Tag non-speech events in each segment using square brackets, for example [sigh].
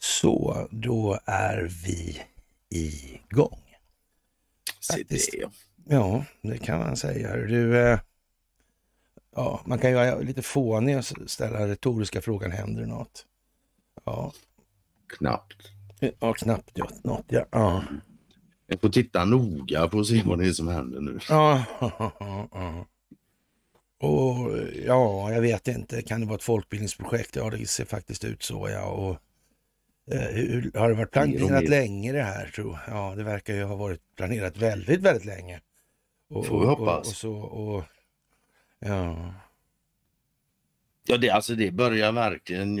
Så, då är vi igång. Faktiskt. Det. Ja, det kan man säga. Du, eh, ja, man kan ju vara lite fånig och ställa retoriska frågan, händer det något? Ja. Knappt. Ja, knappt ja, något. Ja. ja. Jag får titta noga på att se vad det är som händer nu. Ja, ja, ja, ja. Och ja, jag vet inte. Kan det vara ett folkbildningsprojekt? Ja, det ser faktiskt ut så. Ja. Och, eh, hur, har det varit planerat länge det här? Tror jag. Ja, det verkar ju ha varit planerat väldigt, väldigt länge. Och, Får vi hoppas. Och, så, och, ja. ja, det, alltså det börjar verkligen.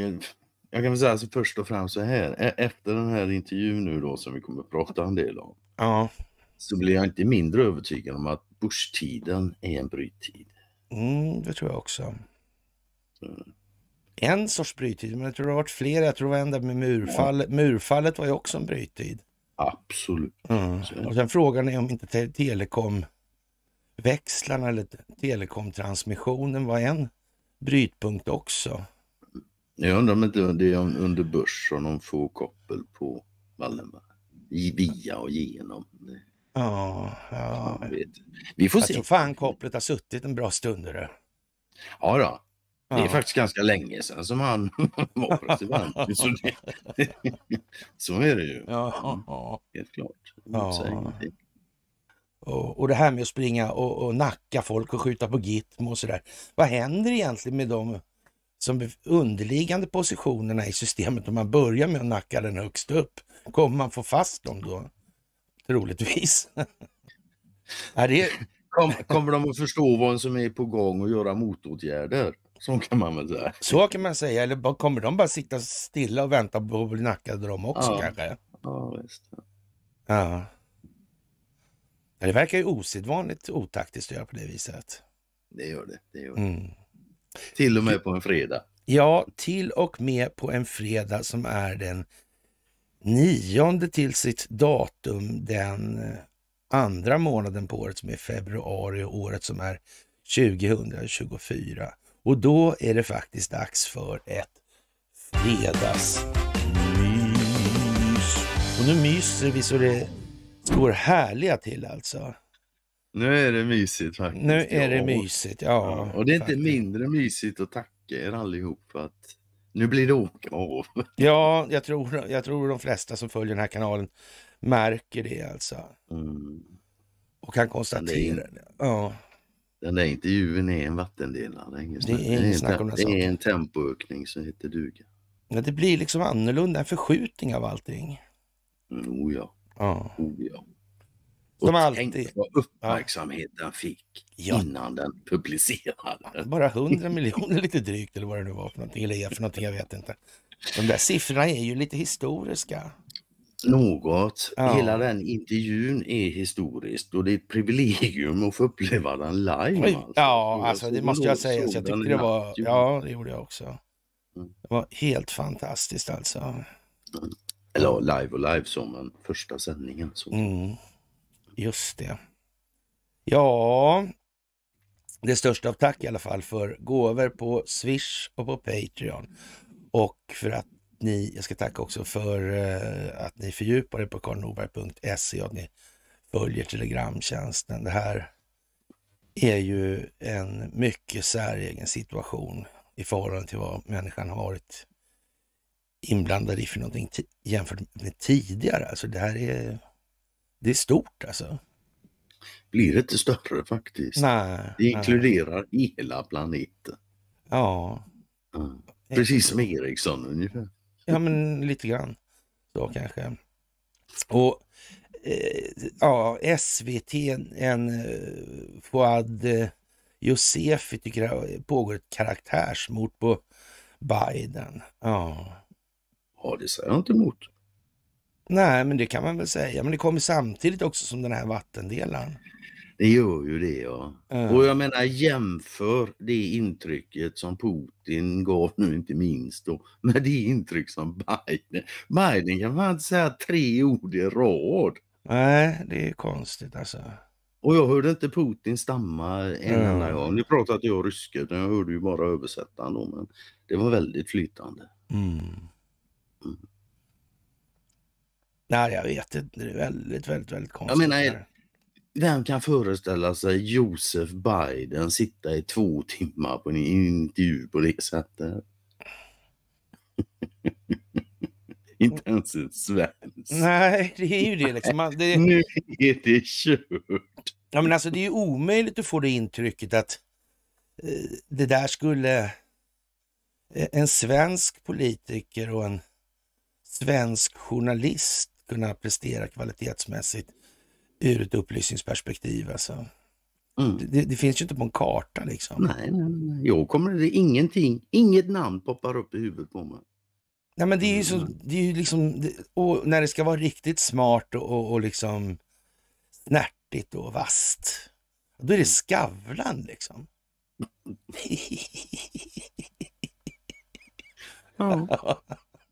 Jag kan väl säga alltså först och främst så här. E-, efter den här intervjun nu då som vi kommer att prata en del om. Ja. Så blir jag inte mindre övertygad om att bush är en bryttid. Mm, det tror jag också. Mm. En sorts brytid, men jag tror det har varit flera. Jag tror det var med murfallet. Ja. Murfallet var ju också en brytid. Absolut. Mm. Och sen frågan är om inte te telekomväxlarna eller telekomtransmissionen var en brytpunkt också. Jag undrar om inte det är under Bush som de får koppel på Wallenberg. Via och genom. Ja, ja. Vi får se. Jag tror fan kopplet har suttit en bra stund. Då. Ja, då. Det är ja. faktiskt ganska länge sedan som han [laughs] var president. [laughs] Så, det, [laughs] så är det ju. Ja, ja. Helt klart. Ja. Och, och det här med att springa och, och nacka folk och skjuta på Gitmo och sådär. Vad händer egentligen med de som underliggande positionerna i systemet om man börjar med att nacka den högst upp? Kommer man få fast dem då? troligtvis. [laughs] ja, det kom, kommer de att förstå vad som är på gång och göra motåtgärder? Så kan man väl säga. Så kan man säga, eller kommer de bara sitta stilla och vänta på att bli nackade de också ja. kanske? Ja, visst. ja. Det verkar ju osedvanligt otaktiskt att göra på det viset. Det gör det. det, gör det. Mm. Till och med på en fredag. Ja, till och med på en fredag som är den nionde till sitt datum den eh, andra månaden på året som är februari och året som är 2024. Och då är det faktiskt dags för ett fredagsmys. Och nu myser vi så det går härliga till alltså. Nu är det mysigt faktiskt. Nu är det mysigt, ja. ja och det är faktiskt. inte mindre mysigt att tacka er allihop för att nu blir det okrov. [laughs] Ja, jag tror, jag tror de flesta som följer den här kanalen märker det alltså. Mm. Och kan konstatera det. Den där intervjun är en vattendelare. Det är, ingen det är, ingen det en, det är en tempoökning som heter duga. Ja, det blir liksom annorlunda, en förskjutning av allting. Mm, oh ja. ja. Oh ja. Som och alltid. tänk vad uppmärksamhet den fick ja. innan den publicerades. Bara 100 miljoner lite drygt eller vad det nu var för någonting, eller är för någonting, jag vet inte. De där siffrorna är ju lite historiska. Något. Ja. Hela den intervjun är historisk. och det är ett privilegium att få uppleva den live. Alltså. Ja, alltså, det måste jag säga. Så jag tyckte det var... Ja, det gjorde jag också. Mm. Det var helt fantastiskt alltså. Mm. Eller live och live som den första sändningen. Så. Mm. Just det. Ja, det största av tack i alla fall för gåvor på Swish och på Patreon. Och för att ni, jag ska tacka också för eh, att ni fördjupar er på karlnorberg.se och att ni följer telegramtjänsten. Det här är ju en mycket säregen situation i förhållande till vad människan har varit inblandad i för någonting jämfört med tidigare. Alltså det här är det är stort alltså. Blir inte större faktiskt. Nej, det inkluderar nej. hela planeten. Ja. Mm. Precis som Ericsson ungefär. Ja men lite grann. Så kanske. Och eh, ja, SVT, en eh, Fouad eh, Josefi tycker det pågår ett karaktärsmord på Biden. Ja. Ja, det säger jag inte emot. Nej, men det kan man väl säga. Men det kommer samtidigt också som den här vattendelaren. Det gör ju det ja. Mm. Och jag menar jämför det intrycket som Putin gav nu inte minst då med det intryck som Biden. Biden kan man inte säga tre ord i rad. Nej, det är konstigt alltså. Och jag hörde inte Putin stamma en mm. enda gång. Nu pratade jag ryska, utan jag hörde ju bara översättaren då. Men det var väldigt flytande. Mm. Mm. Nej, jag vet inte. Det är väldigt, väldigt, väldigt konstigt. Jag menar, vem kan föreställa sig Josef Biden sitta i två timmar på en intervju på det sättet? [laughs] inte ens en svensk. Nej, det är ju det. Liksom. Man, det... Nu är det kört. Ja, men alltså, det är ju omöjligt att få det intrycket att eh, det där skulle eh, en svensk politiker och en svensk journalist kunna prestera kvalitetsmässigt ur ett upplysningsperspektiv. Alltså. Mm. Det, det, finns ju inte på en karta liksom. Nej, nej, nej. Jag kommer det ingenting, inget namn poppar upp i huvudet på mig. Nej men det är ju så, mm. det är ju liksom, och när det ska vara riktigt smart och, och, och liksom snärtigt och vasst, då är det mm. Skavlan liksom. [laughs] ja,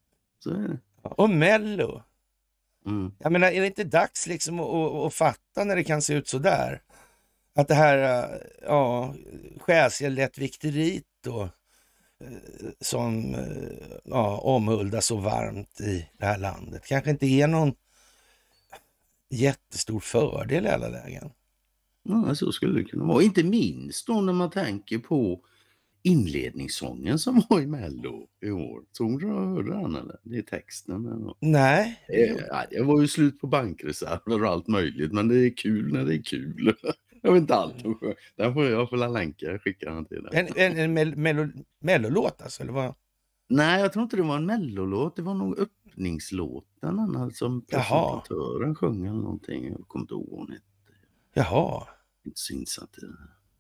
[laughs] så är det. Och Mello. Mm. Jag menar, är det inte dags liksom att, fatta när det kan se ut så där? Att det här eh, ja, skäsiga lättvikteriet då, eh, som eh, ja, omhuldas så varmt i det här landet kanske inte är någon jättestor fördel i alla lägen. Ja, så skulle det kunna vara. Inte minst då när man tänker på inledningssången som var i Mello i år. Tror du hörde den eller? Det är texten. Eller? Nej. Det, det var ju slut på bankreserver och allt möjligt, men det är kul när det är kul. [laughs] Jag vet inte allt om Den får jag får länka, jag skickar den till dig. En, en, en mel, mellolåt alltså? Eller vad? Nej, jag tror inte det var en mellolåt. Det var nog öppningslåten han hade som presentatören sjöng eller någonting. Jag kommer inte ihåg vad hon hette. Jaha. Inte så insatt i det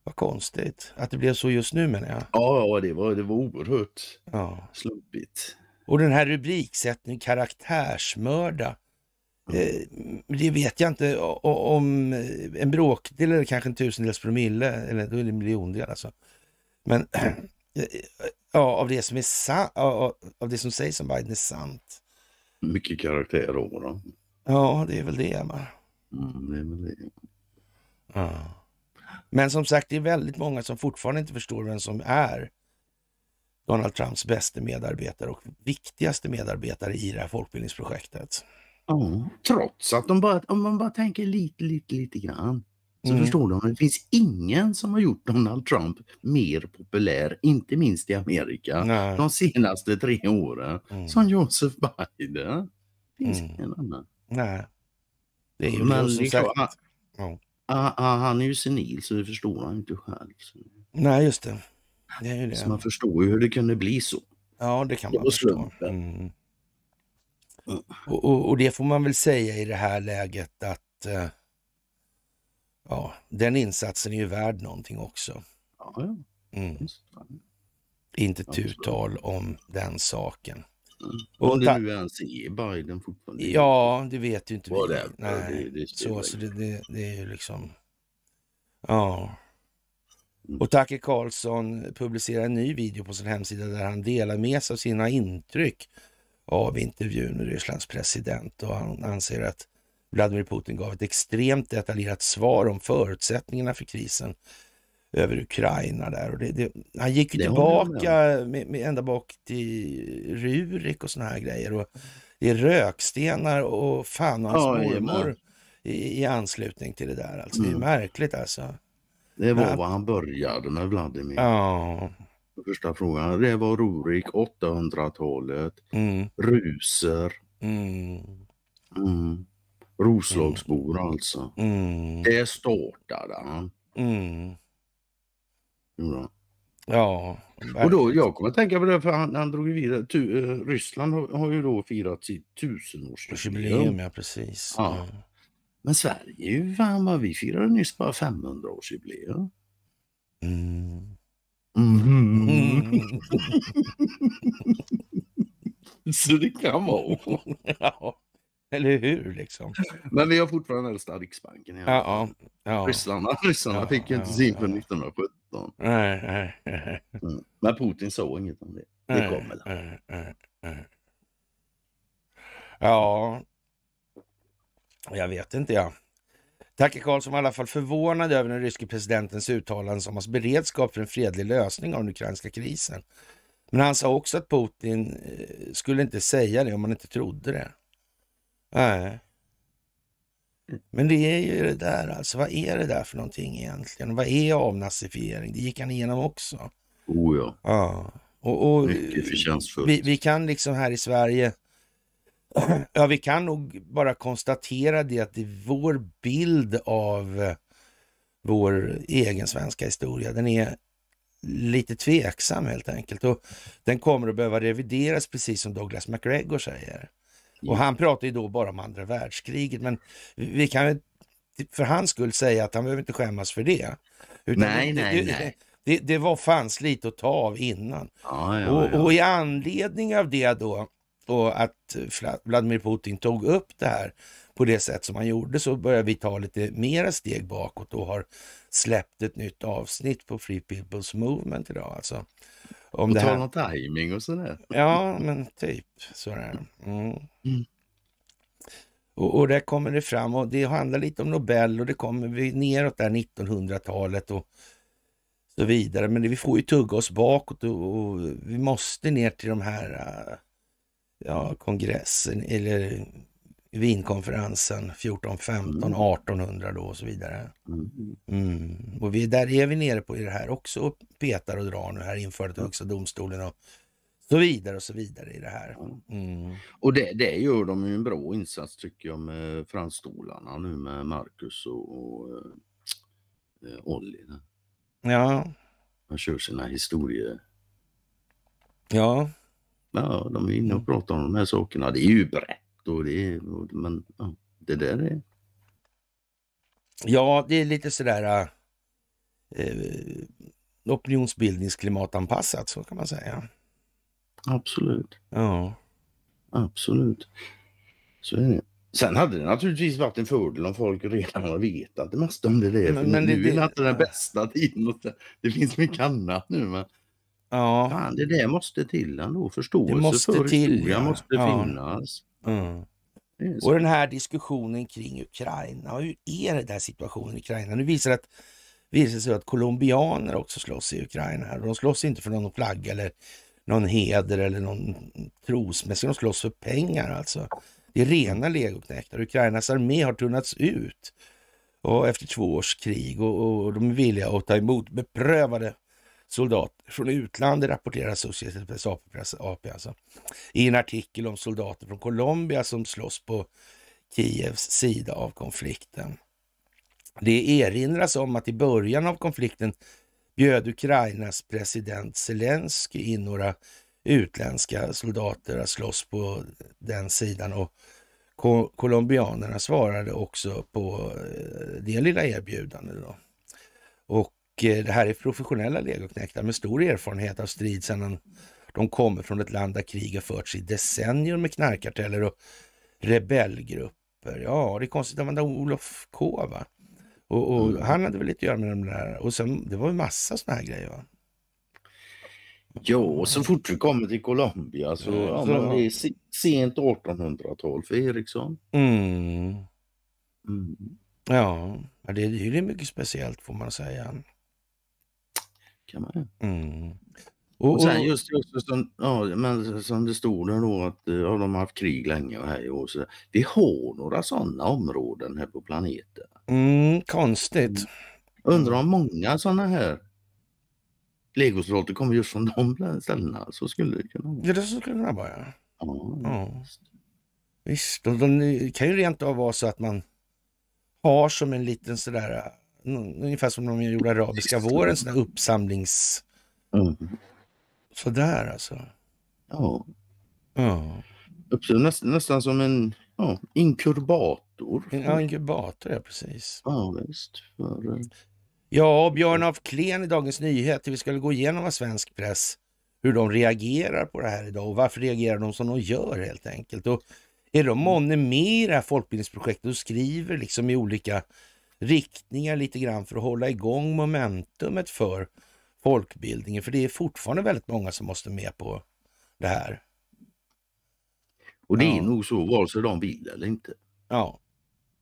vad konstigt att det blev så just nu menar jag. Ja, det var, det var oerhört ja. slumpigt. Och den här rubriksättningen, karaktärsmörda. Mm. Det vet jag inte om eh, en bråkdel eller kanske en tusendels promille eller en miljondel alltså. Men [clears throat] eh, ja, av det som är sant, av det som sägs om Biden är sant. Mycket karaktär då. Ja, det är väl det. Mm, det är väl det. Ja. Men som sagt, det är väldigt många som fortfarande inte förstår vem som är Donald Trumps bästa medarbetare och viktigaste medarbetare i det här folkbildningsprojektet. Ja, trots att de bara, om man bara tänker lite, lite, lite grann så mm. förstår de att det finns ingen som har gjort Donald Trump mer populär, inte minst i Amerika, Nej. de senaste tre åren, mm. som Joseph Biden. Det finns mm. ingen annan. Nej. Det är ju Men, som sagt... Ja. Ah, ah, han är ju senil så det förstår han inte själv. Nej, just det. det, är det. Så man förstår ju hur det kunde bli så. Ja, det kan det man förstå. Mm. Mm. Och, och, och, det får man väl säga i det här läget att uh, ja, den insatsen är ju värd någonting också. Ja, ja. Mm. Inte tu tal om den saken. Om det nu ens är Biden fortfarande. Ja, det vet ju inte vi. Det, Nej. Det, det så, så det, det, det är ju liksom... Ja. Mm. Och Tucker Carlson publicerar en ny video på sin hemsida där han delar med sig av sina intryck av intervjun med Rysslands president och han anser att Vladimir Putin gav ett extremt detaljerat svar om förutsättningarna för krisen över Ukraina där. Och det, det han gick ju det tillbaka med, med, ända bak till Rurik och såna här grejer. Och det är rökstenar och fan och hans ja, mormor i, i, anslutning till det där. Alltså, mm. Det är mm. märkligt alltså. Det var vad han började med Vladimir. Ja. Första frågan, det var Rurik, 800-talet, mm. ruser. Mm. Mm. Roslagsbor alltså. Mm. mm. Det startade han. Mm. Gjorde Ja. Och då, jag kommer att tänka på det, för han, han drog ju vidare. Tu, eh, Ryssland har, har, ju då firat sitt tusenårsjubileum. Ja, precis. Ja. ja. Men Sverige, fan vad vi firade nyss bara 500-årsjubileum. Mm. Mm. Mm. [laughs] Så det kan vara. [laughs] Eller hur liksom? Men vi har fortfarande äldsta Riksbanken. Ja, ja, ja. Ryssarna, ryssarna ja, fick ju inte sin för 1917. Nej, nej, nej. Mm. Men Putin sa inget om det. Det kommer. Nej, Ja, jag vet inte jag. Tacke Karlsson var i alla fall förvånad över den ryske presidentens uttalanden om hans beredskap för en fredlig lösning av den ukrainska krisen. Men han sa också att Putin eh, skulle inte säga det om han inte trodde det. Nej. Men det är ju det där alltså. Vad är det där för någonting egentligen? Vad är avnazifiering? Det gick han igenom också. Oh ja. ja. Och, och Mycket förtjänstfullt. Vi, vi kan liksom här i Sverige [clears throat] Ja, vi kan nog bara konstatera det att det är vår bild av eh, vår egen svenska historia, den är lite tveksam helt enkelt. Och den kommer att behöva revideras precis som Douglas MacGregor säger. Och han pratar ju då bara om andra världskriget, men vi kan typ för hans skull säga att han behöver inte skämmas för det. Utan nej, det, nej, det, nej. Det, det, var fanns lite att ta av innan. Ja, ja, och, ja. och, i anledning av det då, och att Vladimir Putin tog upp det här på det sätt som han gjorde, så börjar vi ta lite mera steg bakåt och har släppt ett nytt avsnitt på Free People's Movement idag. Alltså. Om på tal om timing och sådär. Ja, men typ sådär. Mm. Mm. Och, och där kommer det fram och det handlar lite om Nobel och det kommer vi neråt där 1900-talet och så vidare. Men det, vi får ju tugga oss bakåt och, och vi måste ner till de här äh, ja, kongressen eller Wienkonferensen 1415, 1800 då och så vidare. Mm. mm. Och vi, där är vi nere på i det här också och petar och drar nu här införandet av Högsta domstolen och så vidare och så vidare i det här. Mm. Och det, det gör de ju en bra insats tycker jag med fransstolarna nu med Marcus och, och eh, Olli. Ja. De kör sina historier. Ja. Ja, de är inne och mm. pratar om de här sakerna. Det är ju brett och det, men ja, det där är... Ja, det är lite sådär eh, eh, opinionsbildningsklimatanpassat, så kan man säga. Absolut. Ja. Absolut. Så är det. Sen hade det naturligtvis varit en fördel om folk redan har vetat det mesta om det där. Men, men nu det, är det inte den bästa tiden. Det finns mycket annat nu. Men... Ja. Fan, det där måste till ändå. Förståelse det måste för till, historia ja. måste ja. finnas. Mm. mm. Och den här diskussionen kring Ukraina. Hur är det där situationen i Ukraina? Nu visar det att visar sig att colombianer också slåss i Ukraina. De slåss inte för någon flagga eller någon heder eller någon trosmässig. De slåss för pengar alltså. Det är rena legoknektar. Ukrainas armé har tunnats ut och efter två års krig och, och de är villiga att ta emot beprövade soldater från utlandet, rapporterar Associated Press, AP, alltså, i en artikel om soldater från Colombia som slåss på Kievs sida av konflikten. Det erinras om att i början av konflikten bjöd Ukrainas president Zelensky in några utländska soldater att slåss på den sidan och colombianerna svarade också på eh, det lilla erbjudandet. Då. Och Eh, det här är professionella legoknektar med stor erfarenhet av strid sedan de kommer från ett land där krig har förts i decennier med knarkkarteller och rebellgrupper. Ja, det är konstigt att använda Olof K. Va? Och, och mm. Han hade väl lite att göra med de där. Och sen, det var ju massa sådana här grejer. Va? Ja, och så fort vi kommer till Colombia så, eh, ja, så ja. det är sent 1800-tal för Eriksson. Mm. Mm. Ja, det är ju mycket speciellt får man säga. Kan man mm. och, och sen just, just som, ja, men som det stod där då att eh, ja, de har haft krig länge och hej och så. Vi har några sådana områden här på planeten. Mm, konstigt. Mm. Undrar om många sådana här legosoldater kommer just från de ställena. Så skulle det kunna vara. Ja, det skulle kunna vara ja. ja, Visst, det kan ju rent av vara så att man har som en liten sådär ungefär som de gjorde arabiska våren, sådana uppsamlings... Mm. Sådär alltså. Ja. ja. Näst, nästan som en ja, inkubator. Ja, inkubator, ja precis. Ja, visst. För... Eh, ja, Björn af Klen i Dagens Nyheter. Vi skulle gå igenom vad svensk press, hur de reagerar på det här idag och varför reagerar de som de gör helt enkelt. Och är de månne med i det här folkbildningsprojektet och skriver liksom i olika riktningar lite grann för att hålla igång momentumet för folkbildningen. För det är fortfarande väldigt många som måste med på det här. Och det är ja. nog så vare sig de vill eller inte. Ja,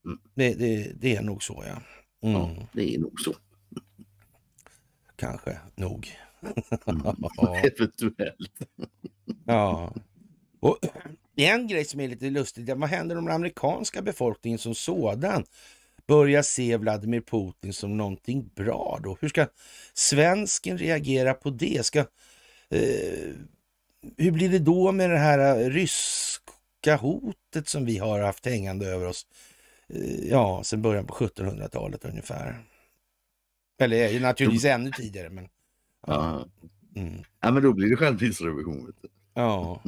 mm. det, det, det, är nog så ja. Mm. ja. Det är nog så. Kanske nog. Mm. [laughs] [laughs] Eventuellt. ja. Och [clears throat] en grej som är lite lustig, vad händer om den amerikanska befolkningen som sådan? börja se Vladimir Putin som någonting bra då? Hur ska svensken reagera på det? Ska, eh, hur blir det då med det här eh, ryska hotet som vi har haft hängande över oss? Eh, ja, sedan början på 1700-talet ungefär. Eller naturligtvis ännu tidigare. Men, ja. Mm. ja, men då blir det självtidsrevision. Ja.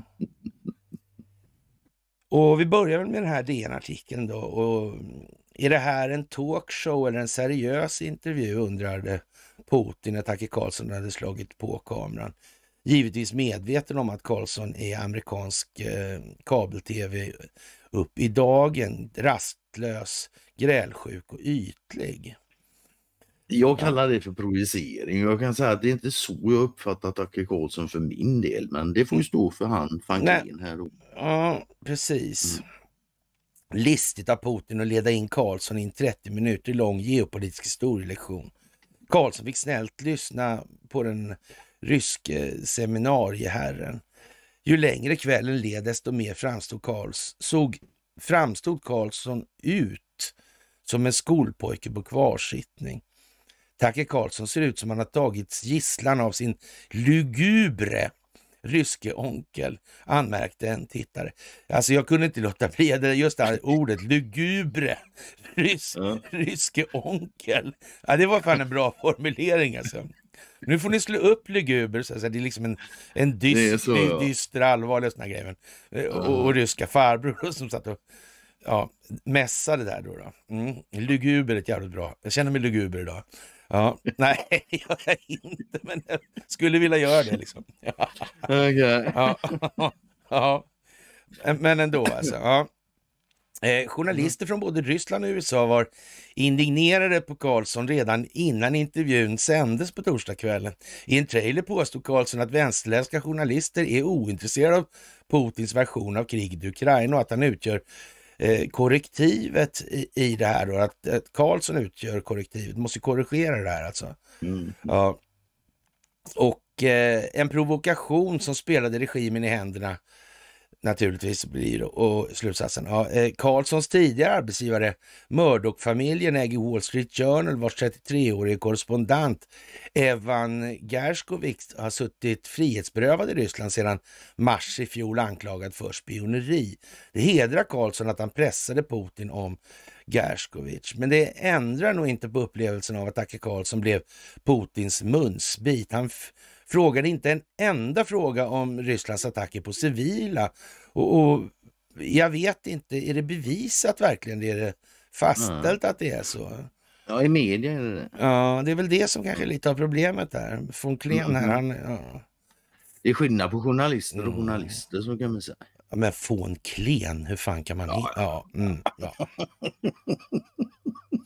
Och vi börjar med den här DN-artikeln då. Och är det här en talkshow eller en seriös intervju? undrade Putin när Tucker Carlson hade slagit på kameran. Givetvis medveten om att Carlson är amerikansk eh, kabel-tv upp i dagen, rastlös, grälsjuk och ytlig. Jag kallar det för projicering. Jag kan säga att det är inte så jag uppfattar Tucker Carlson för min del, men det får ju stå för han, Fankén här Ja, precis. Mm listigt av Putin att leda in Karlsson i en 30 minuter lång geopolitisk historielektion. Karlsson fick snällt lyssna på den ryske seminarieherren. Ju längre kvällen led, desto mer framstod, Karls, såg, framstod Karlsson ut som en skolpojke på kvarsittning. Tacke Karlsson ser ut som han har tagits gisslan av sin lugubre ryske onkel, anmärkte en tittare. Alltså jag kunde inte låta bli, just det här ordet lugubre, Rys, ja. ryske onkel. Ja, det var fan en bra formulering alltså. Nu får ni slå upp luguber, så det är liksom en, en dyst, så, ja. dyster, allvarlig sån här grej. Men, eh, och, och, ryska farbror som satt och ja, mässade där då. då. Mm. Luguber är ett jävligt bra, jag känner mig luguber idag. Ja, [laughs] nej, [laughs] jag är inte, men jag skulle vilja göra det. Liksom. Okay. [laughs] Ja. ja. Men ändå alltså. Ja. Eh, journalister från både Ryssland och USA var indignerade på Karlsson redan innan intervjun sändes på torsdagskvällen. I en trailer påstod Karlsson att vänsterländska journalister är ointresserade av Putins version av kriget i Ukraina och att han utgör Eh, korrektivet i, det här. Då, att, Karlsson utgör korrektivet, måste korrigera det här alltså. Mm. Ja. Och eh, en provokation som spelade regimen i händerna naturligtvis blir och slutsatsen. Ja, eh, tidigare arbetsgivare Murdoch-familjen äger Wall Street Journal vars 33-årige korrespondent Evan Gershkovich har suttit frihetsberövad i Ryssland sedan mars i fjol anklagad för spioneri. Det hedrar Carlson att han pressade Putin om Gershkovich. Men det ändrar nog inte på upplevelsen av att Acke Karlsson blev Putins munsbit. Han frågade inte en enda fråga om Rysslands attacker på civila. Och, och jag vet inte, är det bevisat verkligen? Är det fastställt mm. att det är så? Ja, i media är det Ja, det är väl det som kanske är lite av problemet där. Von Klen här, mm-hmm. han... Ja. Det är skillnad på journalister och journalister, så kan man säga. Ja, men von Klen, hur fan kan man... Ja, ja. Mm, ja. [laughs]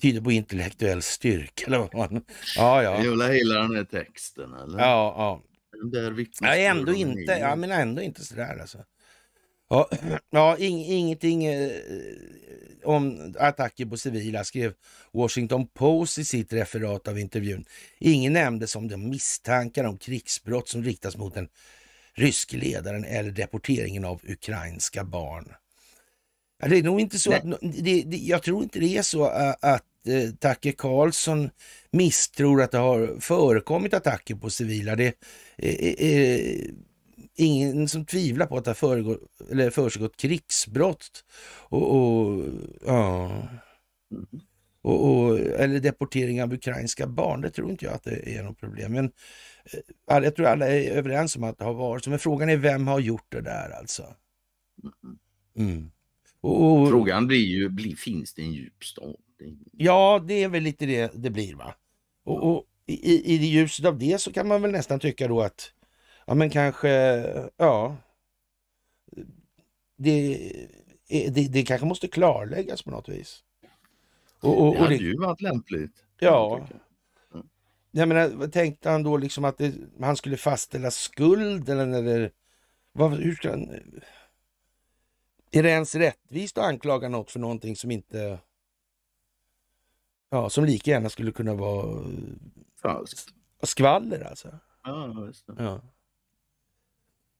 tyder på intellektuell styrka. Eller vad man... ja, ja. Jag gillar den här texten. Eller? Ja, ja. Den där ja, ändå inte, ja, men ändå inte sådär alltså. Ja, [clears throat] ja ing, ingenting eh, om attacker på civila skrev Washington Post i sitt referat av intervjun. Ingen nämnde som de misstankar om krigsbrott som riktas mot den ryske ledaren eller deporteringen av ukrainska barn. Ja, det är nog inte så att, det, det, jag tror inte det är så eh, att eh, Tacke Karlsson misstror att det har förekommit attacker på civila. Det är, är ingen som tvivlar på att det har försiggått krigsbrott och, och ja. Och, och, eller deportering av ukrainska barn. Det tror inte jag att det är något problem. Men eh, jag tror alla är överens om att det har varit så. Men frågan är vem har gjort det där alltså? Mm. mm. Och, Frågan blir ju, blir, finns det en djup stat? någonting. Ja, det är väl lite det det blir va. Och, och i, i ljuset av det så kan man väl nästan tycka då att, ja men kanske, ja. Det, det, det kanske måste klarläggas på något vis. Och, och, och det hade ju varit lämpligt. Ja. jag menar, tänkte han då liksom att det, han skulle fastställa skulden eller vad, hur ska han... Är det ens rättvist att anklaga något för någonting som inte Ja, som lika gärna skulle kunna vara Falskt. skvaller alltså. Ja, visst. Ja.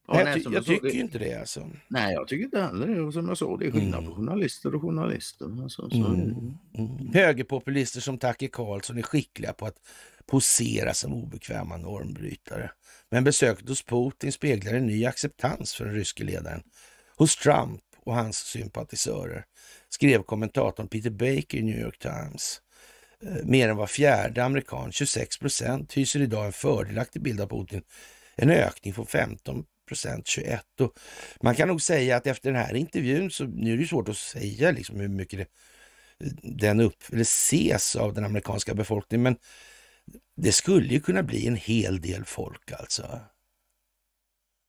Ja, nej, jag, ty jag tycker det... inte det alltså. Nej, jag tycker inte heller det. som jag sa, det är skillnad mm. på journalister och journalister. Alltså, så... mm. Mm. Högerpopulister som Tacke Karlsson är skickliga på att posera som obekväma normbrytare. Men besöket hos Putin speglar en ny acceptans för den ryske ledaren hos Trump och hans sympatisörer, skrev kommentatorn Peter Baker i New York Times mer än var fjärde amerikan, 26 procent, hyser idag en fördelaktig bild av Putin. En ökning på 15 procent, 21. Och man kan nog säga att efter den här intervjun, så nu är det svårt att säga liksom hur mycket det, den upp, eller ses av den amerikanska befolkningen, men det skulle ju kunna bli en hel del folk alltså.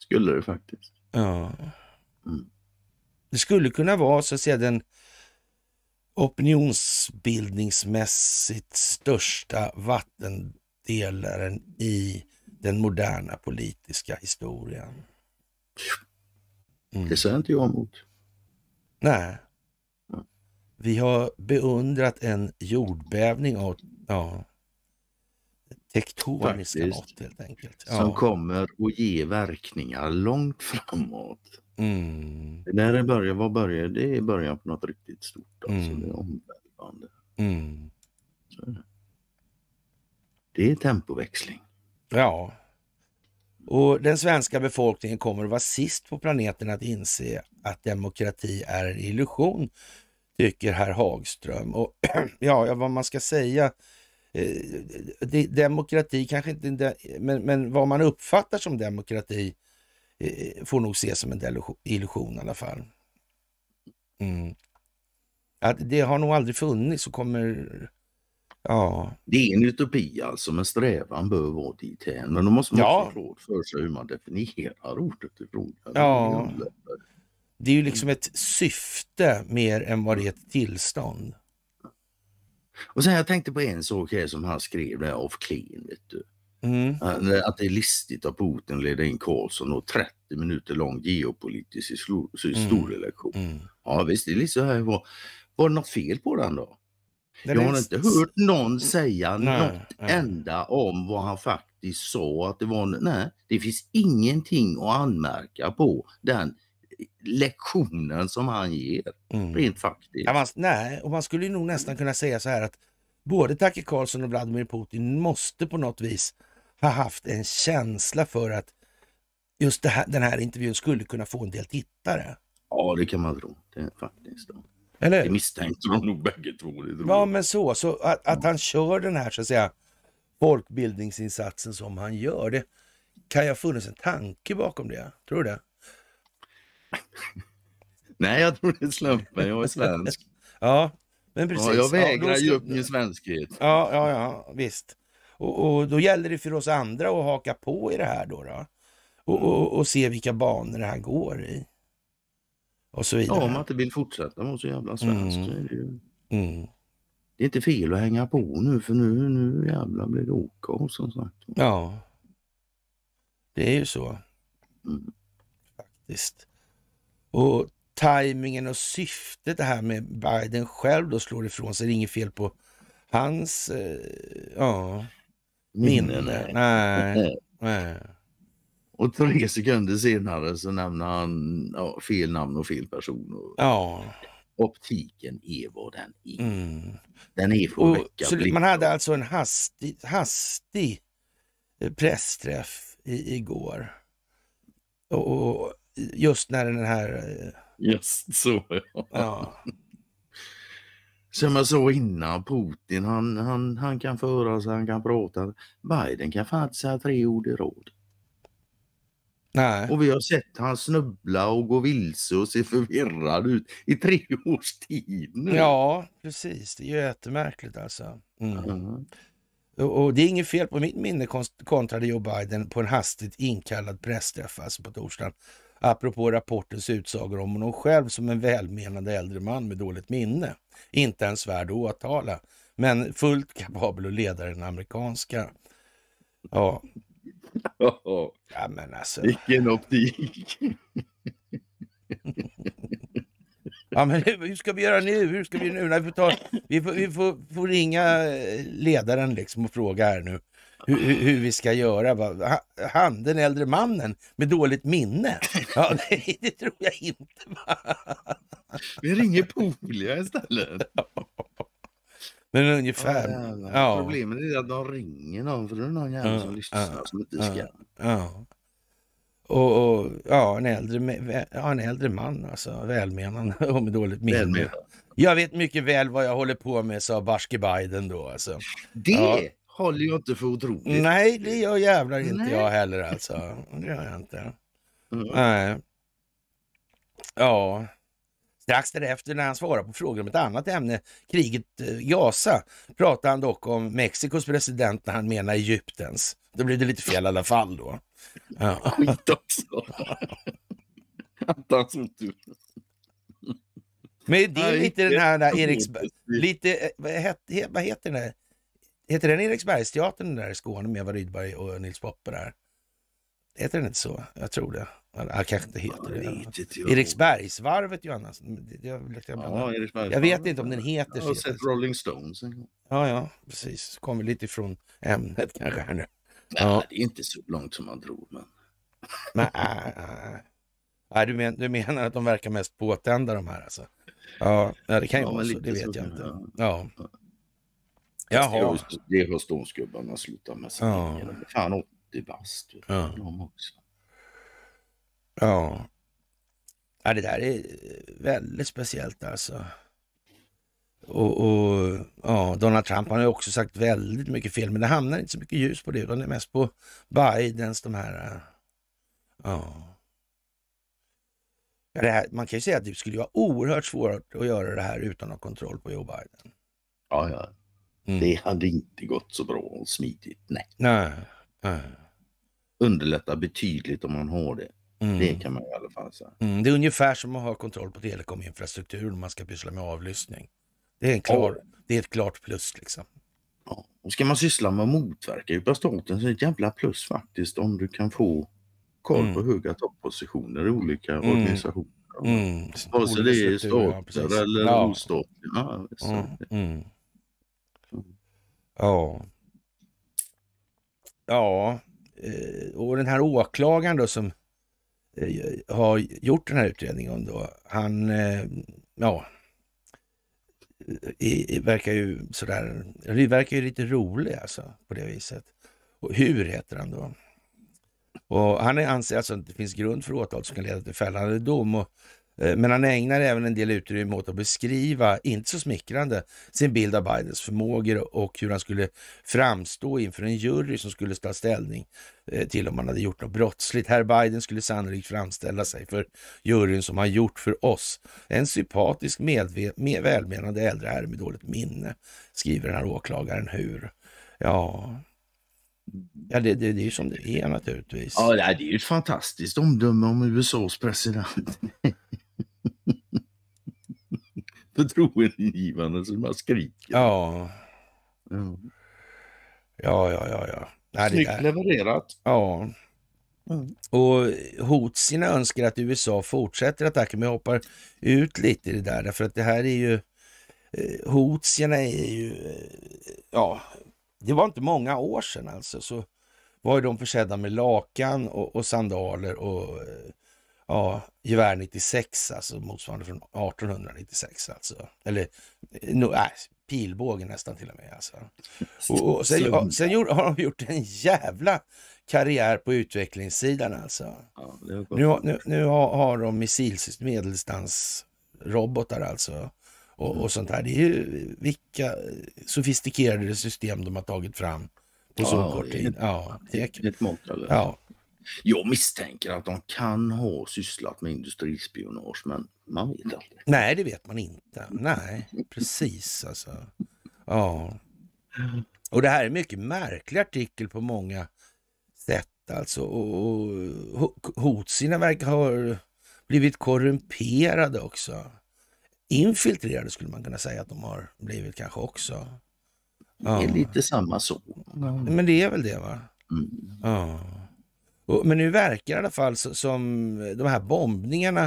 Skulle det faktiskt. Ja. Mm. Det skulle kunna vara så att säga den opinionsbildningsmässigt största vattendelaren i den moderna politiska historien. Mm. Det säger inte jag emot. Nej. Vi har beundrat en jordbävning av ja, tektoniska mått helt enkelt. Ja. Som kommer att ge verkningar långt framåt. Mm. Det där är början, vad börjar det? är början på något riktigt stort. Alltså. Mm. Det är mm. omvälvande. Mm. Det är tempoväxling. Ja. Och den svenska befolkningen kommer att vara sist på planeten att inse att demokrati är en illusion, tycker herr Hagström. Och [clears throat] ja, vad man ska säga. Eh, demokrati kanske inte, men, men vad man uppfattar som demokrati Eh, får nog ses som en illusion i alla fall. Mm. Att det har nog aldrig funnits och kommer... Ja. Det är en utopi alltså, men strävan bör vara dithän. Men då måste man ja. också ha för sig hur man definierar ordet i fråga. Ja. Det är ju liksom ett syfte mer än vad det är ett tillstånd. Och sen jag tänkte på en sak här som han skrev där, off clean. Vet du. Mm. Att det är listigt av Putin leda in Karlsson och 30 minuter lång geopolitisk historielektion. Mm. Mm. Ja visst, det är lite så här. Var, var det något fel på den då? Den jag har inte hört någon säga nej, något nej. enda om vad han faktiskt sa att det var. Nej, det finns ingenting att anmärka på den lektionen som han ger. Mm. Rent faktiskt. Ja, man, nej, och man skulle nog nästan kunna säga så här att både Tucker Carlson och Vladimir Putin måste på något vis har haft en känsla för att just här, den här intervjun skulle kunna få en del tittare. Ja, det kan man tro. Det, faktiskt. Då. Eller? Det misstänkte de nog bägge två. Ja, men så. så att, att han kör den här så att säga folkbildningsinsatsen som han gör. Det kan ju ha funnits en tanke bakom det. Tror du det? [laughs] Nej, jag tror det är slumpen. Jag är svensk. [laughs] ja, men precis. Ja, jag vägrar ja, ge upp min svenskhet. Ja, ja, ja, visst. Och, och, då gäller det för oss andra att haka på i det här då. då. Och, mm. och, och, se vilka banor det här går i. Och så vidare. Ja, om man inte vill fortsätta vara så jävla svensk mm. så är det ju... Mm. Det är inte fel att hänga på nu för nu, nu jävlar blir det OK som sagt. Ja. Det är ju så. Mm. Faktiskt. Och tajmingen och syftet det här med Biden själv då slår ifrån sig. Det är inget fel på hans... Eh, ja. Minne? Mm, nej. nej. nej. Och tre sekunder senare så nämner han ja, fel namn och fel person. Och, ja. Optiken är vad den är. Mm. Den är för att väcka Man hade alltså en hastig, hastig eh, pressträff i, igår. Och, och, just när den här... Eh, just så ja. ja. [laughs] Som jag sa innan, Putin han, han, han kan föra sig, han kan prata. Biden kan fan inte säga tre ord i råd. Nej. Och vi har sett han snubbla och gå vilse och se förvirrad ut i tre års tid nu. Ja, precis. Det är ju jättemärkligt alltså. Mm. Mm. Och, och, det är inget fel på mitt minne kontrade Joe Biden på en hastigt inkallad pressträff alltså på torsdagen apropå rapportens utsagor om honom själv som en välmenande äldre man med dåligt minne. Inte ens värd att åtala, men fullt kapabel att leda den amerikanska. Ja. [laughs] ja men alltså. Vilken optik! [laughs] Ja, men hur, ska vi göra nu? Hur ska vi nu? Nej, vi, får ta, vi, får, vi får, får ringa eh, ledaren liksom och fråga här nu hur, hur, vi ska göra. Han, den äldre mannen med dåligt minne. [laughs] Ja, nej, det tror jag inte. Vi ringer Polia istället. [laughs] Men ungefär. Ja, ja. Problemet är att de ringer någon för då är det någon jävel som lyssnar som inte ska. Ja. Och, och, ja, en äldre, ja, en äldre man alltså, välmenande [laughs] och med dåligt minne. Jag vet mycket väl vad jag håller på med, sa barske Biden då. Alltså. Det ja håller jag inte för otroligt. Nej, det gör jävlar inte Nej. jag heller alltså. Det gör jag inte. Mm. Nej. Ja. Strax därefter när han svarar på frågor om ett annat ämne, kriget eh, Gaza, pratar han dock om Mexikos president när han menar Egyptens. Då blir det lite fel i alla fall då. Skit också. Attans Men det är lite den här, där Eriks... Lite, eh, vad heter den här Heter den Eriksbergsteatern den där i Skåne med Eva Rydberg och Nils Poppe där? Heter den inte så? Jag tror det. Ja, kanske inte heter det. Ja, Eriksbergsvarvet, Johannes. Jag, jag, ja, Eriksbergsvarvet. jag vet inte om den heter så. Jag har sett Rolling Stones. Ja, ja, precis. Kommer lite ifrån ämnet kanske här nu. Ja. Nej, det är inte så långt som man tror. Men... [laughs] Nej, nej, nej. Du, men, du menar att de verkar mest påtända de här alltså? Ja, det kan ju ja, vara så. Det vet så, jag inte. Ja. ja. Jaha. Det har ståndsgubbarna slutat med. Sig. Ja. De är fan 80 bast. Ja. De också. Ja. ja, det där är väldigt speciellt alltså. Och, och, ja, Donald Trump han har också sagt väldigt mycket fel, men det hamnar inte så mycket ljus på det, utan det är mest på Bidens de här... Eh, ja. Här, man kan ju säga att det skulle vara oerhört svårt att göra det här utan att ha kontroll på Joe Biden. Ja, ja. Mm. Det hade inte gått så bra och smidigt. Nej. Nej. Nej. Underlättar betydligt om man har det. Mm. Det kan man i alla fall säga. Mm. Det är ungefär som att ha kontroll på telekominfrastrukturen om man ska pyssla med avlyssning. Det är, en klar, ja. det är ett klart plus liksom. Ja. Och ska man syssla med att motverka djupa staten så är det ett jävla plus faktiskt om du kan få koll mm. på höga toppositioner i olika mm. organisationer. Mm. Vare sig det är statliga eller ja. ostatliga. Ja, Ja. Ja, eh, och den här åklagaren då som eh, har gjort den här utredningen då, han eh, ja, verkar ju sådär, det verkar ju lite rolig alltså på det viset. Och hur heter han då? Och han anser alltså att det finns grund för åtal som kan leda till fällande dom och Eh, men han ägnar även en del utrymme åt att beskriva, inte så smickrande, sin bild av Bidens förmågor och hur han skulle framstå inför en jury som skulle ta ställning eh, till om han hade gjort något brottsligt. Herr Biden skulle sannolikt framställa sig för juryn som han gjort för oss. En sympatisk, välmenande äldre herre med dåligt minne, skriver den här åklagaren Hur. Ja, Ja, det, det, det är ju som det är naturligtvis. Ja, det är ju ett fantastiskt omdöme om USAs president. [laughs] Förtroendeingivande som man skriker. Ja. Ja, ja, ja. ja. Nej, Snyggt är... levererat. Ja. Mm. Och hotsina önskar att USA fortsätter attacken, men jag hoppar ut lite i det där, därför att det här är ju eh, Hotsierna är ju, eh, ja, det var inte många år sedan alltså, så var ju de försedda med lakan och, och sandaler och ja, gevär 96, alltså motsvarande från 1896 alltså. Eller eh, no, äh, pilbåge nästan till och med. Alltså. Och, och sen, ja, sen har de gjort en jävla karriär på utvecklingssidan alltså. Ja, nu, nu, nu, har de missilsystem, medeldistansrobotar alltså och, och sånt här. Det är ju vilka sofistikerade system de har tagit fram på så ja, kort tid. Ett, ja, säkert. Ett monter, ja. Jag misstänker att de kan ha sysslat med industrispionage men man vet inte. Nej, det vet man inte. Nej, precis alltså. Ja. Och det här är en mycket märklig artikel på många sätt alltså. Och, och Hotsina verkar ha blivit korrumperade också infiltrerade skulle man kunna säga att de har blivit kanske också. Ja. Det är lite samma så. Mm. Men det är väl det va? Mm. Ja. Och, men nu verkar i alla fall som de här bombningarna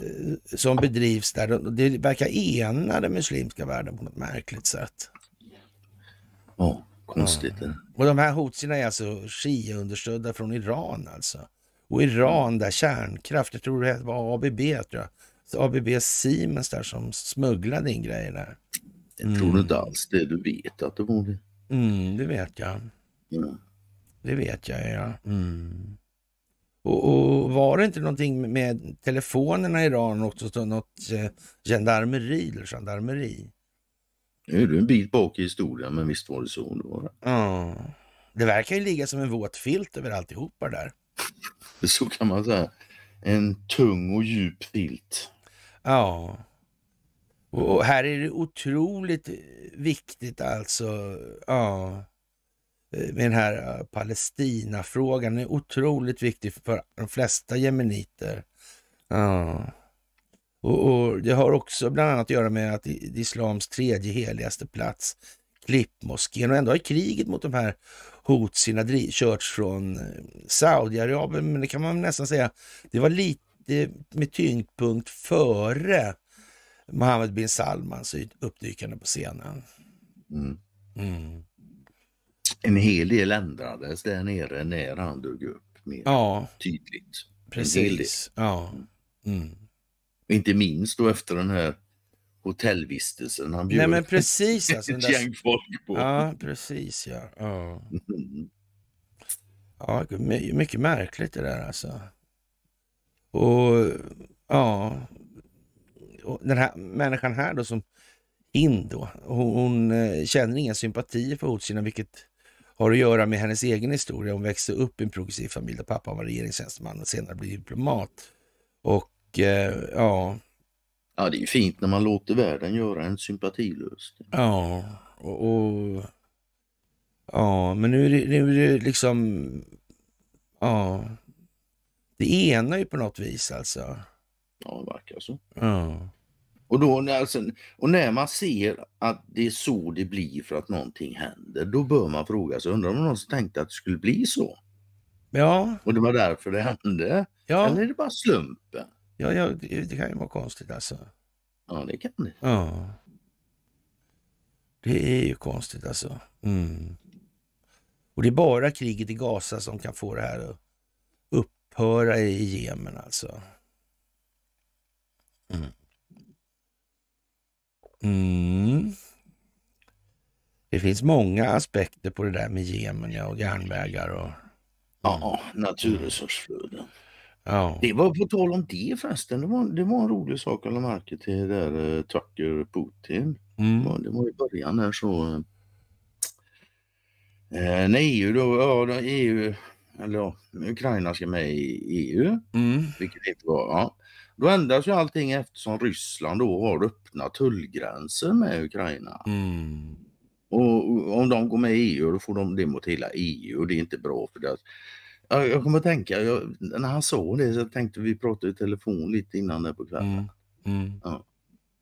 eh, som bedrivs där, det verkar ena den muslimska världen på något märkligt sätt. Ja, oh, konstigt. Ja. Och de här hotsina är alltså shia-understödda från Iran alltså. Och Iran där kärnkraft, jag tror det var ABB tror jag, ABB Siemens där som smugglade in grejerna. Det tror du mm. inte alls det. Du vet att det var det. Mm, det vet jag. Mm. Det vet jag, ja. Mm. Och, och, var det inte någonting med telefonerna i Iran också? Något eh, gendarmeri eller gendarmeri? Nu är du en bit bak i historien, men visst var det så. Det, var Mm. det verkar ju ligga som en våt filt över alltihopa där. så kan man säga. En tung och djup filt. Ja. Och här är det otroligt viktigt alltså, ja, eh, med den här eh, Palestinafrågan. Den är otroligt viktig för de flesta jemeniter. Ja. Och, och, det har också bland annat att göra med att islams tredje heligaste plats, Klippmoskén, och ändå har kriget mot de här hotsina körts från eh, Saudiarabien, men det kan man nästan säga, det var lite med tyngdpunkt före Mohammed bin Salmans uppdykande på scenen. Mm. Mm. En hel del ändrades där nere när han dök upp mer ja. tydligt. Precis. Ja. Mm. mm. Inte minst då efter den här hotellvistelsen han bjöd Nej, men [laughs] precis, alltså, ett gäng folk på. Ja, precis ja. Ja, mm. ja mycket märkligt det där alltså. Och ja, och den här människan här då som in då. Hon, hon eh, känner inga sympatier för Hotsina, vilket har att göra med hennes egen historia. Hon växte upp i en progressiv familj där pappan var regeringstjänsteman och senare blev diplomat. Och eh, ja... Ja, det är ju fint när man låter världen göra en sympatilös. Ja, och, och, Ja, men nu är det, nu är det liksom... Ja, det ena ju på något vis alltså. Ja, det verkar så. Ja. Och, då, när, alltså, och när man ser att det är så det blir för att någonting händer, då bör man fråga sig, undrar om någon tänkte att det skulle bli så? Ja. Och det var därför det hände? Ja. Eller är det bara slumpen? Ja, ja det kan ju vara konstigt alltså. Ja, det kan det. Ja. Det är ju konstigt alltså. Mm. Och det är bara kriget i Gaza som kan få det här att upphöra i Jemen alltså. Mm. Mm. Det finns många aspekter på det där med Jemen ja, och järnvägar och... Ja, mm. naturresursflöden. Ja. Det var på tal om det förresten, det var, det var en rolig sak att lägga märke till där eh, Tucker Putin. Mm. Det, var, det var i början där så... Eh, när EU då, ja, EU eller ja, Ukraina ska med i EU, mm. vilket inte var. Ja. Då ändras ju allting eftersom Ryssland då har öppna tullgränser med Ukraina. Mm. Och om de går med i EU då får de det mot hela EU och det är inte bra för deras jag, jag kommer att tänka, jag, när han såg det så tänkte vi pratade i telefon lite innan där på kvällen. Mm. Mm. Ja.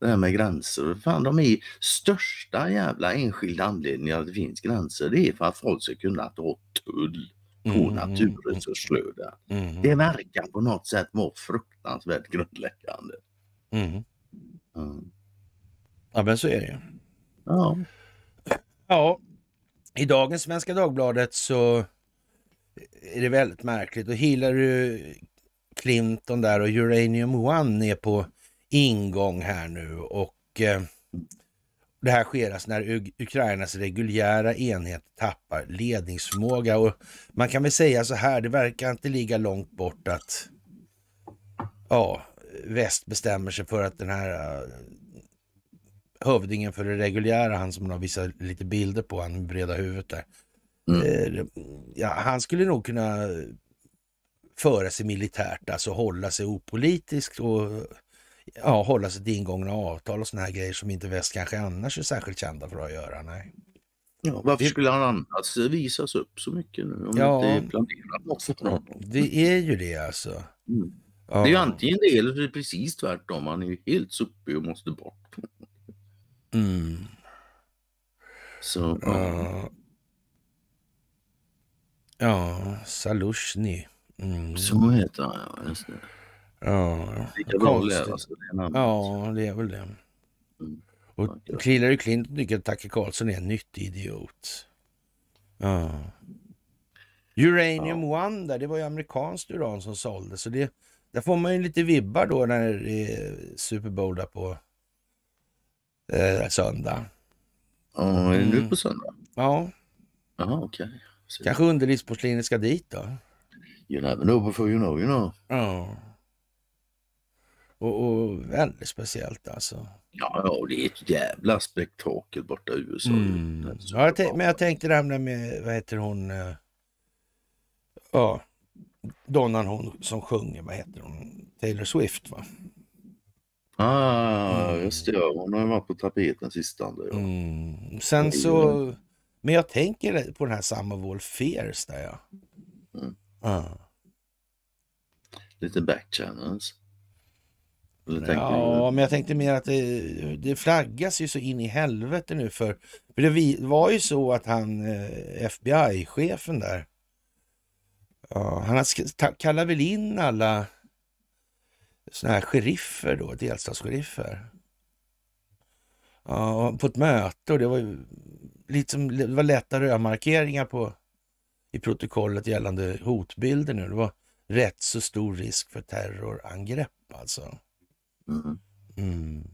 Det här med gränser, fan de är största jävla enskilda anledningen att det finns gränser, det är för att folk ska kunna ta tull på mm, naturresursflöden. Mm, mm, mm. Det verkar på något sätt vara fruktansvärt grundläggande. Mm. Mm. Ja men så är det ju. Ja. Ja, i dagens Svenska Dagbladet så är det väldigt märkligt och Hillary Clinton där och Uranium One är på ingång här nu och eh, det här skeras alltså när Ukrainas reguljära enhet tappar ledningsförmåga. Och man kan väl säga så här, det verkar inte ligga långt bort att ja, väst bestämmer sig för att den här uh, hövdingen för det reguljära, han som man har visat lite bilder på, han med breda huvudet där. Mm. Uh, ja, han skulle nog kunna föra sig militärt, alltså hålla sig opolitiskt och ja, hålla sig till ingångna avtal och såna här grejer som inte väst kanske annars är särskilt kända för att göra. Nej. Ja, varför skulle han annars visas upp så mycket nu om ja, det inte är planerat något Det är ju det alltså. Mm. Ja. Det är ju antingen det eller det är precis tvärtom. Han är ju helt suppig och måste bort. Mm. Så, ja. ja. Ja, Salushny. Mm. Så heter han, ja. Just det. Ja, Lika vanliga. Alltså, det ja, det är väl det. Mm. Och Hillary Clinton tycker att Tucker Carlson är en nyttig idiot. Ja. Uranium ja. One där, det var ju amerikanskt uran som såldes. Så det, där får man ju lite vibbar då när det är Super Bowl där på eh, söndag. Ja, är det nu mm. på söndag? Ja. Jaha, okej. Okay. Kanske underlivsporslinet ska dit då? You never know before you know, you know. Ja. Och, och väldigt speciellt alltså. Ja, och det är ett jävla spektakel borta i USA. Mm. Alltså, ja, jag men jag tänkte det här med, vad heter hon, eh, ja, donnan hon som sjunger, vad heter hon, Taylor Swift va? Ah, mm. just det. Hon har ju varit på tapeten sista. Ja. Mm. Sen så... Men jag tänker på den här Samoval fears där ja. Mm. Ah. Lite backchannels ja, men jag tänkte mer att det, det, flaggas ju så in i helvete nu för, för det var ju så att han eh, FBI-chefen där, ja, han kallar väl in alla sådana här sheriffer då, delstatsheriffer. Ja, på ett möte och det var ju liksom, det var lätta rödmarkeringar på i protokollet gällande hotbilder nu. Det var rätt så stor risk för terrorangrepp alltså. Mm. mm.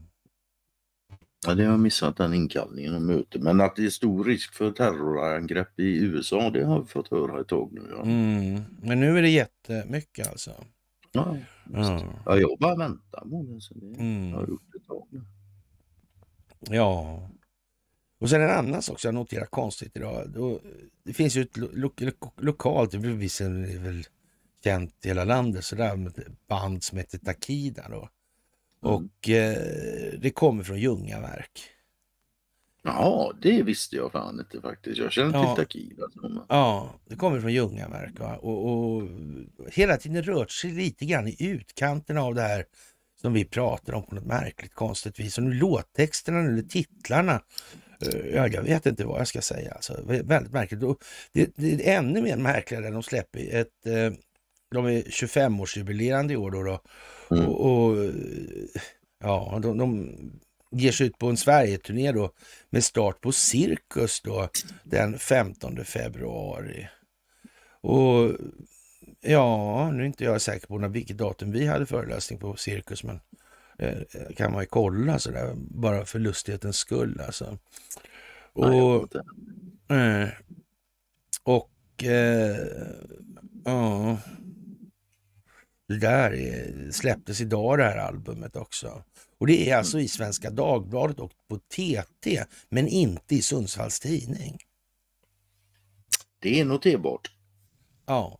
Ja, det har jag missat den inkallningen och mötet. Men att det är stor risk för terrorangrepp i USA, det har vi fått höra ett tag nu. Ja. Mm. Men nu är det jättemycket alltså. Ja, ja. ja jag bara väntar på det. Så det mm. har gjort ett tag nu. Ja. Och sen en annan sak som jag noterar konstigt idag. Då, det finns ju ett lo lo lokalt, det är väl känt i hela landet, sådär, band som heter Takida då. Mm. Och eh, det kommer från Ljungaverk. Ja, det visste jag fan inte faktiskt. Jag känner till ja. Takida. Ja, det kommer från Ljungaverk. Va? Och, och hela tiden rört sig lite grann i utkanten av det här som vi pratar om på något märkligt konstigt vis. Och nu låttexterna, eller titlarna. Eh, ja, jag vet inte vad jag ska säga. Alltså, väldigt märkligt. Och det, det är ännu mer märkligt när de släpper ett... Eh, de är 25-årsjubilerande i år då. då Mm. Och, och, ja, de, de ger sig ut på en Sverigeturné då med start på Cirkus då den 15 februari. Och ja, nu är inte jag säker på när, vilket datum vi hade föreläsning på Cirkus, men eh, kan man ju kolla sådär, bara för lustighetens skull alltså. Och, Nej, eh, och eh, ja, det där eh, släpptes idag det här albumet också. Och det är alltså i mm. Svenska Dagbladet och på TT, men inte i Sundsvalls Tidning. Det är noterbart. Ja.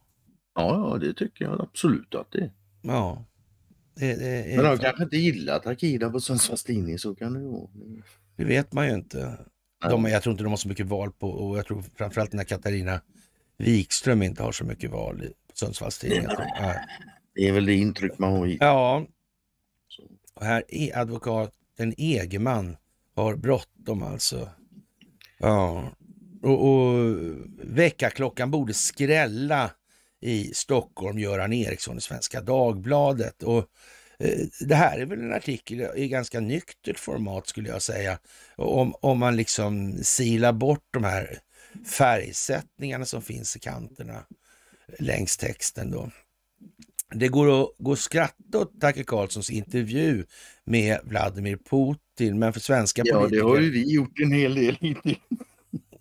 Ja, ja det tycker jag absolut att det är. Ja. Det, det är men de för... kanske inte gillar Takida på Sundsvalls Tidning, så kan det vara. Det vet man ju inte. De, jag tror inte de har så mycket val på och jag tror framförallt när Katarina Wikström inte har så mycket val i Sundsvalls Tidning. [laughs] Det är väl det intryck man har hittat. Ja. Och här är advokaten Egeman har bråttom alltså. Ja. Och, och väckarklockan borde skrälla i Stockholm, Göran Eriksson i Svenska Dagbladet. Och eh, det här är väl en artikel i ganska nyktert format skulle jag säga. Om, om man liksom silar bort de här färgsättningarna som finns i kanterna längs texten då. Det går att, går att skratta åt Tucker Carlsons intervju med Vladimir Putin, men för svenska ja, politiker... Ja, det har ju vi gjort en hel del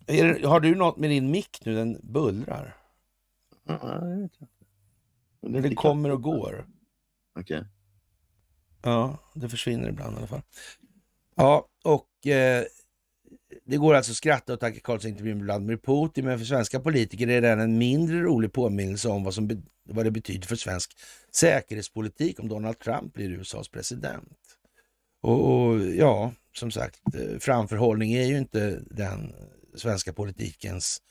är, Har du något med din mick nu? Den bullrar. Nej, jag vet kommer och går. Okej. Okay. Ja, det försvinner ibland i alla fall. Ja, och eh, det går alltså att skratta åt Tage Karlssons intervju med Vladimir Putin, men för svenska politiker är den en mindre rolig påminnelse om vad, som vad det betyder för svensk säkerhetspolitik om Donald Trump blir USAs president. Och, och ja, som sagt, eh, framförhållning är ju inte den svenska politikens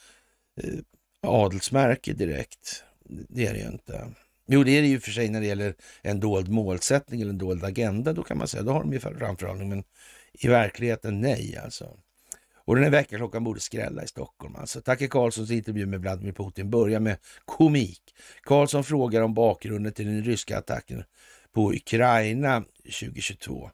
eh, adelsmärke direkt. Det är det ju inte. Jo, det är det ju för sig när det gäller en dold målsättning eller en dold agenda. Då kan man säga, då har de ju framförhållning, men i verkligheten nej alltså. Och den här veckaklockan borde skrälla i Stockholm. Alltså, Tacke Karlssons intervju med Vladimir Putin börjar med komik. Karlsson frågar om bakgrunden till den ryska attacken på Ukraina 2022.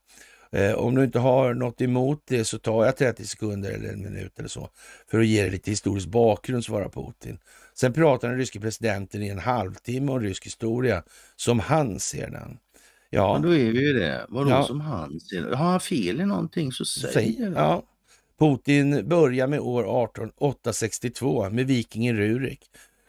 Eh, om du inte har något emot det så tar jag 30 sekunder eller en minut eller så för att ge dig lite historisk bakgrund, svarar Putin. Sen pratar den ryske presidenten i en halvtimme om rysk historia som han ser den. Ja, Men då är vi ju det. Vadå ja. som han ser Har han fel i någonting så säg det. Ja, Putin börjar med år 1862 med vikingen Rurik,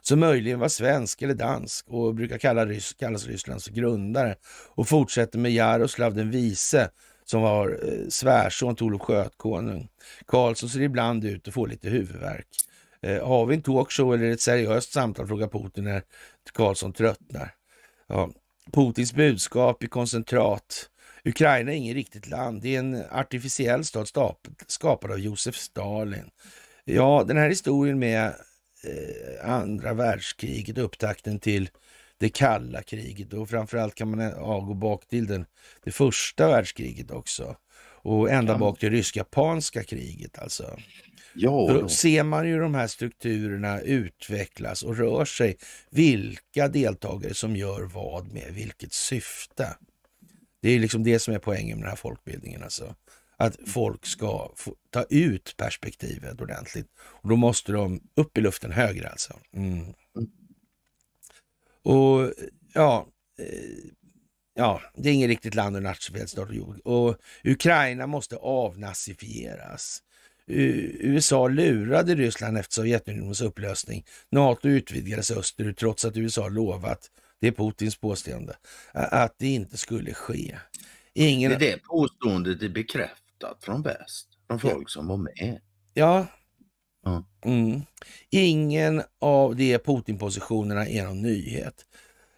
som möjligen var svensk eller dansk och brukar kalla Rys kallas Rysslands grundare och fortsätter med Jaroslav den vise som var eh, svärson till Olof Skötkonung. Karlsson ser ibland ut att få lite huvudvärk. Eh, har vi en talkshow eller ett seriöst samtal? frågar Putin när Karlsson tröttnar. Ja. Putins budskap i koncentrat Ukraina är inget riktigt land. Det är en artificiell stat skapad av Josef Stalin. Ja, den här historien med eh, andra världskriget, upptakten till det kalla kriget och framförallt kan man ja, bak till den, det första världskriget också och ända ja. bak till rysk-japanska kriget alltså. Ja, då. då ser man ju de här strukturerna utvecklas och rör sig. Vilka deltagare som gör vad med vilket syfte. Det är liksom det som är poängen med den här folkbildningen. Alltså. Att folk ska få, ta ut perspektivet ordentligt. Och då måste de upp i luften högre alltså. Mm. Och ja, eh, ja, det är inget riktigt land och nationellt Och Ukraina måste avnazifieras. USA lurade Ryssland efter Sovjetunionens upplösning. NATO utvidgades österut trots att USA lovat det är Putins påstående. Att det inte skulle ske. Ingen... Det, det påståendet är bekräftat från väst, från folk ja. som var med. Ja. Mm. Ingen av de Putin-positionerna är någon nyhet.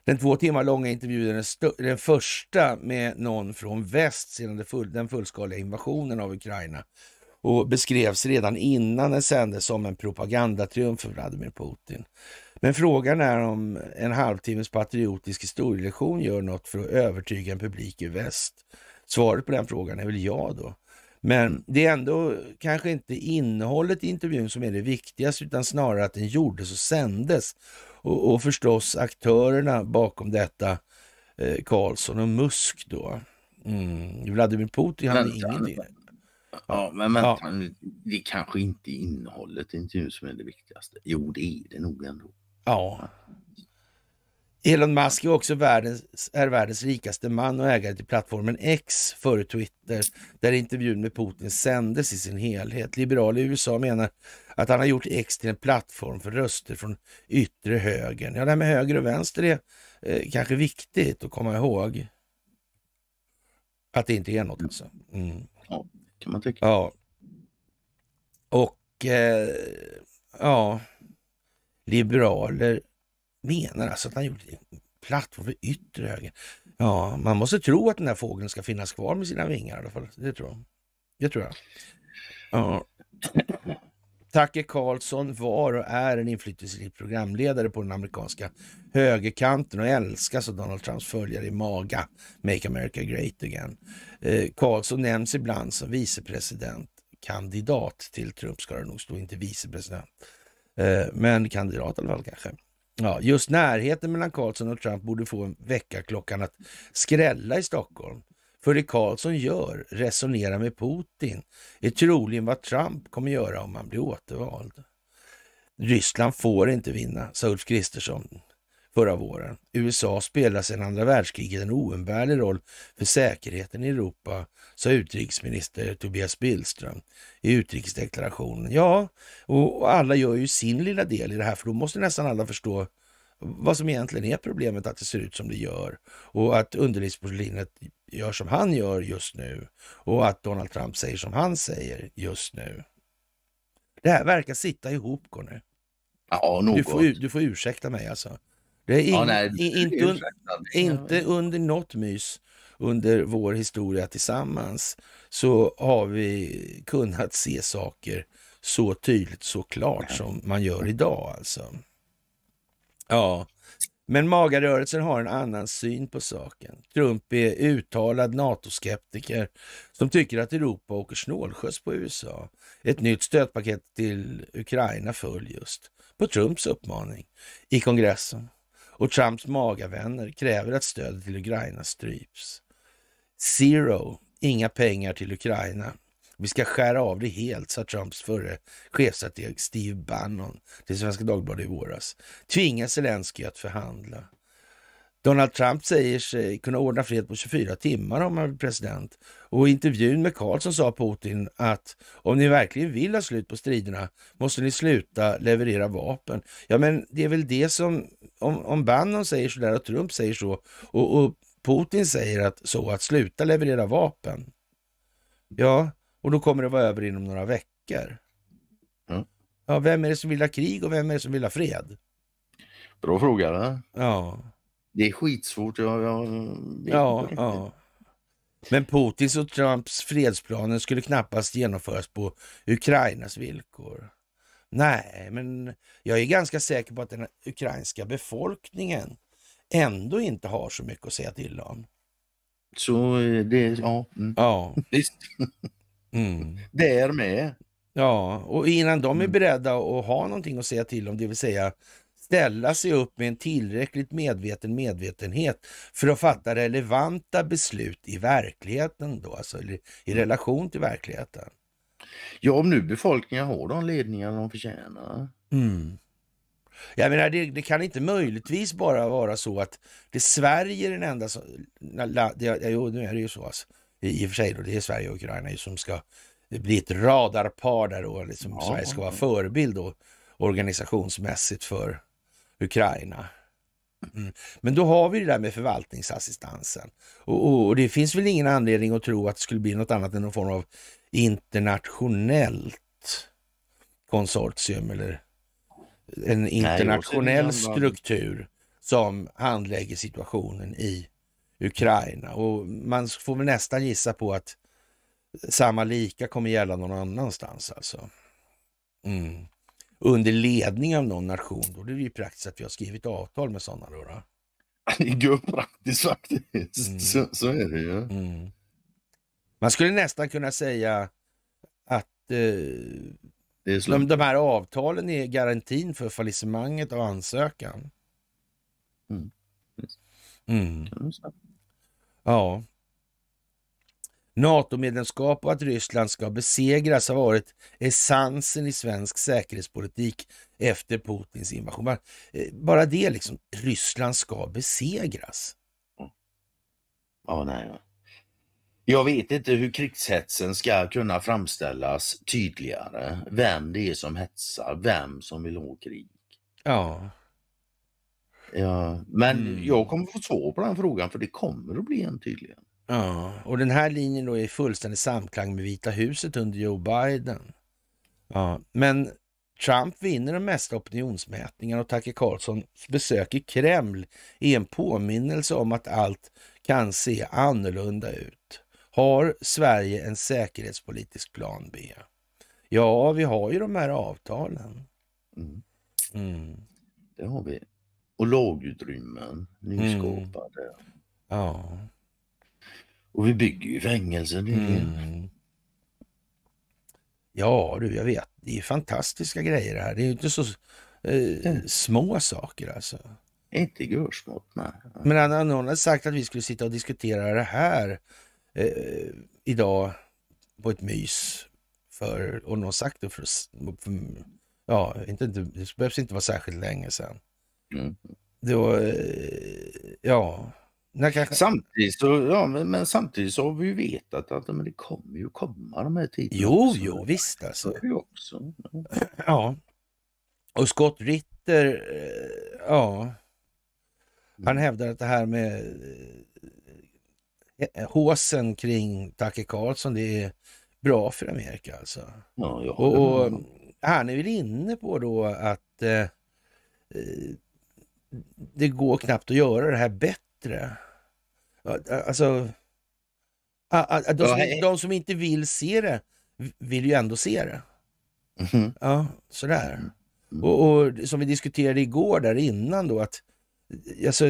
Den två timmar långa intervjun är den, första med någon från väst sedan den fullskaliga invasionen av Ukraina och beskrevs redan innan den sändes som en propagandatriumf för Vladimir Putin. Men frågan är om en halvtimmes patriotisk historielektion gör något för att övertyga en publik i väst. Svaret på den frågan är väl ja då. Men det är ändå kanske inte innehållet i intervjun som är det viktigaste, utan snarare att den gjordes och sändes. Och, och förstås aktörerna bakom detta, eh, Karlsson och Musk då. Mm. Vladimir Putin hade ingenting. Ja, men vänta, ja. det är kanske inte innehållet i intervjun som är det viktigaste. Jo, det är det nog ändå. Ja. Elon Musk är också världens, är världens rikaste man och ägare till plattformen X, före Twitter, där intervjun med Putin sändes i sin helhet. Liberaler i USA menar att han har gjort X till en plattform för röster från yttre högern. Ja, det här med höger och vänster är eh, kanske viktigt att komma ihåg. Att det inte är något alltså. Mm. Ja, kan man tycka. Ja. Och eh, ja liberaler menar alltså att han gjorde en plattform för yttre höger. Ja, man måste tro att den här fågeln ska finnas kvar med sina vingar i alla fall. Det tror jag. Det tror jag. Ja. Tucker Carlson var och är en inflytelserik programledare på den amerikanska högerkanten och älskas av Donald Trumps följare i MAGA, Make America Great Again. Eh, nämns ibland som vicepresidentkandidat till Trump, ska det nog stå, inte vicepresident Eh, men kandidat i alla fall kanske. Ja, just närheten mellan Karlsson och Trump borde få en väckarklockan att skrälla i Stockholm. För det Karlsson gör, resonera med Putin, är troligen vad Trump kommer göra om han blir återvald. Ryssland får inte vinna, sa Ulf Kristersson förra våren. USA spelar sedan andra världskriget en oumbärlig roll för säkerheten i Europa, sa utrikesminister Tobias Billström i utrikesdeklarationen. Ja, och alla gör ju sin lilla del i det här, för då måste nästan alla förstå vad som egentligen är problemet, att det ser ut som det gör och att underlivsporslinet gör som han gör just nu och att Donald Trump säger som han säger just nu. Det här verkar sitta ihop, Conny. Ja, något. Du får, du får ursäkta mig alltså. Det är, in, ja, nej, det är inte, un, inte under något mys under vår historia tillsammans så har vi kunnat se saker så tydligt, så klart som man gör idag alltså. Ja, men magarörelsen har en annan syn på saken. Trump är uttalad NATO-skeptiker som tycker att Europa åker snålskjuts på USA. Ett nytt stödpaket till Ukraina föll just på Trumps uppmaning i kongressen och Trumps magavänner kräver att stödet till Ukraina stryps. Zero, inga pengar till Ukraina. Vi ska skära av det helt, sa Trumps förre chefstrateg Steve Bannon till Svenska Dagbladet i våras. Tvingar Zelenskyj att förhandla. Donald Trump säger sig kunna ordna fred på 24 timmar om han blir president. Och i intervjun med Karlsson sa Putin att om ni verkligen vill ha slut på striderna måste ni sluta leverera vapen. Ja, men det är väl det som, om, om Bannon säger så där och Trump säger så och, och Putin säger att så, att sluta leverera vapen. Ja, och då kommer det vara över inom några veckor. Mm. Ja, vem är det som vill ha krig och vem är det som vill ha fred? Bra fråga. Ja. Det är skitsvårt. Jag, jag ja, ja. Men Putins och Trumps fredsplaner skulle knappast genomföras på Ukrainas villkor. Nej, men jag är ganska säker på att den ukrainska befolkningen ändå inte har så mycket att säga till om. Så eh, det, ja. Mm. Ja. [laughs] Visst. Mm. Det är med. Ja, och innan de är mm. beredda att ha någonting att säga till om, det vill säga ställa sig upp med en tillräckligt medveten medvetenhet för att fatta relevanta beslut i verkligheten då, alltså i mm. relation till verkligheten. Ja, om nu befolkningen har de ledningar de förtjänar. Mm. Jag menar, det, det, kan inte möjligtvis bara vara så att det är Sverige den enda som... La, det, jo, nu är det ju så alltså. I, I och för sig då, det är Sverige och Ukraina som ska bli ett radarpar där då, liksom ja. Sverige ska vara förebild då organisationsmässigt för Ukraina. Mm. Men då har vi det där med förvaltningsassistansen. Och, och, och, det finns väl ingen anledning att tro att det skulle bli något annat än någon form av internationellt konsortium eller en internationell Nej, struktur som handlägger situationen i Ukraina. Och man får väl nästan gissa på att samma lika kommer gälla någon annanstans alltså. Mm under ledning av någon nation, då är det ju praktiskt att vi har skrivit avtal med sådana. Då, då. [laughs] Det är ju praktiskt faktiskt. Mm. Så, så, är det ju. Mm. Man skulle nästan kunna säga att eh, de, de, här avtalen är garantin för fallissemanget av ansökan. Mm. mm. Ja, NATO-medlemskap och att Ryssland ska besegras har varit essensen i svensk säkerhetspolitik efter Putins invasion. Bara eh, det liksom, Ryssland ska besegras. Ja, nej. Jag vet inte hur krigshetsen ska kunna framställas tydligare. Vem det är som hetsar, vem som vill ha krig. Ja. ja men mm. jag kommer få svar på den frågan för det kommer att bli en tydligen. Ja, och den här linjen då är i fullständig samklang med Vita huset under Joe Biden. Ja, men Trump vinner de mesta opinionsmätningarna och Tucker Carlson besöker Kreml är en påminnelse om att allt kan se annorlunda ut. Har Sverige en säkerhetspolitisk plan B? Ja, vi har ju de här avtalen. Mm. Mm. Det har vi. Och lagutrymmen mm. nyskapade. Mm. Ja. Och vi bygger ju fängelser. Mm. Ja du, jag vet. Det är ju fantastiska grejer det här. Det är ju inte så eh, mm. små saker alltså. Inte görsmått, nej. Men han, någon hade sagt att vi skulle sitta och diskutera det här eh, idag på ett mys. För, och någon sagt det för, för ja, inte, inte, det behövs inte vara särskilt länge sedan. Mm. Då, eh, ja, Kanske... Samtidigt, så, ja, men, samtidigt så har vi ju vetat att men det kommer ju komma de här tiderna. Jo, också. jo visst alltså. Det också. Ja. [clears throat] ja. Och Scott Ritter, eh, ja. Han mm. hävdar att det här med eh, eh, håsen kring Tucker Carlson, det är bra för Amerika alltså. Ja, ja. Och, och, han är väl inne på då att eh, det går knappt att göra det här bättre. Alltså, de som, de som inte vill se det vill ju ändå se det. Mm. Ja, sådär. Mm. Och, och, som vi diskuterade igår där innan då att alltså,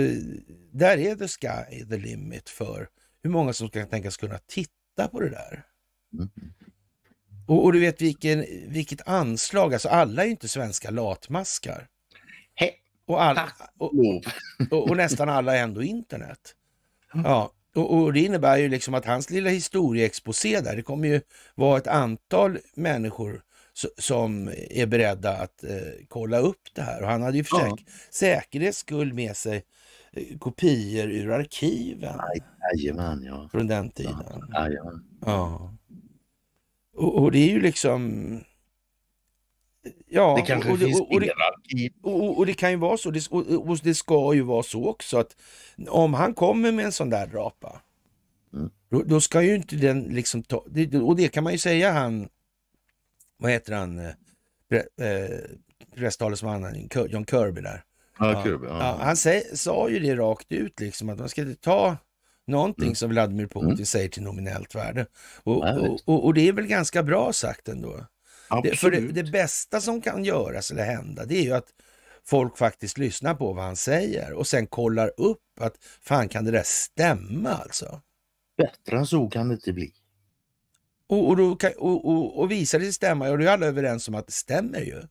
där är the sky the limit för hur många som kan tänkas kunna titta på det där. Mm. Och, och, du vet vilken, vilket anslag, alltså alla är ju inte svenska latmaskar. och, all, och, och, nästan alla är ändå internet. Mm. Ja, och, och, det innebär ju liksom att hans lilla historieexposé där, det kommer ju vara ett antal människor som är beredda att eh, kolla upp det här. Och han hade ju för ja. säkerhets skull med sig eh, kopior ur arkiven. Jajamän, ja. Från den tiden. Aj, aj, Ja. Och, och, det är ju liksom Ja, och, det, kan ju vara så. Det, och, det ska ju vara så också att om han kommer med en sån där rapa, mm. då, då, ska ju inte den liksom ta... Det, och det kan man ju säga han, vad heter han, eh, pre, eh, presstalesmannen John Kirby där. Ah, ja, Kirby, ah. ja, han sä, sa ju det rakt ut liksom att man ska inte ta någonting mm. som Vladimir Putin mm. säger till nominellt värde. Och, och, och, och det är väl ganska bra sagt ändå. Absolut. för det, det, bästa som kan göras eller hända, det är ju att folk faktiskt lyssnar på vad han säger och sen kollar upp att fan kan det där stämma alltså? Bättre än så kan det inte bli. Och, och, då kan, och, och, och visar det sig stämma, ja då är alla överens om att det stämmer ju.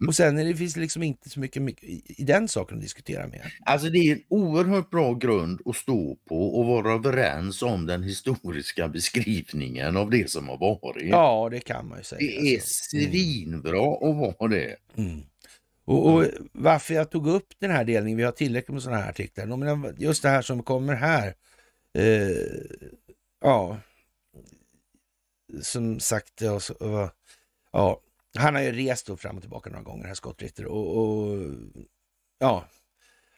Mm. Och sen är det, finns det liksom inte så mycket, mycket i, i den saken att diskutera mer. Alltså det är en oerhört bra grund att stå på och vara överens om den historiska beskrivningen av det som har varit. Ja, det kan man ju säga. Det är alltså. mm. svinbra mm. att vara det. Mm. Och, och, Varför jag tog upp den här delningen, vi har tillräckligt med sådana här artiklar. Just det här som kommer här. Eh, ja, som sagt, ja, han har ju rest då fram och tillbaka några gånger, här Scott Ritter, och, och ja,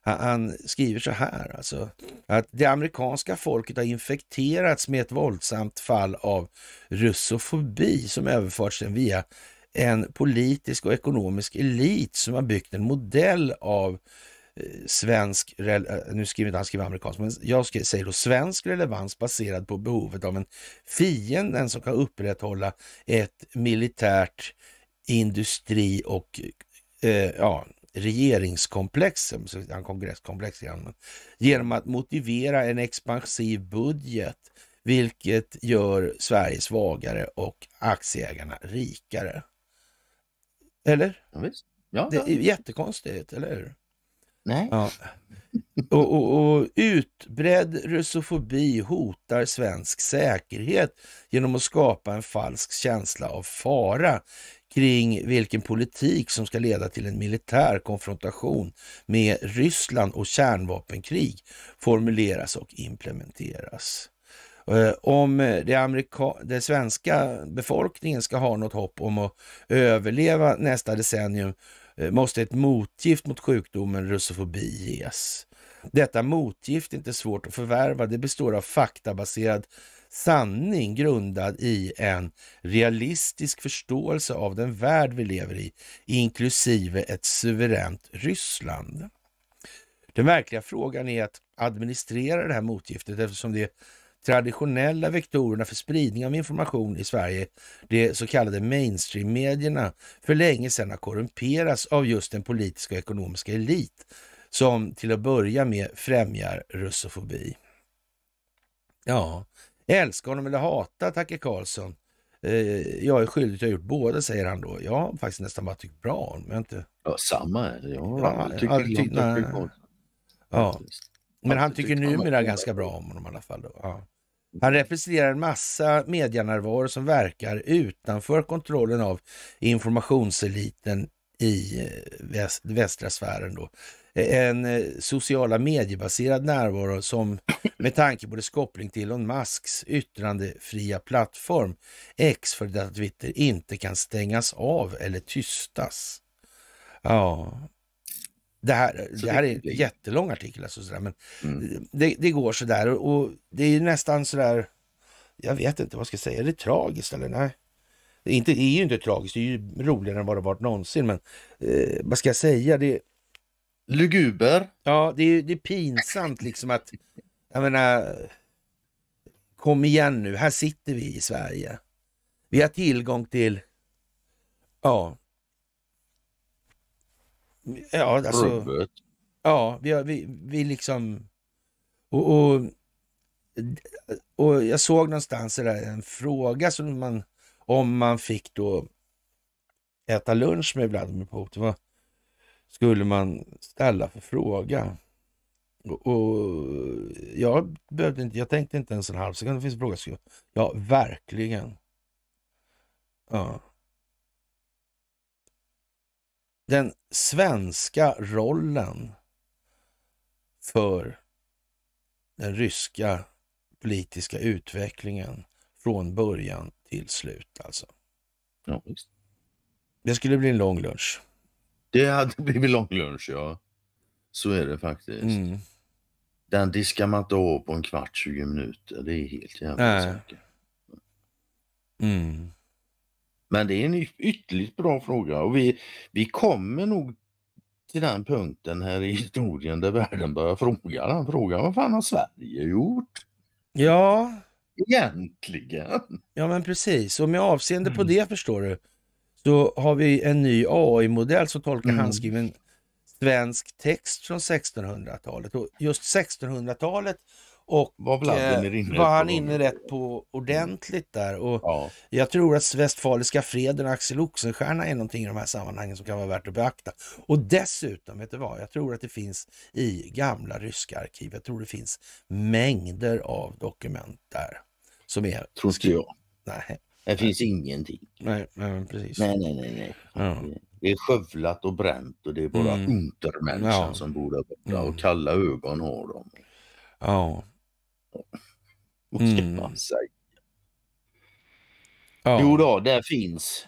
han skriver så här alltså, att det amerikanska folket har infekterats med ett våldsamt fall av russofobi som överförts via en politisk och ekonomisk elit som har byggt en modell av eh, svensk, eh, nu skriver inte han skriver amerikansk, men jag säger då svensk relevans baserad på behovet av en fiende som kan upprätthålla ett militärt industri och eh, ja, regeringskomplex, kongresskomplex igen, genom att motivera en expansiv budget, vilket gör Sverige svagare och aktieägarna rikare. Eller? Ja, ja, ja. Det är jättekonstigt, eller hur? Nej. Ja. [laughs] Och, och, och, utbredd russofobi hotar svensk säkerhet genom att skapa en falsk känsla av fara kring vilken politik som ska leda till en militär konfrontation med Ryssland och kärnvapenkrig formuleras och implementeras. Eh, om eh, det, amerika- det svenska befolkningen ska ha något hopp om att överleva nästa decennium eh, måste ett motgift mot sjukdomen russofobi ges. Detta motgift är inte svårt att förvärva. Det består av faktabaserad sanning grundad i en realistisk förståelse av den värld vi lever i, inklusive ett suveränt Ryssland. Den verkliga frågan är att administrera det här motgiftet eftersom det traditionella vektorerna för spridning av information i Sverige, de så kallade mainstream-medierna, för länge sedan har korrumperats av just den politiska och ekonomiska elit som till att börja med främjar russofobi. Ja, Älska honom eller hata Tacke Karlsson. Eh, jag är skyldig att jag gjort båda, säger han då. Jag har faktiskt nästan bara tyckt bra om men inte... Ja, samma är Jag har aldrig tyckt ty nej, nej. ja. Men han tycker numera ganska bra om honom i alla fall. Då. Ja. Han representerar en massa medienärvaro som verkar utanför kontrollen av informationseliten i eh, väst, västra sfären då en eh, sociala mediebaserad närvaro som med tanke på dess koppling till Elon Musks yttrandefria plattform X för detta Twitter inte kan stängas av eller tystas. Ja, det här, det här är en jättelång artikel, alltså sådär, men mm. det, det går sådär och, och det är nästan sådär, jag vet inte vad jag ska säga, är det tragiskt eller nej? Det är, inte, det är ju inte tragiskt, det är ju roligare än vad det varit någonsin, men eh, vad ska jag säga? Det, Luguber. Ja, det är, det är pinsamt liksom att, jag menar, kom igen nu, här sitter vi i Sverige. Vi har tillgång till, ja, ja alltså, Robert. ja, vi, har, vi, vi liksom, och, och, och jag såg någonstans där en fråga som man, om man fick då äta lunch med Vladimir Putin skulle man ställa för fråga? Och, och jag, behövde inte, jag tänkte inte ens en halv sekund. Det finns en fråga. ja, verkligen. Ja. Den svenska rollen för den ryska politiska utvecklingen från början till slut alltså. Ja, det skulle bli en lång lunch. Det hade blivit lång lunch, ja. Så är det faktiskt. Mm. Den diskar man inte av på en kvart, 20 minuter. Det är helt jävla äh. säkert. Mm. Men det är en ytterligt bra fråga och vi, vi kommer nog till den punkten här i historien där världen börjar fråga den frågan. Vad fan har Sverige gjort? Ja. Egentligen. Ja men precis och med avseende mm. på det förstår du så har vi en ny AI-modell som tolkar mm. handskriven svensk text från 1600-talet. Och just 1600-talet och var eh, inne var han inne rätt på ordentligt där. Och ja. Jag tror att Westfaliska freden och Axel Oxenstierna är någonting i de här sammanhangen som kan vara värt att beakta. Och dessutom, vet du vad, jag tror att det finns i gamla ryska arkiv, jag tror det finns mängder av dokument där. Som är... Tror inte jag. Nej. Det finns ingenting. Nej, nej, precis. Nej, nej, nej. nej. Ja. Det är skövlat och bränt och det är bara mm. untermänniskan ja. som bor där borta mm. och kalla ögon har de. Ja. [laughs] Vad ska mm. man säga? Ja. Jo då, där finns.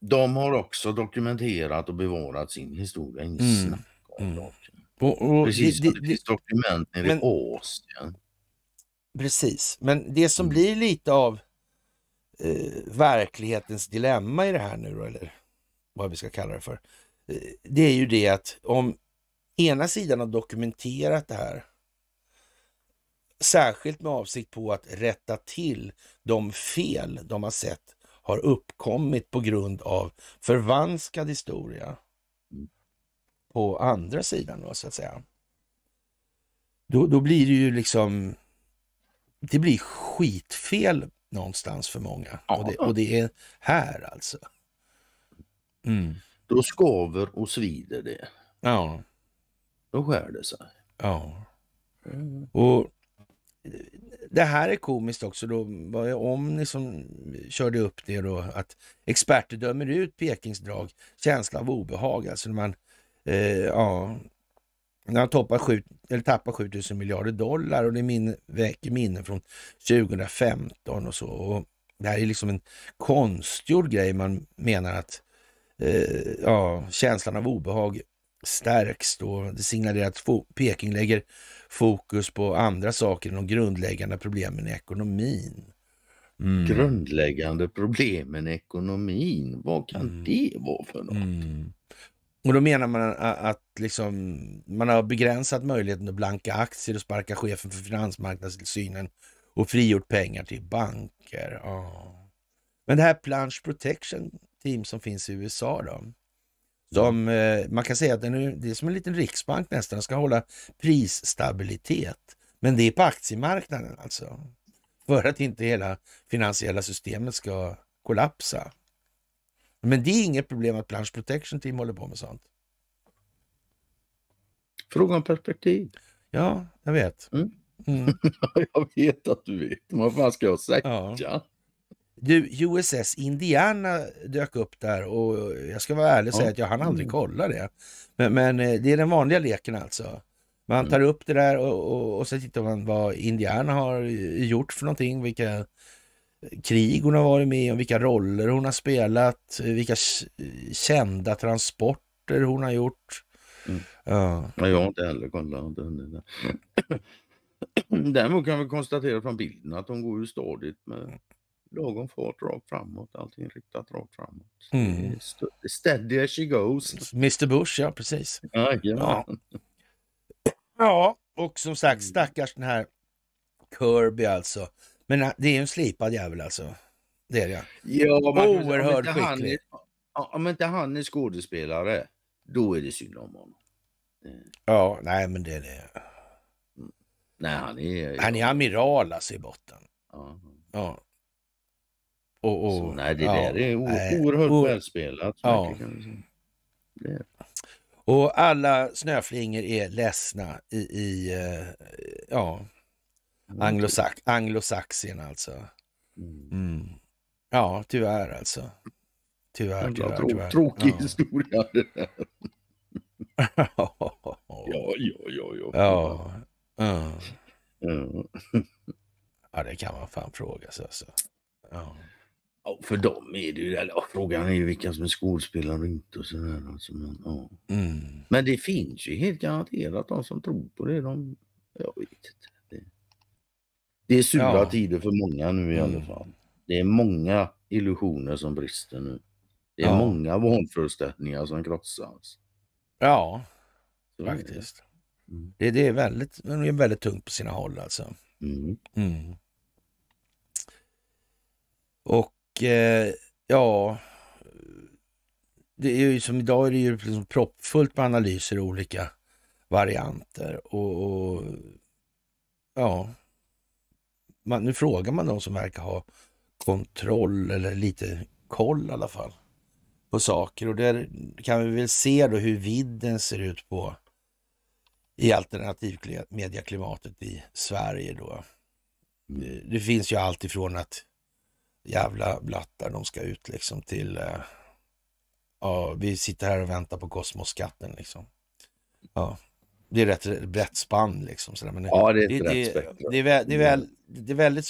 De har också dokumenterat och bevarat sin historia. Ingen mm. snack om mm. Och, och, Precis det, det, det finns dokument nere men, i Asien. Precis, men det som mm. blir lite av eh, verklighetens dilemma i det här nu då, eller vad vi ska kalla det för. Eh, det är ju det att om ena sidan har dokumenterat det här, särskilt med avsikt på att rätta till de fel de har sett har uppkommit på grund av förvanskad historia på andra sidan då så att säga. Då, då blir det ju liksom, det blir skitfel någonstans för många. Ja. Och, det, och, det, är här alltså. Mm. Då skaver och svider det. Ja. Då skär det sig. Ja. Mm. Och det här är komiskt också, då var det Omni som körde upp det då, att experter dömer ut Pekings drag, känsla av obehag, alltså när man eh, ja, han toppar sju, eller tappar 7000 miljarder dollar och det min, väcker minnen från 2015 och så. Och det här är liksom en konstgjord grej. Man menar att eh, ja, känslan av obehag stärks då. Det signalerar att Peking lägger fokus på andra saker än de grundläggande problemen i ekonomin. Mm. Grundläggande problemen i ekonomin, vad kan mm. det vara för något? Mm. Och då menar man att liksom, man har begränsat möjligheten att blanka aktier och sparka chefen för finansmarknadstillsynen och frigjort pengar till banker. Oh. Men det här Plunge Protection Team som finns i USA då. De, eh, man kan säga att den är, det är som en liten riksbank nästan, den ska hålla prisstabilitet. Men det är på aktiemarknaden alltså. För att inte hela finansiella systemet ska kollapsa. Men det är inget problem att Blanche Protection Team håller på med sånt. Fråga om perspektiv. Ja, jag vet. Mm. Mm. [laughs] jag vet att du vet. Vad fan ska jag säga? Ja. Du, USS Indiana dök upp där och jag ska vara ärlig och säga ja. att jag hann aldrig mm. kolla det. Men, men, eh, det är den vanliga leken alltså. Man mm. tar upp det där och, och, och så tittar man vad Indiana har gjort för någonting, vilka krig hon har varit med om, vilka roller hon har spelat, vilka kända transporter hon har gjort. Mm. Ja. ja. jag har inte heller kollat. [clears throat] Däremot kan vi konstatera från bilden att hon går ju stadigt med lagom fart rakt framåt, allting riktat rakt framåt. Mm. Steady as she goes. Mr Bush, ja precis. Ja, ja. ja, och som sagt mm. stackars den här Kirby alltså. Men eh, det är en slipad jävel alltså. Det är det. Ja, man, Oerhört om han, skicklig. Är, om inte han är skådespelare, då är det synd om honom. Ja, nej men det är det. Nej, han är... Han är amiral alltså i botten. Ja. ja. Och, och, Så, nej, det ja, där är oerhört och, välspelat. Ja. Och alla snöflingor är ledsna i, i eh, ja, Mm. Anglosax anglosaxien alltså. Mm. mm. Ja, tyvärr alltså. Tyvärr, tyvärr, trå tyvärr. Tråkig ja. historia det där. [laughs] ja, ja, ja, ja. Ja. Ja. ja, det kan man fan fråga sig alltså. Ja. ja för dem är det ju, eller, frågan är ju vilka som är skådespelare och inte och sådär. Alltså, men, ja. Mm. men det finns ju helt garanterat de som tror på det. De, jag vet inte. Det är sura ja. tider för många nu i alla mm. fall. Det är många illusioner som brister nu. Det är ja. många vanföreställningar som krossas. Ja, faktiskt. Mm. Det, det, är väldigt, det är väldigt tungt på sina håll alltså. Mm. Mm. Och eh, ja, det är ju som idag är det ju liksom proppfullt med analyser och olika varianter. Och, och ja, man, nu frågar man de som verkar ha kontroll eller lite koll i alla fall på saker och där kan vi väl se då hur vidden ser ut på i alternativmediaklimatet i Sverige då. Det finns ju allt ifrån att jävla blattar de ska ut liksom till eh, ja, vi sitter här och väntar på kosmosskatten liksom. Ja, det är rätt brett spann liksom. ja, det är ett det, brett Det, det, är, det, är väl, mm. det är väldigt...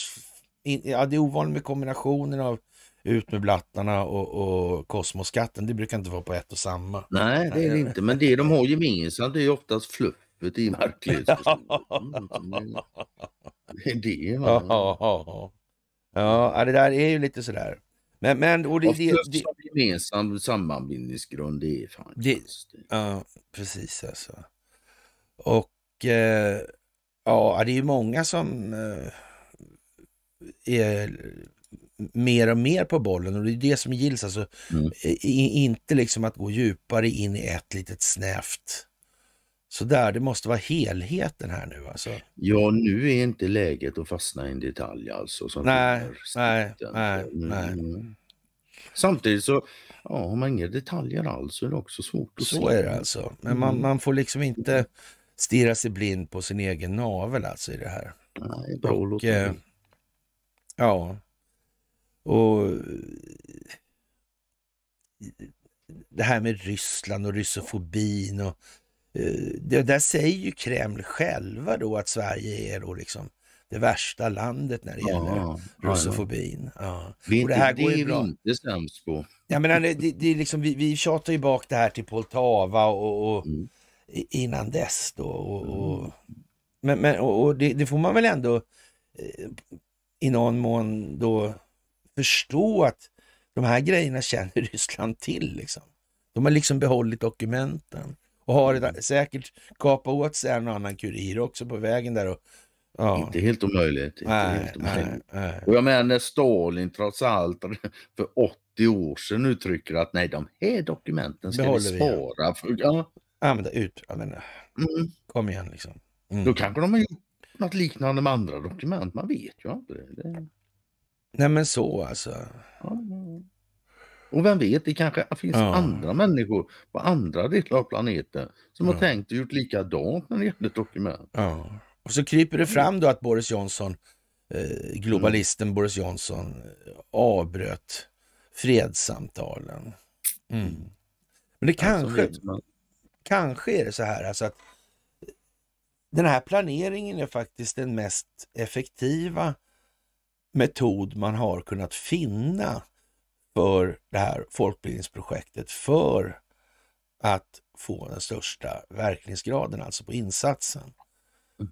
Ja, det är ovanligt med kombinationen av ut med blattarna och, och kosmoskatten. Det brukar inte vara på ett och samma. Nej, det är det inte. Men det de har gemensamt är oftast fluffet i verklighetsbeskrivningen. [laughs] Det är det. Ja, ja, det där är ju lite sådär. Men, men och det, och det, det, gemensam sammanbindningsgrund, det är fantastiskt. ja, precis alltså. Och eh, ja, det är ju många som eh, är mer och mer på bollen och det är det som gills. Alltså, mm. inte liksom att gå djupare in i ett litet snävt så där, det måste vara helheten här nu alltså. Ja, nu är inte läget att fastna i en detalj alltså. Som nej, nej, nej, nej. Mm, mm. Samtidigt så, ja, har man inga detaljer alls så är det också svårt att så se. Så är det alltså. Men man, mm. man får liksom inte mm stirra sig blind på sin egen navel alltså i det här. Nej, bra och, eh, ja, och eh, det här med Ryssland och ryssofobin och eh, det där säger ju Kreml själva då att Sverige är då liksom det värsta landet när det gäller ja, russofobin. Ja. Vi ja. det här det går ju bra. vi inte sämst på. Jag menar det, det, är liksom, vi, vi tjatar ju bak det här till Poltava och, och mm innan dess då. Och, och mm. men, men, och, och det, det, får man väl ändå eh, i någon mån då förstå att de här grejerna känner [laughs] Ryssland till. Liksom. De har liksom behållit dokumenten och har ett, mm. säkert kapat åt sig en och annan kurir också på vägen där. Och, ja. Inte helt omöjligt. Inte nej, helt omöjligt. Nej, nej. Och jag menar när Stalin trots allt [laughs] för 80 år sedan uttrycker att nej, de här dokumenten ska Behåller vi spara. Vi, ja. För, ja använda ut... Jag menar, mm. Kom igen liksom. Mm. Då kanske de har gjort något liknande med andra dokument. Man vet ju aldrig. Det... Nej men så alltså. Ja. Och vem vet, det kanske finns ja. andra människor på andra delar av planeten som ja. har tänkt och gjort likadant när det gäller dokument. Ja. Och så kryper det mm. fram då att Boris Johnson, eh, globalisten mm. Boris Johnson, eh, avbröt fredssamtalen. Mm. Men det alltså, kanske kanske är det så här alltså att den här planeringen är faktiskt den mest effektiva metod man har kunnat finna för det här folkbildningsprojektet för att få den största verkningsgraden, alltså på insatsen.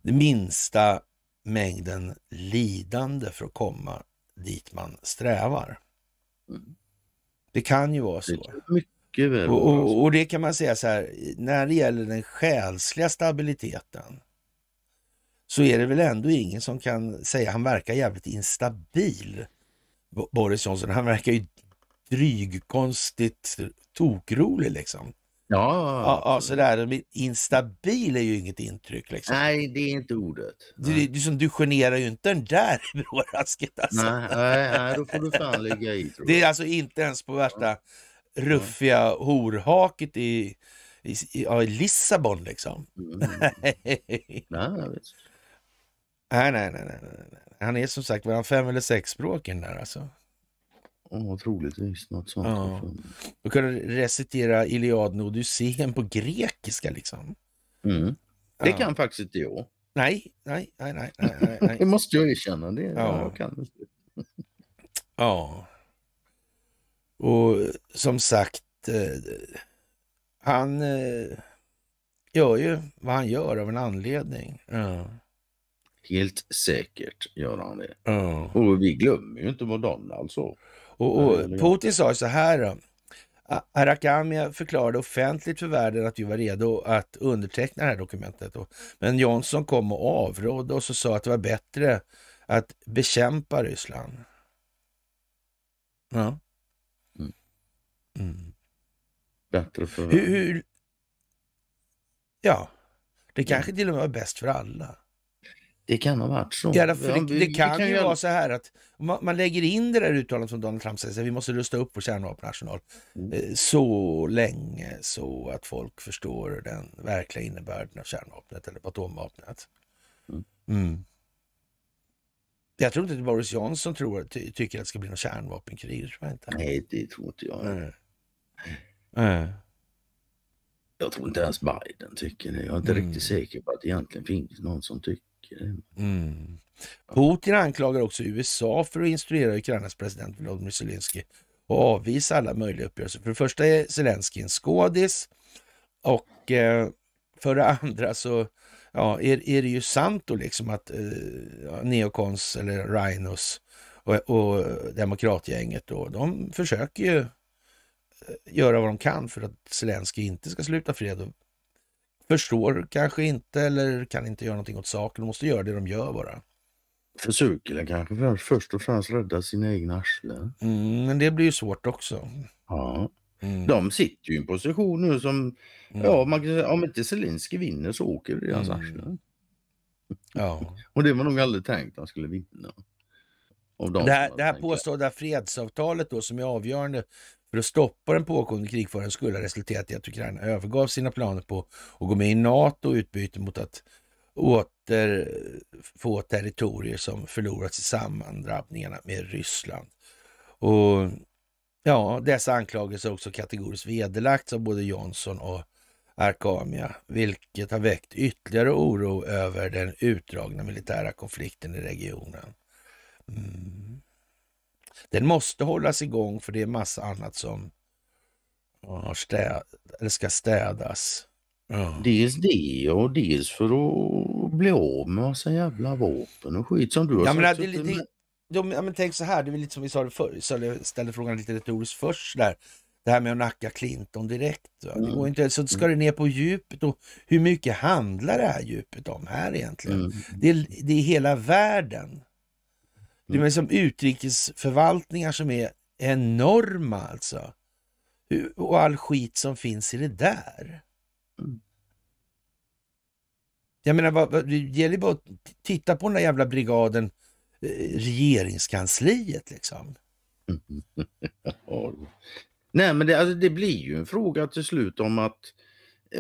Den minsta mängden lidande för att komma dit man strävar. Mm. Det kan ju vara så. Gud bevara Och, och, och det kan man säga så här, när det gäller den själsliga stabiliteten så är det väl ändå ingen som kan säga, han verkar jävligt instabil, Boris Johnson. Han verkar ju drygkonstigt tokrolig liksom. Ja, ja, ja sådär. Instabil är ju inget intryck. Liksom. Nej, det är inte ordet. Du, du, du, du generar ju inte den där [laughs] i brådrasket. Alltså. Nej, nej, nej, då får du fan ligga i. Det är alltså inte ens på värsta ruffiga horhaket i, i, i, i Lissabon liksom. Mm. [laughs] nej, nej, nej, nej, nej. Han är som sagt, var han fem eller sex språken där alltså? Ja, oh, troligtvis något sånt. Ja. Då kan recitera Iliaden och Odysseen på grekiska liksom. Mm. Det ja. kan faktiskt inte jag. Nej, nej, nej, nej. nej, nej. [laughs] det måste jag erkänna. Det, ja. Jag kan. ja. Och som sagt, eh, han eh, gör ju vad han gör av en anledning. Ja. Helt säkert gör han det. Ja. Och vi glömmer ju inte Madonna alltså. Och, och Putin sa så här då. Arakamia förklarade offentligt för världen att vi var redo att underteckna det här dokumentet. Men Johnson kom och avrådde oss och sa att det var bättre att bekämpa Ryssland. Ja. Mm. Bättre för... Hur, hur... Ja, det kanske mm. till och med var bäst för alla. Det kan ha varit så. Ja, det, det, det kan, ju vara så här att man, man, lägger in det där uttalandet från Donald Trump säger att vi måste rusta upp vår kärnvapenarsenal mm. Eh, så länge så att folk förstår den verkliga innebörden av kärnvapnet eller atomvapnet. Mm. Mm. Jag tror inte att Boris Johnson tror, ty, tycker att det ska bli något kärnvapenkrig. Inte. Nej, det tror inte jag. Mm. Äh. Jag tror inte ens Biden tycker det. Jag är inte mm. riktigt säker på att det egentligen finns någon som tycker det. Mm. Putin anklagar också USA för att instruera Ukrainas president Volodymyr Zelensky och avvisa alla möjliga uppgörelser. För det första är Zelensky en skådis och eh, för det andra så ja, är, är det ju sant då liksom att eh, neokons eller rhinos och, och demokratgänget då, de försöker ju göra vad de kan för att Zelenskyj inte ska sluta fred och förstår kanske inte eller kan inte göra någonting åt saken. De måste göra det de gör bara. Försöker de kanske först och främst rädda sina egna arslen. Mm, men det blir ju svårt också. Ja. Mm. De sitter ju i en position nu som, mm. ja, man, om inte Zelenskyj vinner så åker deras mm. arslen. Ja. [laughs] och det var nog aldrig tänkt att han skulle vinna. Det här, det här påstår fredsavtalet då som är avgörande för att stoppa den pågående krigföringen skulle ha resulterat i att Ukraina övergav sina planer på att gå med i NATO i utbyte mot att återfå territorier som förlorats i sammandrabbningarna med Ryssland. Och ja, dessa anklagelser har också kategoriskt vederlagts av både Johnson och Arkamia, vilket har väckt ytterligare oro över den utdragna militära konflikten i regionen. Mm. Den måste hållas igång för det är massa annat som städ, eller ska städas. Ja. Dels det och dels för att bli av med massa jävla vapen och skit som du har ja, men, det, det, med. de, ja, men tänk så här, det är lite som vi sa det förr, så jag ställde frågan lite retoriskt först där. Det här med att nacka Clinton direkt. Va? Det går mm. inte, så mm. ska det ner på djupet och hur mycket handlar det här djupet om här egentligen? Mm. Det, det är hela världen det är som utrikesförvaltningar som är enorma alltså. Och all skit som finns i det där. Mm. Jag menar, det gäller bara att titta på den där jävla brigaden, eh, regeringskansliet liksom. [laughs] Nej, men det, alltså, det blir ju en fråga till slut om att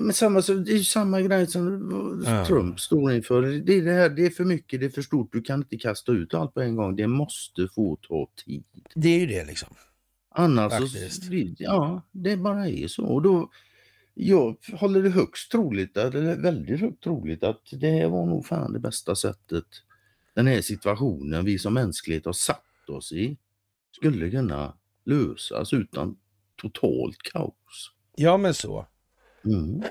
men samma, det är samma grej som ja. Trump står inför. Det är, det, här, det är för mycket, det är för stort. Du kan inte kasta ut allt på en gång. Det måste få ta tid. Det är ju det liksom. Annars Faktiskt. så... Ja, det bara är så. Och då, jag håller det högst troligt, eller väldigt högt troligt, att det här var nog fan det bästa sättet den här situationen vi som mänsklighet har satt oss i skulle kunna lösas utan totalt kaos. Ja, men så. Mm.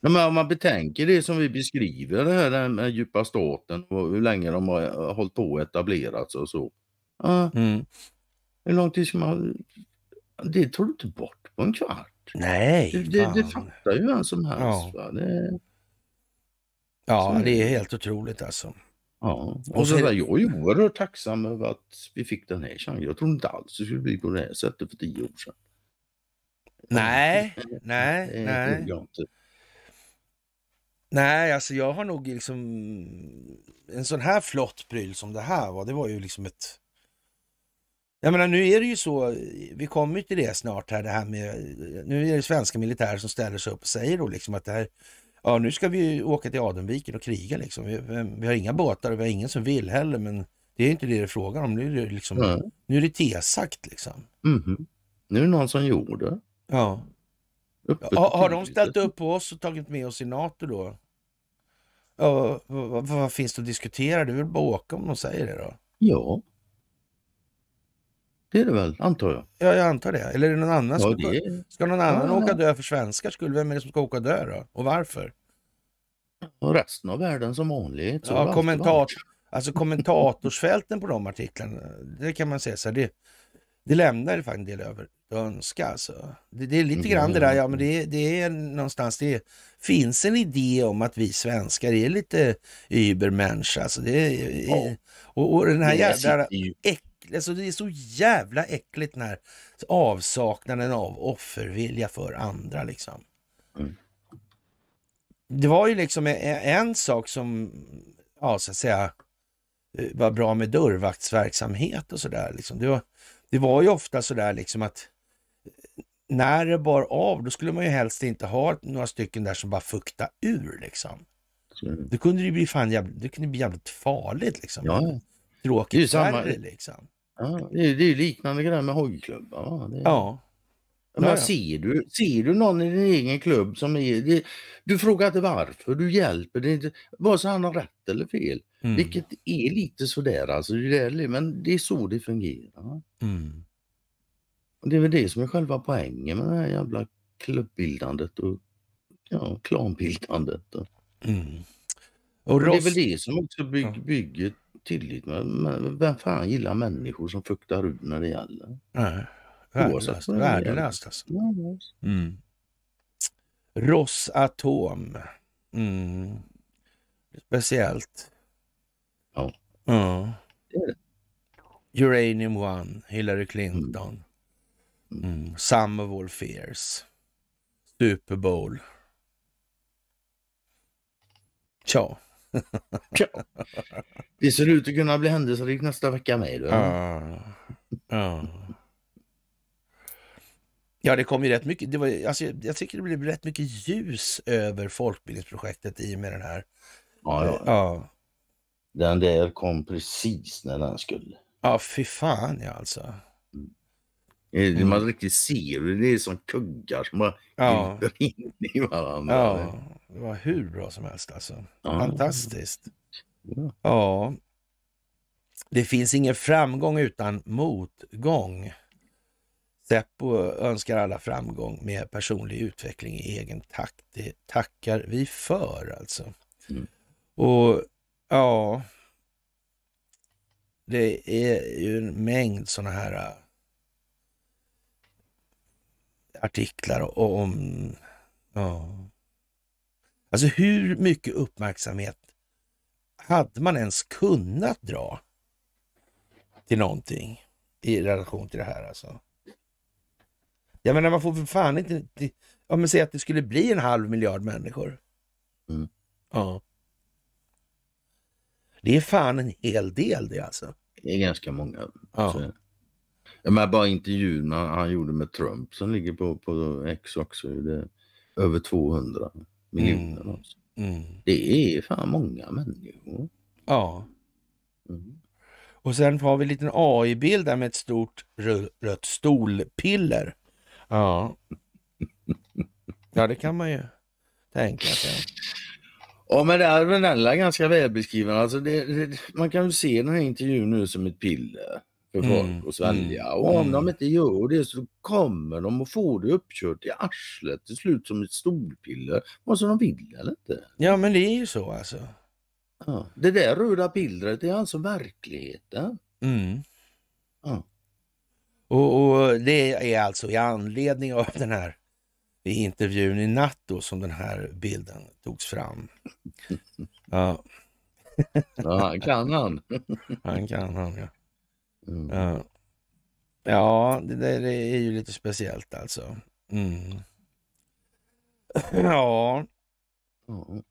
Ja, men om man betänker det som vi beskriver, det här med djupa staten och hur länge de har eh, hållit på och etablerats och så. Ja. Mm. Hur lång tid ska man... Det tar du inte bort på en kvart. Nej. Det, det, fattar ju vem som helst. Ja, det... ja det är helt otroligt alltså. Ja, och, så, så jag är oerhört tacksam över att vi fick den här chansen. Jag trodde inte alls det skulle bli på det här sättet för tio år sedan. Nej, nej, nej. Typ. Nej, alltså jag har nog liksom en sån här flott pryl som det här var, det var ju liksom ett... Jag menar nu är det ju så, vi kommer ju till det snart här, det här med, nu är det svenska militärer som ställer sig upp och säger då liksom att det här, ja nu ska vi åka till Adenviken och kriga liksom. Vi, vi har inga båtar och vi har ingen som vill heller, men det är ju inte det det är frågan om. Nu är det, liksom, mm. nu är det tesagt liksom. Mm. Nu är det någon som gjorde. Ja. Öppet ha, har de ställt upp på oss och tagit med oss i NATO då? Ja, vad, vad, finns det att diskutera? Det är väl bara att åka om de säger det då? Ja. Det är det väl, antar jag. Ja, jag antar det. Eller är det någon annan? Ja, ska, det... ska någon annan ja, åka ja. dö för svenskar skull? Vem är det som ska åka dö då? Och varför? Och resten av världen som vanligt. Ja, kommentat... alltså kommentatorsfälten på de artiklarna, det kan man säga så här, det, det lämnar det faktiskt en del över, önska alltså. Det, det är lite mm-hmm. grann det där, ja men mm-hmm. det, det är någonstans, det finns en idé om att vi svenskar är lite übermensch alltså. Det är, ja. och, och den här jävla alltså det är så jävla äckligt när avsaknaden av offervilja för andra liksom. Mm. Det var ju liksom en, e-, en, sak som, ja så att säga, eh, var bra med dörrvaktsverksamhet och sådär. Liksom. Det, det var ju ofta sådär liksom att när det bar av, då skulle man ju helst inte ha några stycken där som bara fukta ur liksom. Mm. Då kunde ju bli fan jävligt, det kunde bli jävligt farligt liksom. Ja. Tråkigt det är samma... färre liksom. Ja, det är ju liknande grejer med hojklubbar. Är... Ja. Men ja, ja. ser, du, ser du någon i din egen klubb som är... Det, du frågar inte varför, du hjälper det inte. Vare sig han har rätt eller fel. Mm. Vilket är lite sådär alltså. men det är så det fungerar. Mm. Och Det är väl det som är själva poängen med det här jävla klubbbildandet och ja, klanbildandet. Och. Mm. Och, Det är väl det som också bygg, bygger tillit. Men, vem fan gillar människor som fuktar ut när det gäller? värdelöst. Värdelöst alltså. Mm. Rosatom. Mm. Speciellt. Ja. ja. Uranium One, Hillary mm. Clinton. Mm. Mm. Some of all fears. Super Bowl. Tja. [laughs] Tja. Det ser ut att kunna bli händelserikt nästa vecka med. Du. Ja. ja. Ja, det kom ju rätt mycket. Det var, alltså, jag tycker det blev rätt mycket ljus över folkbildningsprojektet i och med den här. Ja, ja. ja. Den där kom precis när den skulle. Ja, fy fan ja alltså. Eh, mm. Man riktigt ser det, det är som kuggar som bara ja. in i varandra. Ja, det var hur bra som helst alltså. Ja. Fantastiskt. Ja. ja. Det finns ingen framgång utan motgång. Seppo önskar alla framgång med personlig utveckling i egen takt. Det tackar vi för alltså. Mm. Och ja, det är ju en mängd sådana här artiklar och, om... Ja. Alltså hur mycket uppmärksamhet hade man ens kunnat dra till någonting i relation till det här alltså? Jag menar man får för fan inte... Ja men säg att det skulle bli en halv miljard människor. Mm. Ja. Det är fan en hel del det alltså. Det är ganska många. Ja. Så... Jag menar bara intervjun han gjorde med Trump som ligger på, på X också. Det över 200 miljoner. Mm. Mm. Det är fan många människor. Ja. Mm. Och sen har vi en liten AI-bild där med ett stort rött stolpiller. Ja. [laughs] ja, det kan man ju tänka sig. Ja, men det är väl ganska välbeskriven. Alltså det, det, man kan ju se den här intervjun nu som ett piller för folk mm. att svälja. Mm, och om mm. de inte gör det så kommer de att få det uppkört i arslet till slut som ett stolpiller, vare sig de vill eller inte. Ja men det är ju så alltså. Ja. Det där röda pillret är alltså verkligheten. Mm. Ja. Och, och, det är alltså i anledning av den här intervjun i natt då som den här bilden togs fram. [laughs] Ja. ja, han kan han. han kan han, ja. Mm. Ja. ja, det där är ju lite speciellt alltså. Mm. mm. Ja.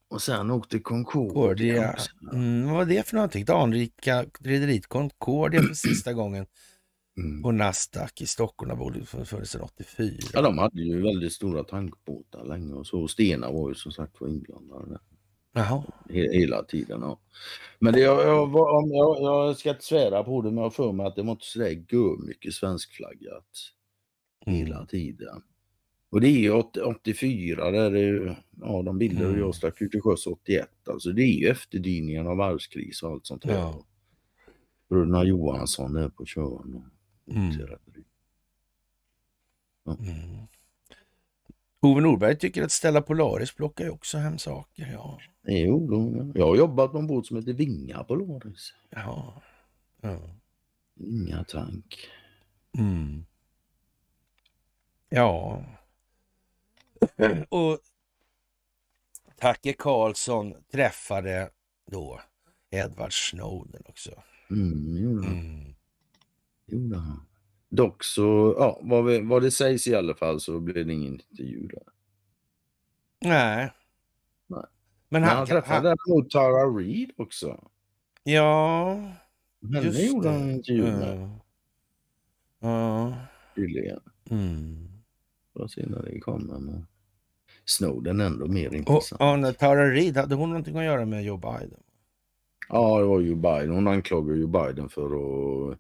Och sen åkte Concordia. Mm, vad var det för någonting? Det anrika rederiet Concordia för [clears throat] sista gången mm. på Nasdaq i Stockholm. Borde funnits sedan 84. Ja, de hade ju väldigt stora tankbåtar länge och så. Stena var ju som sagt var inblandade. Jaha. Hela tiden. Ja. Men det, jag, jag, jag, jag ska inte svära på det, men jag för mig att det var inte sådär mycket svenskflaggat mm. hela tiden. Och det är 84 där det, ja, de bilder mm. jag stack ut till sjöss 81. Alltså det är ju efterdyningarna av varvskris och allt sånt där. Ja. Bröderna Johansson där på Tjörn. mm. Ja. Mm. Ove Norberg tycker att Stella Polaris plockar ju också hem saker. Ja. Jo, jag har jobbat på en båt som heter Vinga Polaris. Ja. ja. Inga tank. Mm. Ja. Och Tacke Karlsson träffade då Edward Snowden också. Mm, gjorde han. Mm. Dock så, ja, vad, vi, vad det sägs i alla fall så blir det ingen intervju där. Nej. Nej. Men han, Men han träffade han... däremot Tara Reid också. Ja. Henne just gjorde han intervju med. Ja. Tydligen. Ja. Mm. Vad synd det kommer. Men... Eh, Snowden ändå mer intressant. Och, och Tara Reid, hade hon någonting att göra med Joe Biden? Ja, det var Joe Biden. Hon anklagade Joe Biden för att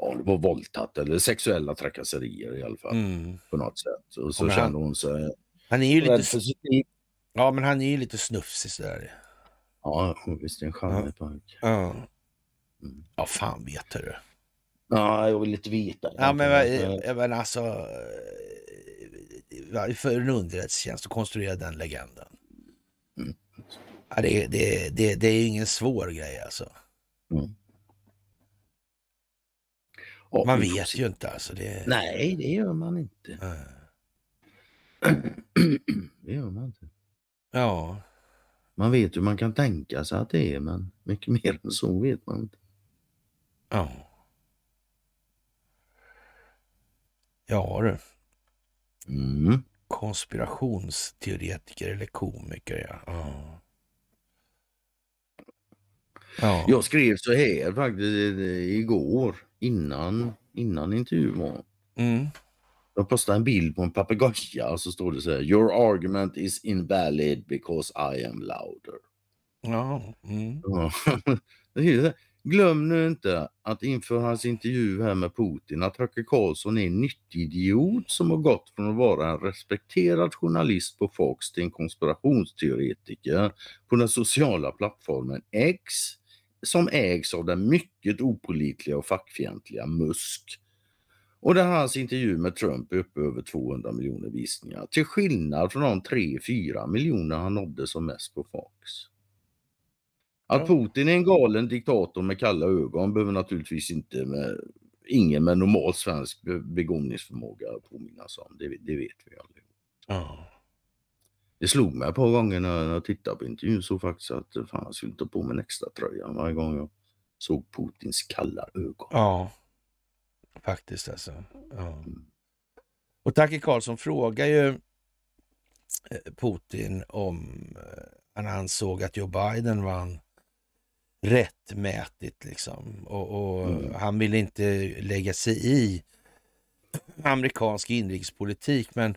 ja, det var våldtäkt eller sexuella trakasserier i alla fall. Mm. På något sätt. Och så ja, kände hon sig... Han är ju lite... För sitt... Ja, men han är ju lite snufsig sådär. Ja, visst är en charmig ja. pojk. Ja. Mm. ja, fan vet du. Ja, jag vill lite veta. Ja, men, men, men alltså... Eh, för en underrättelsetjänst att konstruera den legenden. Mm. Ja, det, det, det, det är ingen svår grej alltså. Mm. Och man vet ju inte alltså. Det... Nej, det gör man inte. [clears throat] det gör man inte. Ja. Man vet hur man kan tänka sig att det är, men mycket [laughs] mer än så vet man inte. Ja. Ja du. Mm. Konspirationsteoretiker eller komiker, ja. ja. ja. Jag skrev så här faktiskt igår innan, innan intervjun. Mm. De postade en bild på en papegoja och så står det så här. Your argument is invalid because I am louder. Ja. Mm. [laughs] Glöm nu inte att inför hans intervju här med Putin att Hacke Karlsson är en nyttig idiot som har gått från att vara en respekterad journalist på Fox till en konspirationsteoretiker på den sociala plattformen X som ägs av den mycket opolitliga och fackfientliga Musk. Och där hans intervju med Trump är uppe över 200 miljoner visningar. Till skillnad från de 3-4 miljoner han nådde som mest på Fox. Att Putin är en galen diktator med kalla ögon behöver naturligtvis inte med, ingen med normal svensk begåvningsförmåga påminnas om. Det, det vet vi aldrig. Ja. Det slog mig ett par gånger när jag tittade på intervjun så faktiskt att eh, fan, jag skulle ta på mig en extra tröja varje gång jag såg Putins kalla ögon. Ja, faktiskt alltså. Ja. Mm. Och Tacke Karlsson frågar ju eh, Putin om eh, han ansåg att Joe Biden vann rättmätigt liksom. Och, och mm. han ville inte lägga sig i amerikansk inrikespolitik men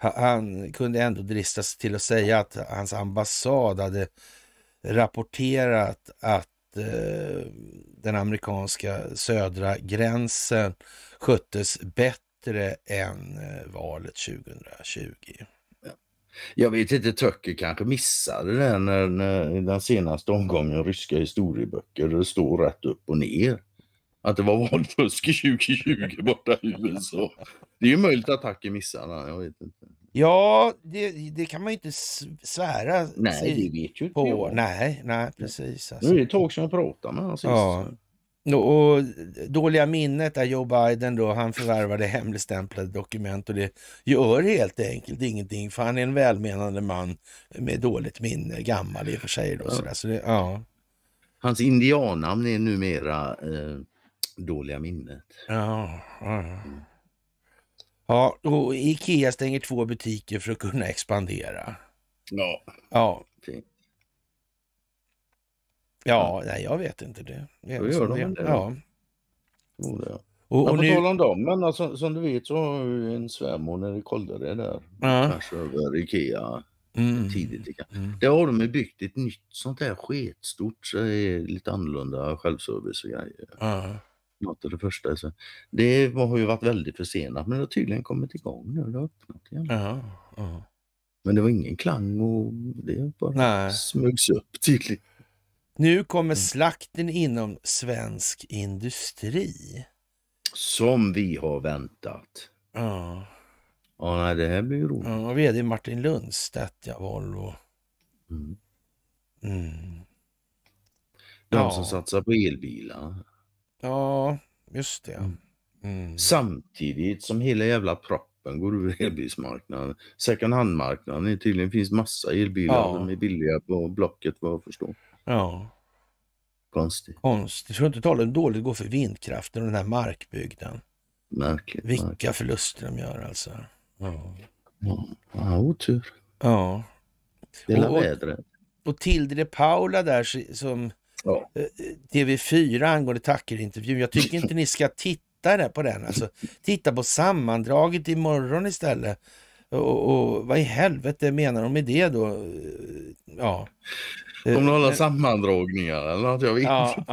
han kunde ändå drista sig till att säga att hans ambassad hade rapporterat att eh, den amerikanska södra gränsen sköttes bättre än eh, valet 2020. Jag vet inte, Töcker kanske missade det den, när den senaste omgången ryska historieböcker. Det står rätt upp och ner att det var valfusk i 2020 [laughs] borta i USA. Det är ju möjligt att Hacker missade jag vet inte. Ja, det, det kan man ju inte svära Nej, det vet ju inte på. Jag. Nej, nej, precis. Alltså. Nu är det ett tag sedan jag pratade med honom sist. Ja. Och dåliga minnet där Joe Biden då, han förvärvade hemligstämplade dokument och det gör helt enkelt ingenting för han är en välmenande man med dåligt minne, gammal i och för sig. Då, ja. Så det, ja. Hans indiannamn är numera eh, dåliga minnet. Ja, ja. Mm. ja och Ikea stänger två butiker för att kunna expandera. Ja. Ja, Fint. ja nej, jag vet inte det. Då gör de det. Ja. Och, och på nu... tal om dem, men alltså, som du vet så har ju en svärmor när det kollade där ja. Kanske över Ikea mm. tidigt. Mm. Där har de byggt ett nytt sånt där sketstort, så lite annorlunda självservice och grejer. Ja något det första. Så det har ju varit väldigt försenat men det har tydligen kommit igång nu. Det har öppnat igen. Ja, ja. Men det var ingen klang och det bara Nej. smögs upp tydligt. Nu kommer mm. slakten inom svensk industri. Som vi har väntat. Ja. Ja, nej, det här blir ju roligt. Ja, vd Martin Lundstedt, ja, Volvo. Mm. Mm. De ja. som satsar på elbilar. Ja, just det. Mm. mm. Samtidigt som hela jävla proppen går ur [laughs] elbilsmarknaden. Second hand-marknaden, tydligen finns massa elbilar. Ja. De är billiga på Blocket vad jag förstår. Ja. Konstigt. Konstigt. inte 70-talet dåligt går för vindkraften och den här markbygden. Märkligt. Vilka märkligt. förluster de gör alltså. Ja, ja, ja otur. Ja. Det är vädret. Och Tildre Paula där som Eh, TV4 angående Tacker-intervjun. Jag tycker inte ni ska titta på den. Alltså, titta på sammandraget imorgon istället. Och, och, vad i helvete menar de med det då? Ja. Om några eh, eh. sammandragningar eller något, jag vet ja, inte.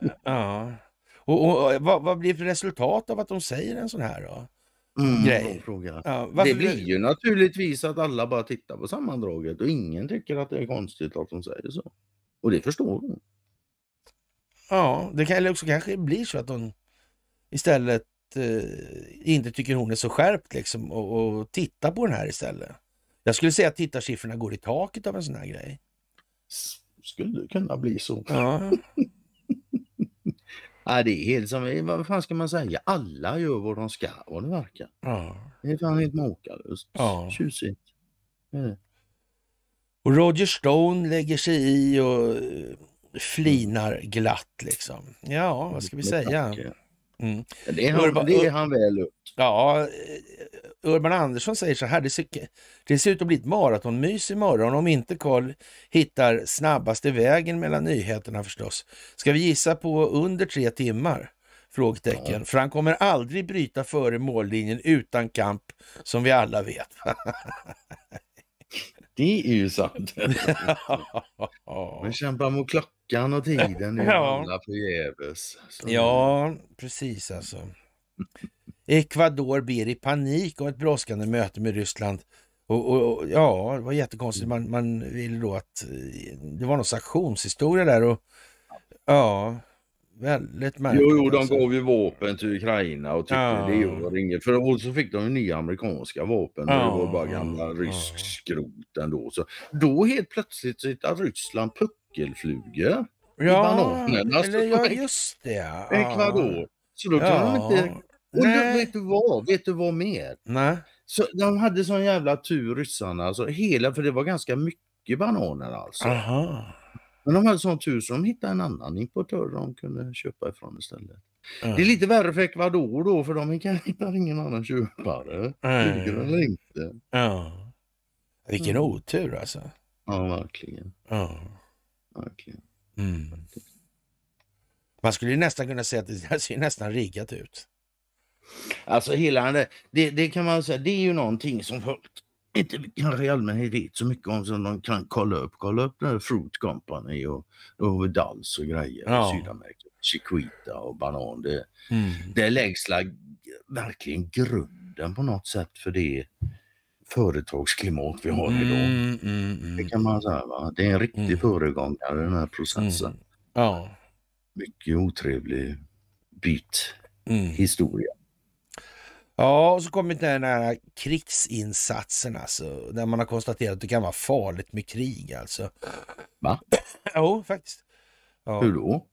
Ja, ja. Och, och, och vad, vad, blir för resultat av att de säger en sån här då? Mm, grej? Ja, det blir ju naturligtvis att alla bara tittar på sammandraget och ingen tycker att det är konstigt att de säger så. Och det förstår hon. Ja, det kan, också kanske blir så att hon istället eh, inte tycker hon är så skärpt liksom och, och tittar på den här istället. Jag skulle säga att tittarsiffrorna går i taket av en sån här grej. Skulle det kunna bli så. Ja. [laughs] ja, det är helt som, vad fan ska man säga, alla gör vad de ska vad det verkar. Ja. Det är fan helt makalöst ja. tjusigt. Ja. Eh. Och Roger Stone lägger sig i och eh, flinar mm. glatt liksom. Ja, vad ska vi säga? Mm. Det, är han, Urban, det är han väl upp. Ja, eh, Urban Andersson säger så här, det ser, det ser ut att bli ett maratonmys imorgon om inte Karl hittar snabbaste vägen mellan nyheterna förstås. Ska vi gissa på under tre timmar? Frågetecken. Ja. För han kommer aldrig bryta före mållinjen utan kamp, som vi alla vet. [laughs] Det är ju sant. [laughs] Man kämpar mot klockan och tiden nu [laughs] ja. alla förgäves. Ja, precis alltså. Ecuador ber i panik om ett brådskande möte med Ryssland. Och, och, och, ja, det var jättekonstigt. Man, man ville då att eh, det var någon sanktionshistoria där och ja, Väldigt märkligt. Jo, jo de alltså. gav ju vapen till Ukraina och tyckte ja. det gjorde inget. För och så fick de ju nya amerikanska vapen. Ja. Det var bara gamla ja. skrot ändå. Så då helt plötsligt så Ryssland puckelflugor. Ja, eller, [laughs] ja, just det. Ja. Ecuador. Så då kan ja. de inte... Och då, vet du vad? Vet du vad mer? Nej. Så de hade sån jävla tur ryssarna. Alltså, hela, för det var ganska mycket bananer alltså. Aha. Men de hade sån tur så de hittade en annan importör de kunde köpa ifrån istället. Mm. Det är lite värre för Ecuador då för de hittar ingen annan köpare. Mm. inte. Ja. Vilken mm. otur alltså. Ja, verkligen. Ja. verkligen. Mm. Man skulle nästan kunna säga att det ser nästan riggat ut. Alltså hela det, det, det kan man säga, det är ju någonting som folk inte kanske i allmänhet vet så mycket om som de kan kolla upp. Kolla upp den här Fruit Company och, och Dals och grejer ja. i Sydamerika. Chiquita och banan. Det, mm. det läggs verkligen grunden på något sätt för det företagsklimat vi har idag. Mm, mm, mm, det kan man säga. Va? Det är en riktig mm. föregångare den här processen. Mm. Ja. Mycket otrevlig bit historia. Mm. Ja, och så kommer den här krigsinsatsen alltså, där man har konstaterat att det kan vara farligt med krig alltså. Va? jo, faktiskt. Ja. Hur då?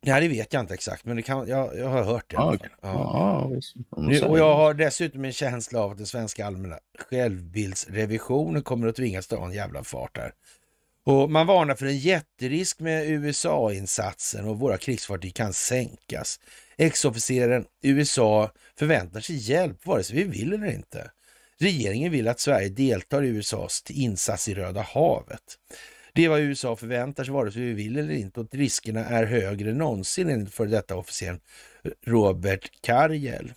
Ja, det vet jag inte exakt, men det kan, jag, jag har hört det. Ah, okay. ja. ah, nu, och jag har dessutom en känsla av att den svenska allmänna självbildsrevisionen kommer att tvingas ta en jävla fart här. Och man varnar för en jätterisk med USA-insatsen och våra krigsfartyg kan sänkas. Ex-officeren USA förväntar sig hjälp vare sig vi vill eller inte. Regeringen vill att Sverige deltar i USAs insats i Röda havet. Det är vad USA förväntar sig vare sig vi vill eller inte och riskerna är högre än någonsin enligt för detta officeren Robert Karjel.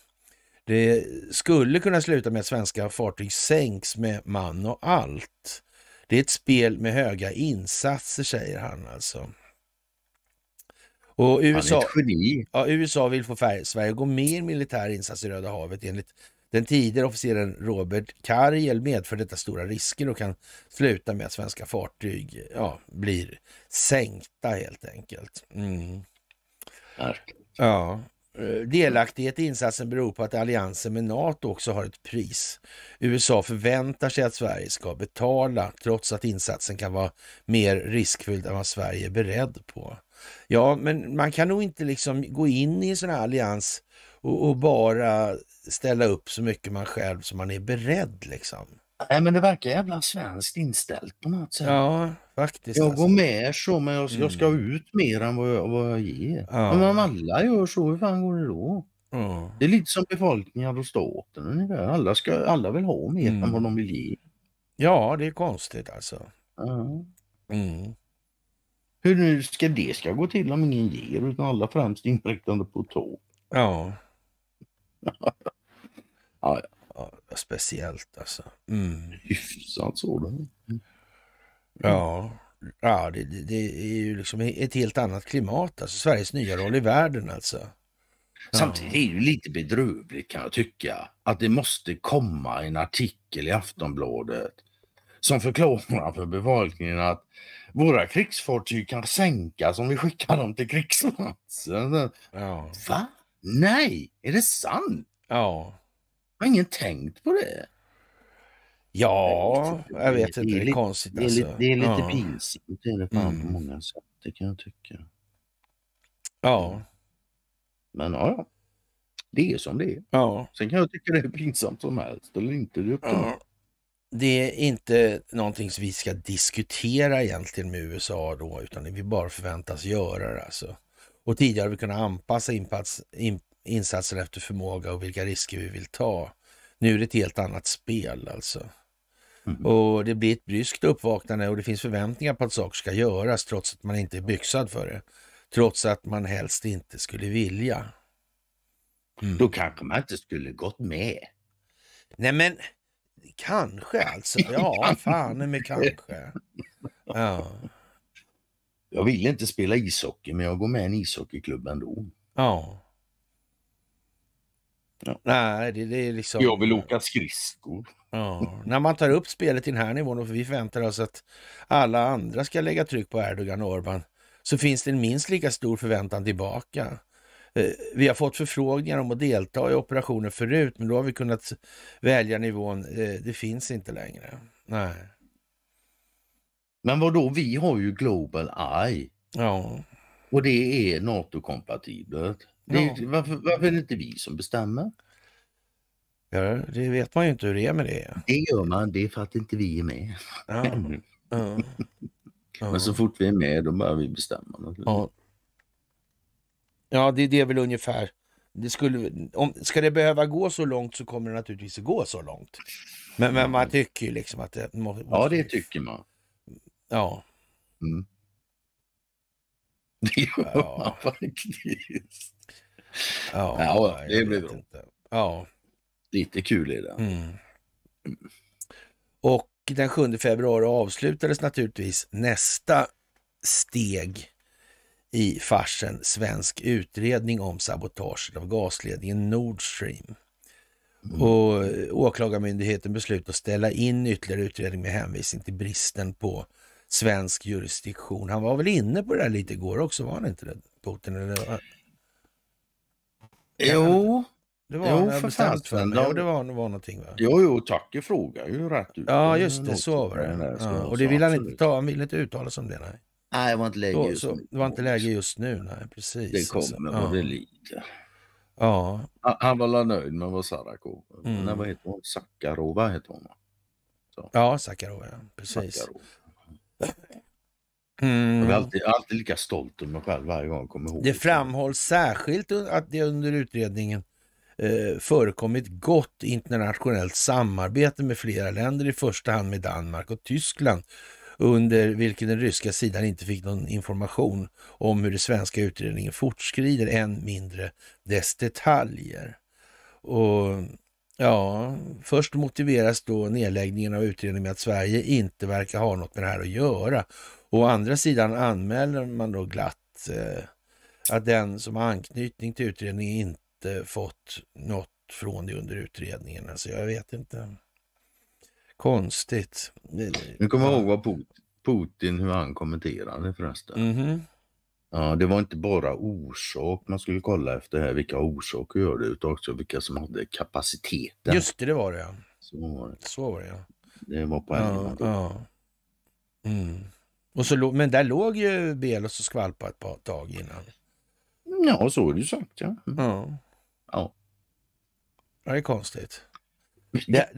Det skulle kunna sluta med att svenska fartyg sänks med man och allt. Det är ett spel med höga insatser, säger han alltså. Och USA, ja, USA vill få Sverige att gå med i en militär insats i Röda havet enligt den tidigare officeren Robert Karjel medför detta stora risker och kan sluta med att svenska fartyg ja, blir sänkta helt enkelt. Mm. Ja, Eh, delaktighet i insatsen beror på att alliansen med NATO också har ett pris. USA förväntar sig att Sverige ska betala trots att insatsen kan vara mer riskfylld än vad Sverige är beredd på. Ja, men man kan nog inte liksom gå in i en sån här allians och, och bara ställa upp så mycket man själv som man är beredd liksom. Nej, men det verkar jävla svenskt inställt på något sätt. Ja, Faktiskt, jag alltså. går med så, men jag, ska mm. ut mer än vad jag, vad jag ger. Ja. Men om alla gör så, hur fan går det då? Ja. Det är lite som befolkningen och staten Alla, ska, alla vill ha mer mm. än vad mm. de vill ge. Ja, det är konstigt alltså. Ja. Mm. Hur nu ska det ska gå till om ingen ger utan alla främst inriktade på tåg? [laughs] Ja. ja, ja. Speciellt alltså. Mm. Hyfsat sådant. Mm. Ja, ja det, det, är ju liksom ett helt annat klimat. Alltså Sveriges nya roll i världen alltså. Samtidigt är det lite bedrövligt kan jag tycka att det måste komma en artikel i Aftonbladet som förklarar för befolkningen att våra krigsfartyg kan sänkas om vi skickar dem till krigsplatsen. Ja. Va? Nej, är det sant? Ja. Jag har ingen tänkt på det. Ja, jag vet inte. Det är, konstigt. Det är, alltså. det är lite ja. pinsamt. Det är det fan på mm. många sätt. Det kan jag tycka. Ja. Men ja, Det är som det är. Ja. Sen kan jag tycka det är pinsamt som helst eller inte. Det är, ja. det är inte någonting som vi ska diskutera egentligen med USA då, utan vi bara förväntas göra det alltså. Och tidigare har vi kunnat anpassa inpats, in, insatser efter förmåga och vilka risker vi vill ta. Nu är det ett helt annat spel alltså. Mm. Och det blir ett bryskt uppvaknande och det finns förväntningar på att saker ska göras trots att man inte är byxad för det. Trots att man helst inte skulle vilja. Mm. Då kanske man inte skulle gått med. Nej men kanske alltså. [laughs] Ja, fan med kanske. Ja. Jag vill inte spela ishockey men jag går med i en ishockeyklubb ändå. Ja. Ja. Nej, det, det, är liksom... Jag vill åka skridskor. Ja. När man tar upp spelet till den här nivån och vi förväntar oss att alla andra ska lägga tryck på Erdogan och Orban så finns det en minst lika stor förväntan tillbaka. Eh, vi har fått förfrågningar om att delta i operationer förut, men då har vi kunnat välja nivån. Eh, det finns inte längre. Nej. Men vadå, vi har ju Global Eye. Ja. Och det är NATO-kompatibelt. Det är, varför, varför är det inte vi som bestämmer? Ja, det vet man ju inte hur det är med det. Det gör man, det är för att inte vi är med. Ja. [laughs] Ja. Men så fort vi är med då börjar vi bestämma. Ja, ja det, det är väl ungefär. Det skulle, om, ska det behöva gå så långt så kommer det naturligtvis att gå så långt. Men, men man tycker ju liksom att det måste... Ja, det tycker man. Ja. Mm. [laughs] Det gör man faktiskt. Ja, ja det blir bra. Inte. Ja. Lite kul är det. Mm. Och den 7 februari avslutades naturligtvis nästa steg i farsen svensk utredning om sabotaget av gasledningen Nord Stream. Mm. Och eh, Åklagarmyndigheten beslutade att ställa in ytterligare utredning med hänvisning till bristen på svensk jurisdiktion. Han var väl inne på det där lite igår också, var han inte det? Putin? Eller? Jo, det var jo, för fan. För mig. Jo, det var, det var någonting va? Jo, jo, Tucker frågar ju rätt ut. Ja, just det, så var det. Ja, och det ville han inte ta, han ville inte uttala sig om det. Nej, nej det var inte läge så, just så, nu. Det var inte läge just nu, nej precis. Det alltså. kommer alltså. det lider. Ja. Han var väl nöjd med vad Sarako. mm. nej vad heter hon, Sakarova heter hon va? Ja, Sakarova, ja. precis. Sakarova. Mm. Jag är alltid, alltid lika stolt över mig själv varje gång jag kommer ihåg. Det liksom. framhålls särskilt att det under utredningen eh, förekommit gott internationellt samarbete med flera länder, i första hand med Danmark och Tyskland, under vilken den ryska sidan inte fick någon information om hur den svenska utredningen fortskrider, än mindre dess detaljer. Och ja, först motiveras då nedläggningen av utredningen med att Sverige inte verkar ha något med det här att göra Å andra sidan anmäler man då glatt eh, att den som har anknytning till utredningen inte fått något från det under utredningen. Alltså jag vet inte. Konstigt. Nu kommer jag ihåg vad Putin, hur han kommenterade förresten. Mm -hmm. Ja, det var inte bara orsak man skulle kolla efter här, vilka orsaker gör det, utan också vilka som hade kapaciteten. Just det, det var det Så var det. Så var det ja. Det var på ja, ja. Mm. Och så, men där låg ju Belos och skvalpade ett par tag innan. Ja, så är det ju sagt. Ja. Ja. ja. ja det är konstigt. Det,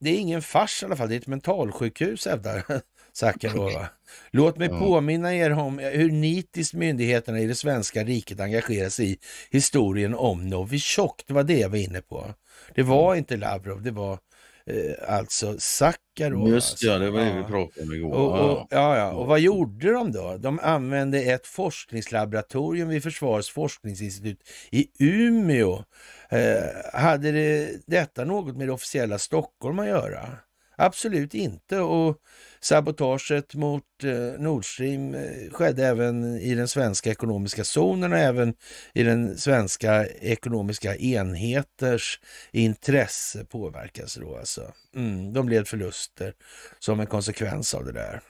det, är ingen fars i alla fall. Det är ett mentalsjukhus hävdar Sakarova. [laughs] Låt mig ja. påminna er om hur nitiskt myndigheterna i det svenska riket engagerar sig i historien om Novichok. Det var det jag var inne på. Det var mm. inte Lavrov, det var eh, alltså Sakharov. Just alltså. ja, det var det ja. vi pratade om igår. Och, och, ja, ja. och vad gjorde de då? De använde ett forskningslaboratorium vid Försvarets forskningsinstitut i Umeå. Eh, hade det, detta något med det officiella Stockholm att göra? Absolut inte. Och Sabotaget mot eh, Nord Stream eh, skedde även i den svenska ekonomiska zonen och även i den svenska ekonomiska enheters intresse påverkas då alltså. Mm, de led förluster som en konsekvens av det där.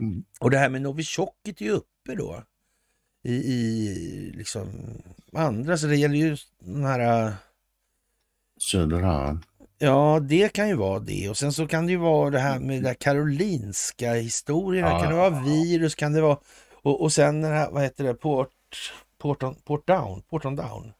Mm. Och det här med Novichokit är ju uppe då i, i liksom andra, så det gäller ju den här... Eh, Söderhamn. Ja, det kan ju vara det. Och sen så kan det ju vara det här med de karolinska historierna. Ja, kan det vara virus? Kan det vara... Och, och sen den här, vad heter det, Port, Porton, Port Down? Porton Down?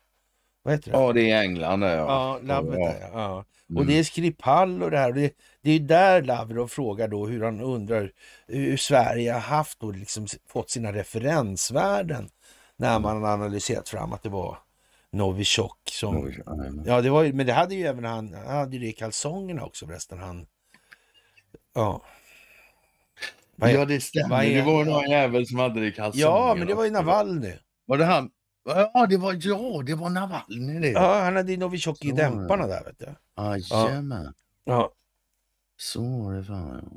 Vad heter det? Ja, det är England. Ja, ja labbet ja. där. Ja. Och mm. det är Skripal och det här. det, det är där Lavrov frågar då hur han undrar hur Sverige har haft och liksom fått sina referensvärden när man analyserat fram att det var Novichok. Som, Novichok, ja, det var, men det hade ju även han, han hade ju det i kalsongerna också förresten. Han, ja. Var, ja, det stämmer. det var någon jävel som hade det i kalsongerna. Ja, men det var ju Navalny. Var det han? Ja, det var, ja, det var Navalny det. Ja, han hade ju Novichok i dämparna där vet du. Jajamän. Ja. ja. Så var det fan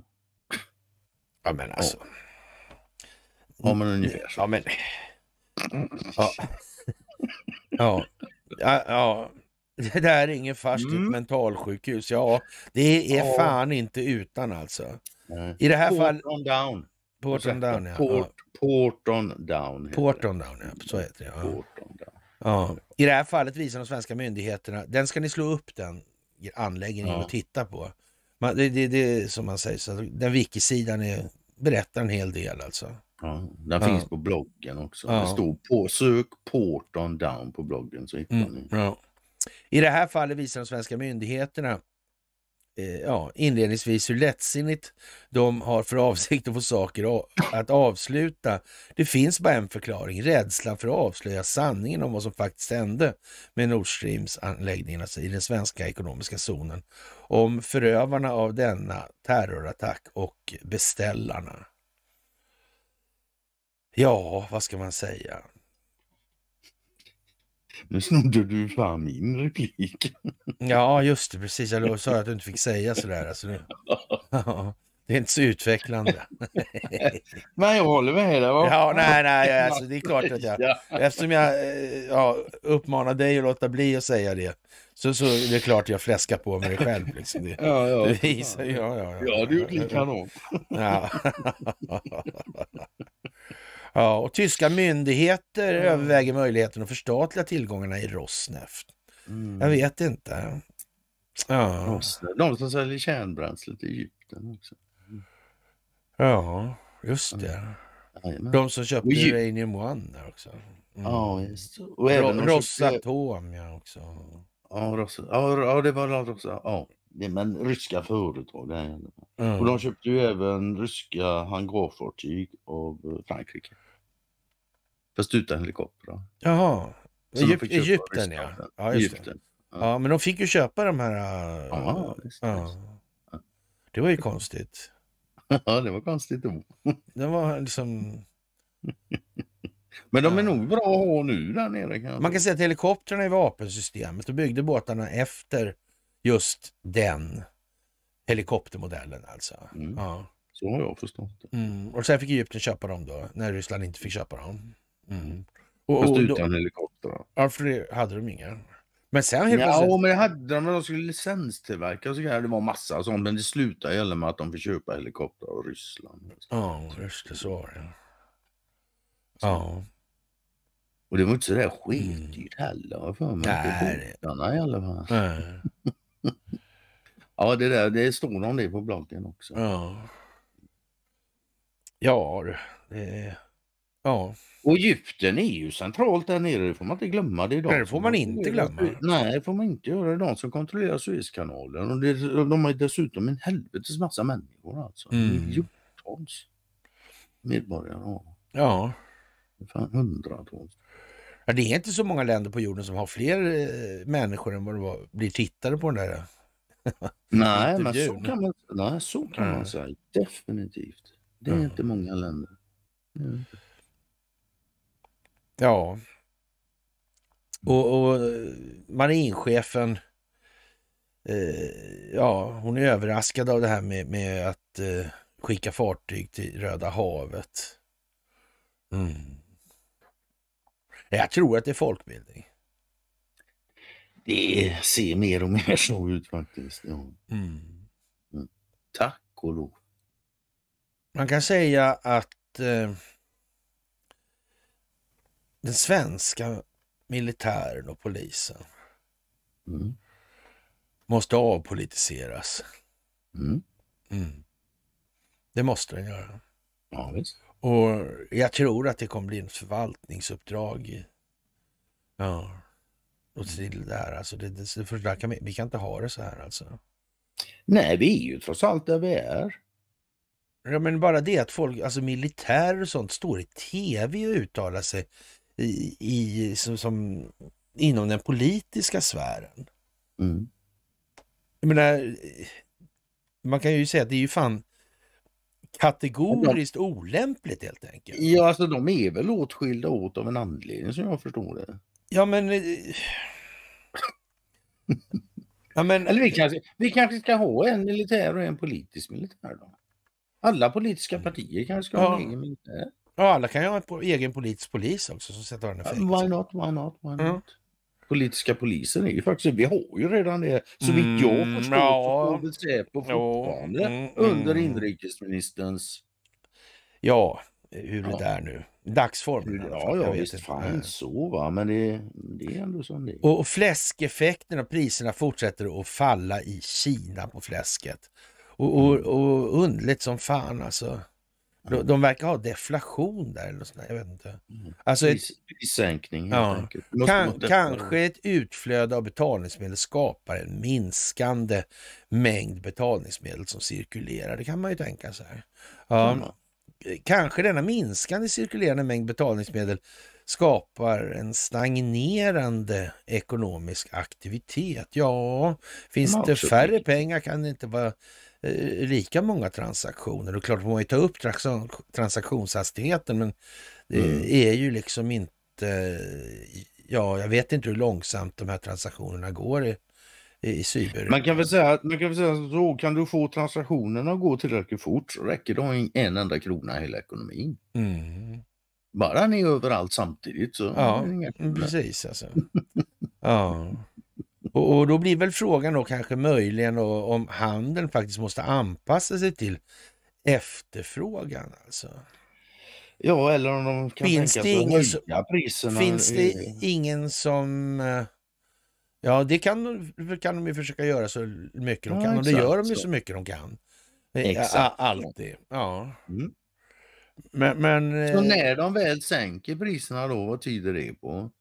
ja. Ja men alltså. Ja, men ungefär så. Ja, men... Ja. [laughs] Ja. ja, ja. [laughs] Det där är ingen fars mm. mentalsjukhus. Ja, det är ja. fan inte utan alltså. Nej. I det här fallet... Porton fall... down. Porton down, ja. Port, Porton down. Porton down, ja. Så heter det. Ja. Porton down. Ja. I det här fallet visar de svenska myndigheterna, den ska ni slå upp den anläggningen ja. och titta på. Man, det, det, det som man säger, så den wikisidan är, berättar en hel del alltså. Ja, den ja. finns på bloggen också. Ja. Det står på, sök Porton Down på bloggen så hittar mm. ni. Ja. I det här fallet visar de svenska myndigheterna eh, ja, inledningsvis hur lättsinnigt de har för avsikt att få saker att avsluta. Det finns bara en förklaring, rädslan för att avslöja sanningen om vad som faktiskt hände med Nord Streams-anläggningarna alltså i den svenska ekonomiska zonen, om förövarna av denna terrorattack och beställarna. Ja, vad ska man säga? Nu snodde du fan min replik. Ja, just det. Precis. Jag sa att du inte fick säga sådär. Alltså nu. det är inte så utvecklande. Men [laughs] jag håller med dig. Ja, nej, nej. Alltså, det är klart att jag... Eftersom jag eh, ja, uppmanar dig att låta bli att säga det så, så det är klart jag fläskar på mig själv. Liksom. Det, ja, ja. Det visar, ja, ja, ja. ja, det gjorde likadant. Ja. [laughs] [laughs] Ja, och tyska myndigheter mm. överväger möjligheten att förstatliga tillgångarna i Rosneft. Mm. Jag vet inte. Ja. De som säljer kärnbränsle till Egypten också. Mm. Ja, just det. Mm. De som köpte Egypt... Uranium One där också. Ja, just det. Ro Rosatom, ja också. Ja, Ros ja, ja, det var Rosatom. Ja. Det, men ryska företag. Mm. Och de köpte ju även ryska hangarfartyg av Frankrike. Fast utan helikoptrar. Jaha, Egypt, Egypten ja. Ja, Egypten. ja. ja, men de fick ju köpa de här... Uh, Aha, just, uh. just. Det var ju konstigt. Ja, det var konstigt då. Det var liksom... [laughs] Men de är ja. nog bra att ha nu där nere. Kan Man kan säga att helikoptrarna i vapensystemet, då byggde båtarna efter just den helikoptermodellen alltså. Mm. Ja. Så har jag förstått det. Mm. Och sen fick Egypten köpa dem då, när Ryssland inte fick köpa dem. Mm. Och, Fast och, utan helikoptrar. Ja, för det hade de inga. Men sen helt Ja, plötsligt... men det hade de, men de skulle licenstillverka och så där. Det var massa sånt, men det slutade ju med att de fick köpa helikoptrar av Ryssland. Ja, oh, just det, så var det. Ja. Och det var inte så där skitdyrt mm. heller, för mig. Nej. Båtarna i alla fall. Nej. [laughs] ja, det där, det står om det på bloggen också. Ja. Ja, det är... Ja. Och Egypten är ju centralt där nere, det får man inte glömma. Det, är de Nej, det får man inte glömma. Nej, det får man inte göra. Det är de som kontrollerar Suezkanalen. Och de har dessutom en helvetes massa människor alltså. Mm. medborgare. Ja. Fan, hundratals. Ja, det är inte så många länder på jorden som har fler eh, människor än vad det var, blir tittare på den där eh, [laughs] Nej, men så kan man, nej, så kan mm. man säga. Definitivt. Det är mm. inte många länder. Det Ja. Och, och eh, marinchefen, eh, ja, hon är överraskad av det här med, med att eh, skicka fartyg till Röda havet. Mm. Jag tror att det är folkbildning. Det ser mer och mer så ut faktiskt. Ja. Mm. mm. Tack och lov. Man kan säga att eh, den svenska militären och polisen mm. måste avpolitiseras. Mm. Mm. Det måste den göra. Ja, och jag tror att det kommer bli ett förvaltningsuppdrag. Ja. Och till det här alltså. Det, det, för där kan vi, vi, kan inte ha det så här alltså. Nej, vi är ju trots allt där vi är. Ja, men bara det att folk, alltså militärer och sånt, står i tv och uttalar sig i, i som, som, inom den politiska sfären. Mm. Jag menar, man kan ju säga att det är ju fan kategoriskt olämpligt helt enkelt. Ja, alltså de är väl åtskilda åt av en anledning som jag förstår det. Ja, men... Eh, ja, men... Eller vi kanske, vi kanske ska ha en militär och en politisk militär då? Alla politiska mm. partier kanske ska ha en egen militär? Ja, alla kan ju ha en egen politisk polis också som sätter den i fängelse. Why liksom. not, why not, why mm. not? Mm. Politiska polisen är ju faktiskt, vi har ju redan det så vitt mm, jag förstår ja. så får Säpo fortfarande mm, mm, under inrikesministerns... Ja, hur är det ja. där nu? Dagsformen. Ja, fall, ja visst fan så va, men det, det är ändå som det är. Och, fläskeffekten och priserna fortsätter att falla i Kina på fläsket. Och, och, mm. och undligt som fan alltså. De, de verkar ha deflation där eller sånt, jag vet inte. Mm. Alltså ett, Prissänkning helt ja. enkelt. Kan, kanske ett utflöde av betalningsmedel skapar en minskande mängd betalningsmedel som cirkulerar. Det kan man ju tänka sig. Ja. Kanske denna minskande cirkulerande mängd betalningsmedel skapar en stagnerande ekonomisk aktivitet. Ja, finns det färre pengar kan det inte vara Eh, lika många transaktioner. Och klart får man ju ta upp transaktionshastigheten, men det mm. är ju liksom inte... Ja, jag vet inte hur långsamt de här transaktionerna går i, i cyber. Man kan väl säga, man kan väl säga så, kan du få transaktionerna att gå tillräckligt fort så räcker det en, en enda krona i hela ekonomin. Mm. Bara ni är överallt samtidigt så... Ja, precis alltså. ja. Och, och, då blir väl frågan då kanske möjligen om handeln faktiskt måste anpassa sig till efterfrågan alltså. Ja, eller om de kan finns tänka sig att höja priserna. Finns det ingen som... Eh, ja, det kan, de, kan de ju försöka göra så mycket de kan och det gör de ju så mycket de kan. Eh, exakt. Alltid. Ja. Mm. Men, men, så eh, när de väl sänker priserna då, vad tyder det på?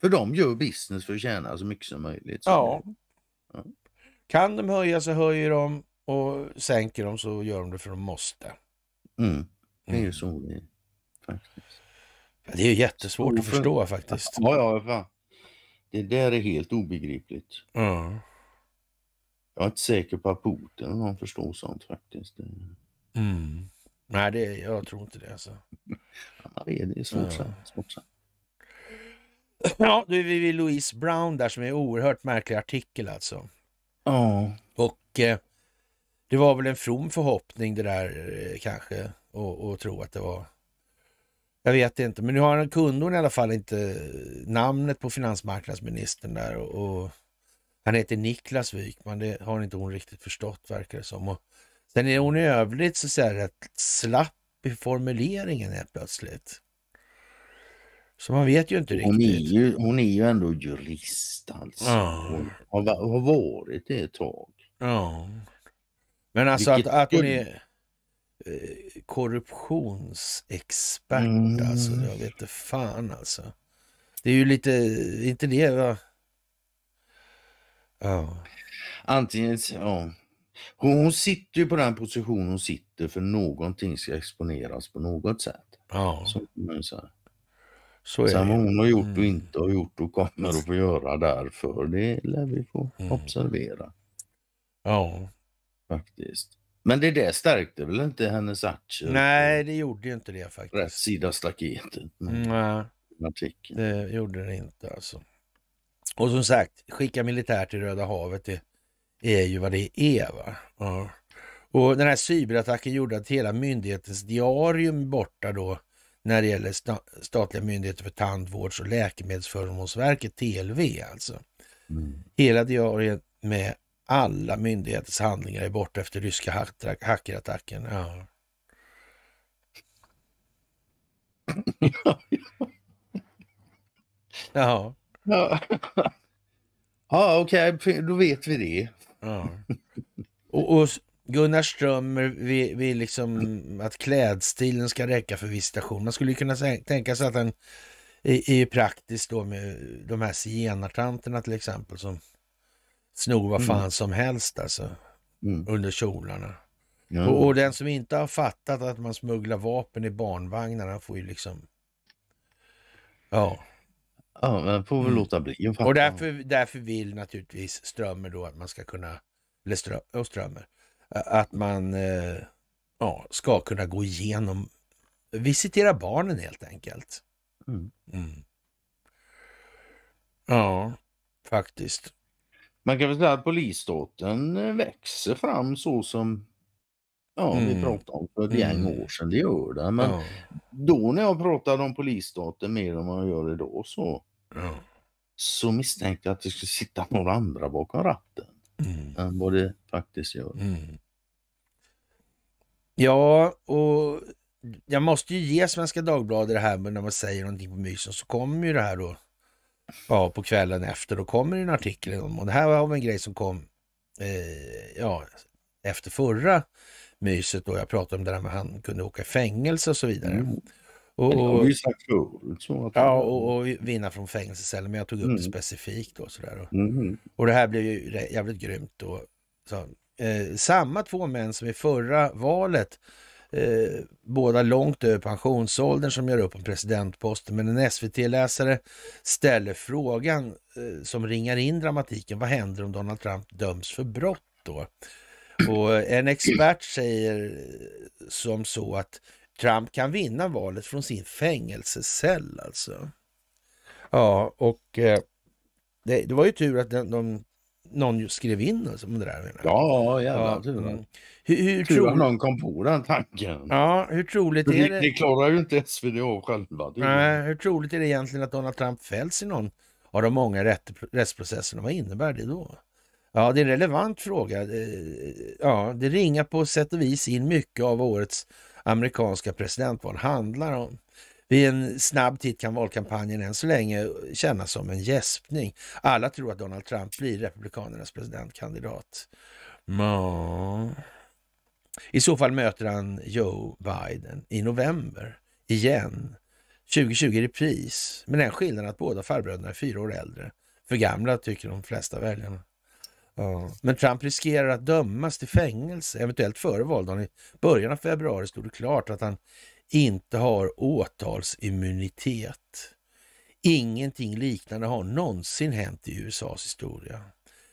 För de gör business för att tjäna så mycket som möjligt. Ja. ja. Kan de höja så höjer de och sänker de så gör de det för de måste. Mm. Det är ju mm. så det är. Faktiskt. Det är jättesvårt Oför... att förstå faktiskt. Ja, ja, fan. Det där är helt obegripligt. Mm. Jag är inte säker på att Putin han förstår sånt faktiskt. Mm. Nej, det, jag tror inte det alltså. [laughs] Ja, det är svårt. Ja. svårt, svårt. Ja, då är vid Louise Brown där som är en oerhört märklig artikel alltså. Ja. Och eh, det var väl en from förhoppning det där eh, kanske och, och tro att det var. Jag vet inte, men nu har han kundorna i alla fall inte eh, namnet på finansmarknadsministern där och, och han heter Niklas Wykman. Det har inte hon riktigt förstått verkar det som. Och sen är hon i övrigt så att säga rätt slapp i formuleringen helt plötsligt. Så man vet ju inte riktigt. Hon är ju, hon är ju ändå jurist alltså. Ja. Hon har, har varit det ett tag. Ja. Men alltså att, att hon är eh, korruptionsexpert mm. alltså. Jag vet inte fan alltså. Det är ju lite, inte det va? Ja. Antingen, ja. Hon, hon sitter ju på den position hon sitter för någonting ska exponeras på något sätt. Ja. Så, så Sen vad hon har gjort och mm. inte har gjort och kommer att få göra därför, det lär vi få mm. observera. Ja. Faktiskt. Men det där stärkte väl inte hennes aktier? Nej, det gjorde ju inte det faktiskt. Rätt sida staketet. Nej, det gjorde det inte alltså. Och som sagt, skicka militär till Röda havet, det är ju vad det är. va? Ja. Och den här cyberattacken gjorde att hela myndighetens diarium borta då när det gäller statliga myndigheter för tandvårds och läkemedelsförmånsverket, TLV alltså. Mm. Hela diariet med alla myndigheters handlingar är borta efter ryska hackerattacken. Ja. [laughs] Jaha. Ja, ja okej, okay. då vet vi det. Ja. Och, och Gunnar Strömmer eh, vill, vill liksom mm. att klädstilen ska räcka för visitation. Man skulle kunna tänka sig att den är, är praktisk då med de här zigenartanterna till exempel som snor vad mm. fan mm. som helst alltså mm. under kjolarna. Ja. Och, och, den som inte har fattat att man smugglar vapen i barnvagnarna får ju liksom... Ja. Ja, men får väl mm. låta bli och fatta. Och därför, därför vill naturligtvis Strömmer då att man ska kunna... Eller Strömmer att man eh, ja, ska kunna gå igenom, visitera barnen helt enkelt. Mm. Mm. Ja, faktiskt. Man kan väl säga att polisstaten eh, växer fram så som ja, mm. vi pratade om för ett gäng mm. år sedan, det gör det. Men ja. då när jag pratade om polisstaten mer än vad jag gör idag så, ja. så misstänkte jag att det skulle sitta några andra bakom ratten mm. än ehm, vad det faktiskt gör. Mm. Ja, och jag måste ju ge Svenska Dagbladet det här med när man säger någonting på mysen så kommer ju det här då. Ja, på kvällen efter då kommer det en artikel och det här var en grej som kom eh, ja, efter förra myset då jag pratade om det där med att han kunde åka i fängelse och så vidare. Mm. Och, och, vissa liksom, ja, och, och vinna från fängelsecellen, men jag tog upp mm. det specifikt. Då, sådär. Och, mm. och det här blev ju jävligt grymt. Då. Så, eh, samma två män som i förra valet, eh, båda långt över pensionsåldern, som gör upp om presidentposten. Men en SVT-läsare ställer frågan eh, som ringar in dramatiken. Vad händer om Donald Trump döms för brott då? Och en expert säger eh, som så att Trump kan vinna valet från sin fängelsecell alltså. Ja, och eh, det, det, var ju tur att de, de någon skrev in alltså, om det där. Menar. Ja, jävla ja. tur. Mm. Hur, hur tur att någon kom på den tanken. Ja, hur troligt det, är det? Det klarar ju inte SvD av själva. Nej, hur troligt är det egentligen att Donald Trump fälls i någon av de många rätt, rättsprocesserna? Vad innebär det då? Ja, det är en relevant fråga. Eh, ja, det ringar på sätt och vis in mycket av årets amerikanska presidentval handlar om. Vid en snabb titt kan valkampanjen än så länge kännas som en gäspning. Alla tror att Donald Trump blir Republikanernas presidentkandidat. Ma. I så fall möter han Joe Biden i november igen. 2020 i repris, men den skillnaden att båda farbröderna är fyra år äldre. För gamla tycker de flesta väljarna. Men Trump riskerar att dömas till fängelse, eventuellt före valdagen. I början av februari stod det klart att han inte har åtalsimmunitet. Ingenting liknande har någonsin hänt i USAs historia.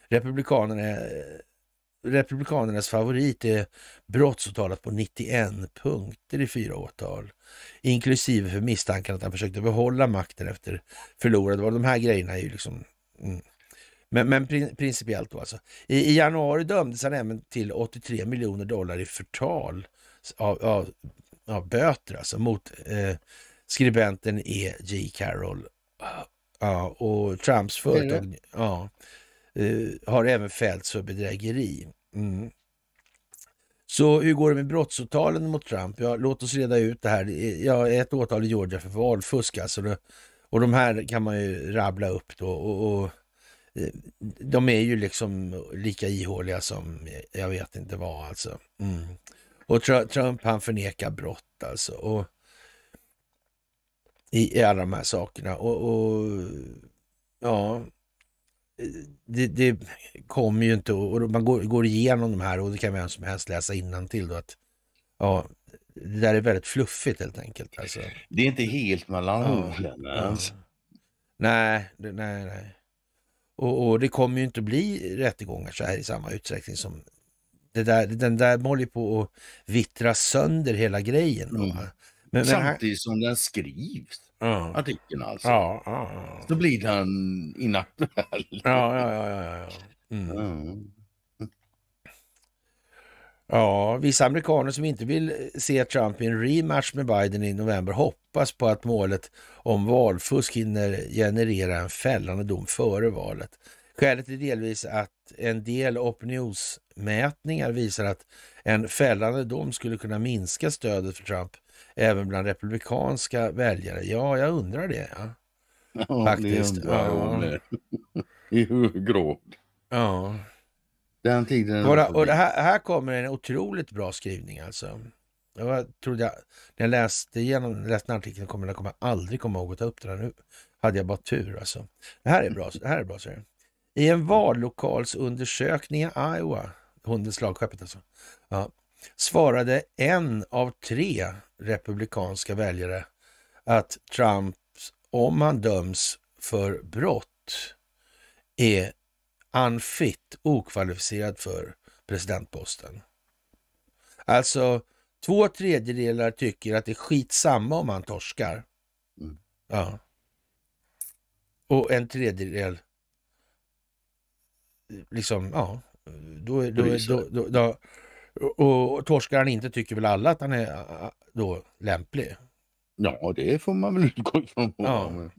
Republikanerna, eh, republikanernas favorit är brottsåtalat på 91 punkter i fyra åtal, inklusive för misstanken att han försökte behålla makten efter förlorad val. De här grejerna är ju liksom mm, men, men principiellt då alltså. I, I, januari dömdes han även till 83 miljoner dollar i förtal av, av, av böter alltså mot eh, skribenten E.G. Carroll. Ja, ah, ah, och Trumps mm. företag mm. ja, eh, har även fällts för bedrägeri. Mm. Så hur går det med brottsåtalen mot Trump? Ja, låt oss reda ut det här. Eh, ja, ett åtal i Georgia för valfusk alltså. Och de här kan man ju rabbla upp då. Och, och de är ju liksom lika ihåliga som jag vet inte vad alltså. Mm. Och Trump han förnekar brott alltså. Och, i, i alla de här sakerna. Och, och ja, det, det kommer ju inte och, man går, går, igenom de här och det kan vem som helst läsa innantill. då att ja, det där är väldigt fluffigt helt enkelt. Alltså. Det är inte helt mellan ja. Alltså. Ja. Nej, det, nej, nej. Och, och, det kommer ju inte bli rättegångar så här i samma utsträckning som det där, den där håller ju på att vittra sönder hela grejen. Mm. Men, Samtidigt här... som den skrivs, ja. artikeln alltså. Ja, ja, ja, Då blir den inaktuell. Ja, ja, ja. ja, ja. Mm. Mm. Ja, vissa amerikaner som inte vill se Trump i en rematch med Biden i november hoppas på att målet om valfusk hinner generera en fällande dom före valet. Skälet är delvis att en del opinionsmätningar visar att en fällande dom skulle kunna minska stödet för Trump även bland republikanska väljare. Ja, jag undrar det. Ja. Ja, Faktiskt. Ni undrar, ja. [laughs] I hur grå? Ja. Den tiden... Våra, och det här, här kommer en otroligt bra skrivning alltså. Jag trodde jag, när jag läste igenom resten av artikeln, kommer jag kommer aldrig komma ihåg att ta upp den. Nu hade jag bara tur alltså. Det här är bra, det här är bra säger I en vallokalsundersökning i Iowa, hunden slagskeppet alltså, ja, svarade en av tre republikanska väljare att Trump, om han döms för brott, är unfit, okvalificerad för presidentposten. Alltså, två tredjedelar tycker att det är skitsamma om han torskar. Mm. Ja. Och en tredjedel, liksom, ja, då, då, då, då, då och, och torskar han inte tycker väl alla att han är då lämplig? Ja, det får man väl utgå ifrån. Ja.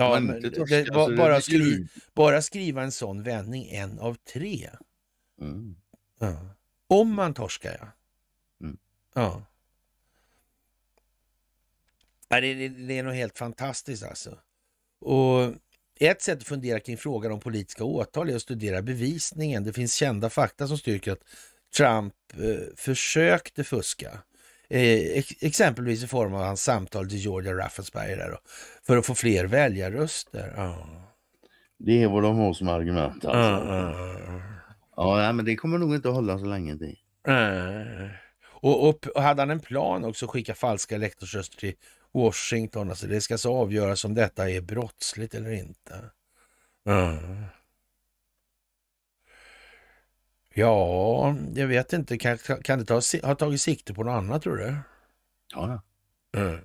Ja, men, det, det, alltså, bara, skriva, bara, skriva en sån vändning, en av tre. Mm. Ja. Om man torskar, ja. Mm. ja. det, det, det, är nog helt fantastiskt alltså. Och ett sätt att fundera kring frågan om politiska åtal är att studera bevisningen. Det finns kända fakta som styrker att Trump eh, försökte fuska Eh, exempelvis i form av hans samtal till Georgia Raffensperger där då, för att få fler väljarröster. Ja. Det är vad de har som argument alltså. Ja, ja. ja men det kommer nog inte att hålla så länge till. Och, och, och, hade han en plan också att skicka falska elektorsröster till Washington? Alltså det ska så avgöras om detta är brottsligt eller inte. Ja, jag vet inte. Kan, kan det ta, ha tagit sikte på något annat tror du? Ja, mm.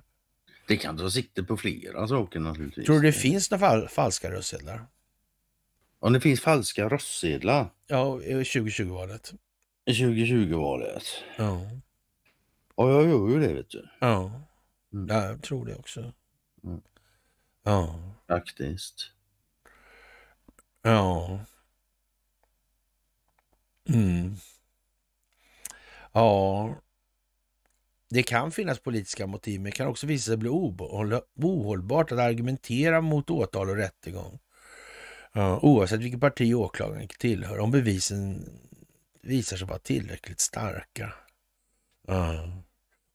det kan ta sikte på flera saker naturligtvis. Tror du det finns några fal falska röstsedlar? Om det finns falska röstsedlar? Ja, i 2020-valet. I 2020-valet? Ja. Ja, jag gör ju det vet du. Ja, mm. ja jag tror det också. Mm. Ja. Faktiskt. Ja. Mm. Ja, det kan finnas politiska motiv, men det kan också visa sig bli ohållbart att argumentera mot åtal och rättegång. Ja, oavsett vilket parti åklagaren tillhör, om bevisen visar sig vara tillräckligt starka. Ja.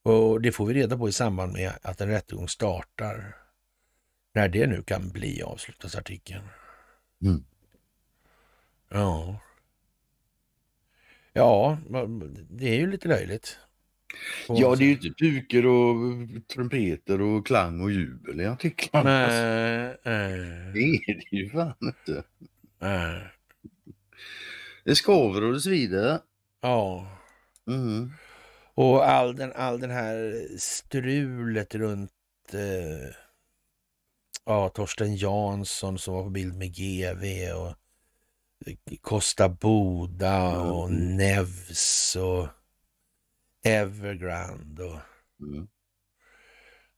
Och Det får vi reda på i samband med att en rättegång startar. När det nu kan bli, avslutas artikeln. Mm. Ja. Ja, det är ju lite löjligt. Ja, det är ju inte duker och trumpeter och klang och jubel i artiklarna. alltså. [laughs] äh. Det eh. är det ju fan inte. Äh. Det skaver och det svider. Ja. Mm. Och all den, all den här strulet runt eh, ja, Torsten Jansson som var på bild med GV och Costa Boda och mm. Nevs och Evergrande och mm.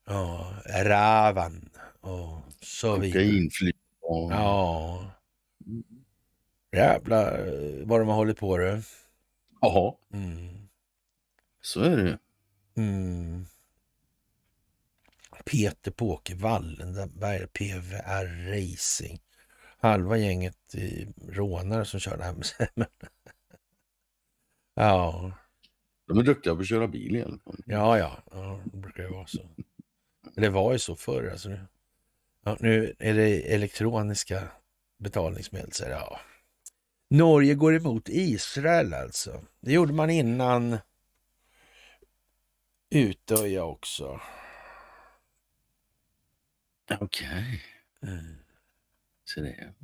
ja, Ravan och så vidare. Och... Ja. Jävlar eh, vad de har hållit på du. Ja. Mm. Så är det mm. Peter Påke Wallenberg, PVR Racing halva gänget i rånare som körde hem. här [laughs] ja. De är duktiga på att köra bil igen. Ja, ja, ja det brukar ju vara så. Det var ju så förr. Alltså nu, ja, nu är det elektroniska betalningsmedel. Så ja. Norge går emot Israel alltså. Det gjorde man innan Utöja också. Okej. Okay. Mm. Så det är...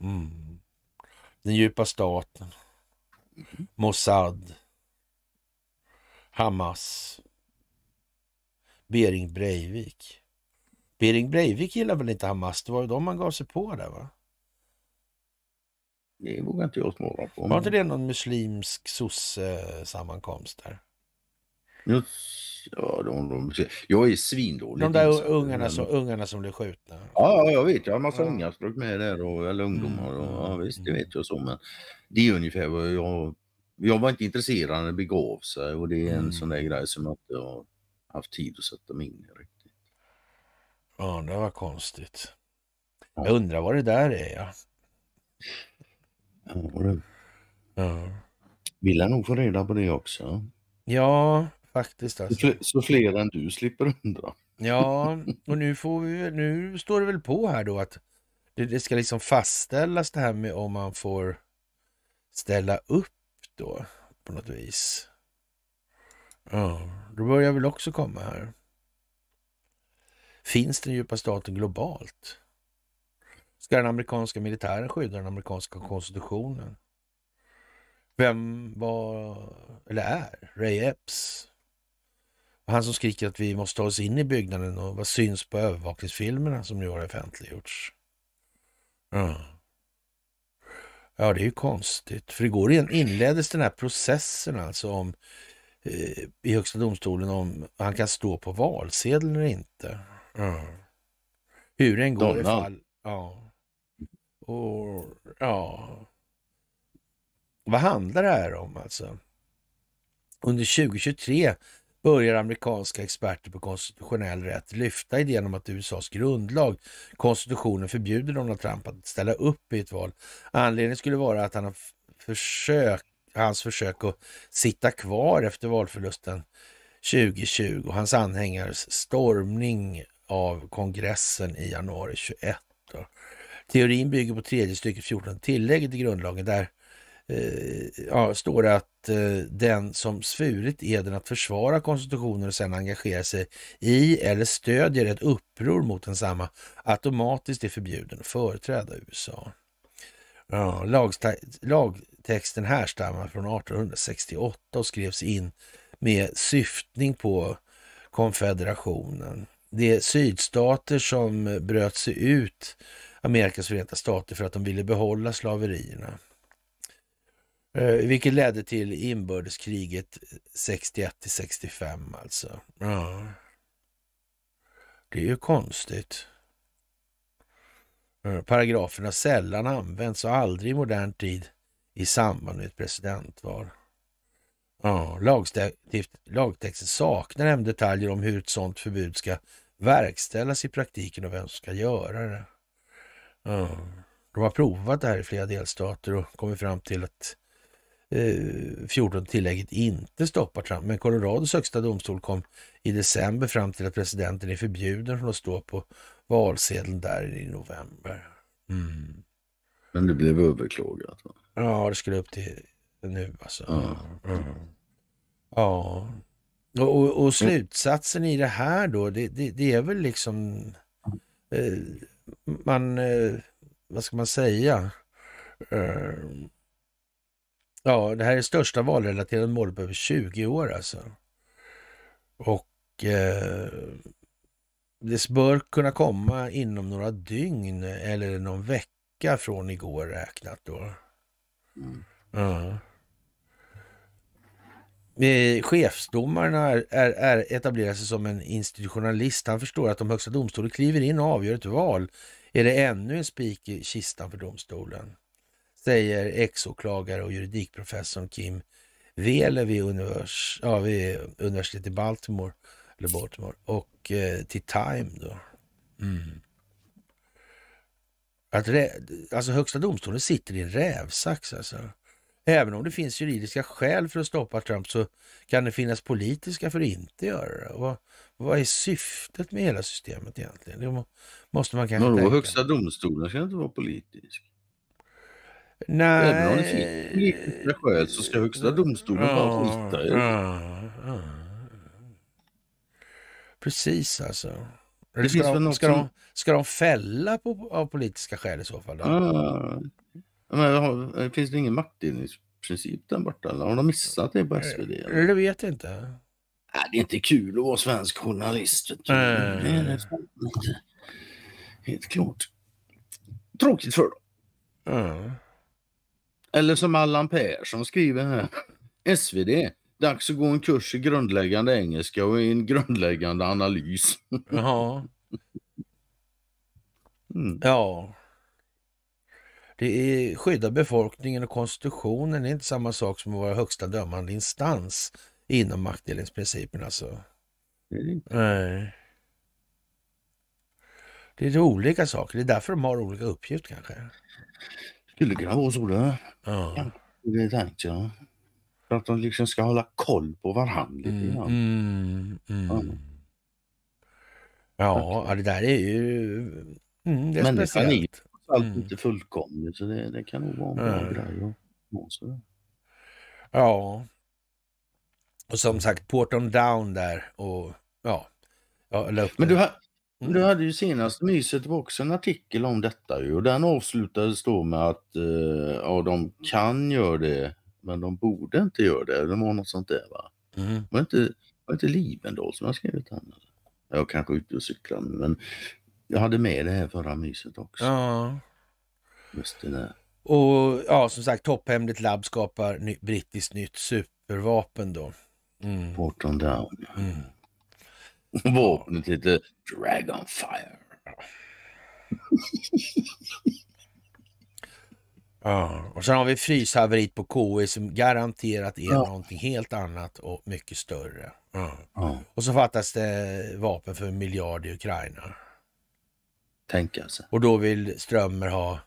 Mm. Den djupa staten. Mm. Mossad. Hamas. Bering Breivik. Bering Breivik gillar väl inte Hamas? Det var ju de man gav sig på där va? Det vågar inte jag svara på. Var inte det någon muslimsk sosse-sammankomst där? Ja, de, de, jag är svindålig. De där ungarna som, ungarna som blev skjutna? Ja, jag vet. Jag har en massa ja. ungar som med där, och, eller ungdomar. Och, mm, ja, mm, visst, det mm. vet jag så. Men det är ungefär vad jag... Jag var inte intresserad när det begav sig och det är en mm. sån där grej som jag inte har haft tid att sätta mig in i riktigt. Ja, det var konstigt. Jag undrar vad det där är, ja. Ja, det... ja. Vill jag nog få reda på det också. Ja, Faktiskt alltså. Så fler än du slipper undra. Ja, [laughs] och nu, får vi, nu står det väl på här då att det, det ska liksom fastställas det här med om man får ställa upp då på något vis. Ja, då börjar väl också komma här. Finns den djupa staten globalt? Ska den amerikanska militären skydda den amerikanska konstitutionen? Vem var, eller är, Ray Epps? Han som skriker att vi måste ta oss in i byggnaden och vad syns på övervakningsfilmerna som nu har offentliggjorts. Mm. Ja, det är ju konstigt. För igår inleddes den här processen alltså om eh, i Högsta domstolen om han kan stå på valsedeln eller inte. Mm. Hur den går Donna. i fall. Ja. Och, ja. Vad handlar det här om alltså? Under 2023 börjar amerikanska experter på konstitutionell rätt lyfta idén om att USAs grundlag, konstitutionen, förbjuder Donald Trump att ställa upp i ett val. Anledningen skulle vara att han har försök, hans försök att sitta kvar efter valförlusten 2020 och hans anhängares stormning av kongressen i januari 21. Då. Teorin bygger på tredje stycket 14 tillägget i grundlagen där eh, ja, står det att Eh, den som svurit eden att försvara konstitutionen och sen engagerar sig i eller stödjer ett uppror mot densamma automatiskt är förbjuden att företräda USA. Ja, lagtexten härstammar från 1868 och skrevs in med syftning på konfederationen. Det är sydstater som bröt sig ut Amerikas förenta stater för att de ville behålla slaverierna. Eh, vilket ledde till inbördeskriget 61 eh, till 65 alltså. Ja. Det är ju konstigt. Eh, paragraferna sällan används och aldrig i modern tid i samband med ett presidentval. Ja, lagtexten saknar även detaljer om hur ett sådant förbud ska verkställas i praktiken och vem som ska göra det. Ja. De har provat det här i flera delstater och kommit fram till att 14 eh, tillägget inte stoppar Trump. Men Colorados högsta domstol kom i december fram till att presidenten är förbjuden från att stå på valsedeln där i november. Mm. Men det blev överklagat? Ja, det skulle upp till nu alltså. Ja. Mm. ja. Och, och, och, slutsatsen i det här då, det, det, det är väl liksom eh, man, eh, vad ska man säga? Eh, Ja, det här är största valrelaterade målet på över 20 år alltså. Och eh, det bör kunna komma inom några dygn eller någon vecka från igår räknat då. Mm. Uh -huh. Eh, Chefsdomaren är, är, är, etablerar sig som en institutionalist. Han förstår att om Högsta domstolen kliver in och avgör ett val är det ännu en spik i kistan för domstolen säger exåklagare och juridikprofessorn Kim Vele vid, univers, ja, vid universitetet i Baltimore, eller Baltimore, och eh, till Time då. Mm. Att alltså högsta domstolen sitter i en rävsax alltså. Även om det finns juridiska skäl för att stoppa Trump så kan det finnas politiska för att inte göra det. Vad, vad är syftet med hela systemet egentligen? Det måste man kanske Men då, tänka. Högsta domstolen ska inte vara politisk. Nej. Även om det finns politiska skäl så ska Högsta domstolen ja, bara skita i det. Ja, Precis alltså. Det, ska, finns de, väl ska, som... de, ska de fälla på, av politiska skäl i så fall? Då? Ja. Men, finns det ingen maktdelningsprincip där borta? Eller har de missat det på SvD? Eller? Eh, det vet jag inte. Nej, äh, det är inte kul att vara svensk journalist. Vet äh. Det är Helt klart. Tråkigt för dem. Äh. Eller som Allan Persson skriver här. SvD, dags att gå en kurs i grundläggande engelska och i en grundläggande analys. [laughs] Ja. Mm. Ja. Det är skydda befolkningen och konstitutionen. Det är inte samma sak som att vara högsta dömande instans inom maktdelningsprincipen alltså. Det är det Nej. Det är olika saker. Det är därför de har olika uppgift kanske skulle gravårsordna. Ja. Det är tänkt ja. För att de liksom ska hålla koll på varandra lite mm, grann. Mm, mm, ja. Ja, ja, det där är ju... Mm, det är Människan speciellt. är allt mm. inte fullkomlig så det, det, kan nog vara en bra mm. grej att må Ja. Och som sagt, Porton Down där och ja. ja Men du, du hade ju senast Myset också en artikel om detta ju och den avslutades då med att eh, ja, de kan göra det men de borde inte göra det. De har något sånt där va? Mm. Var det inte, var inte Livendal som har skrivit den? Jag kanske är ute och cyklar nu men jag hade med det här förra myset också. Ja. Just det där. Och ja, som sagt, topphemligt labb skapar ny, brittiskt nytt supervapen då. Mm. Bortom down. Mm. [laughs] Vapnet heter Dragonfire. [laughs] Ja, och sen har vi fryshaverit på KI som garanterat är ja. någonting helt annat och mycket större. Ja. Ja. Och så fattas det vapen för en miljard i Ukraina. Tänk alltså. Och då vill Strömmer ha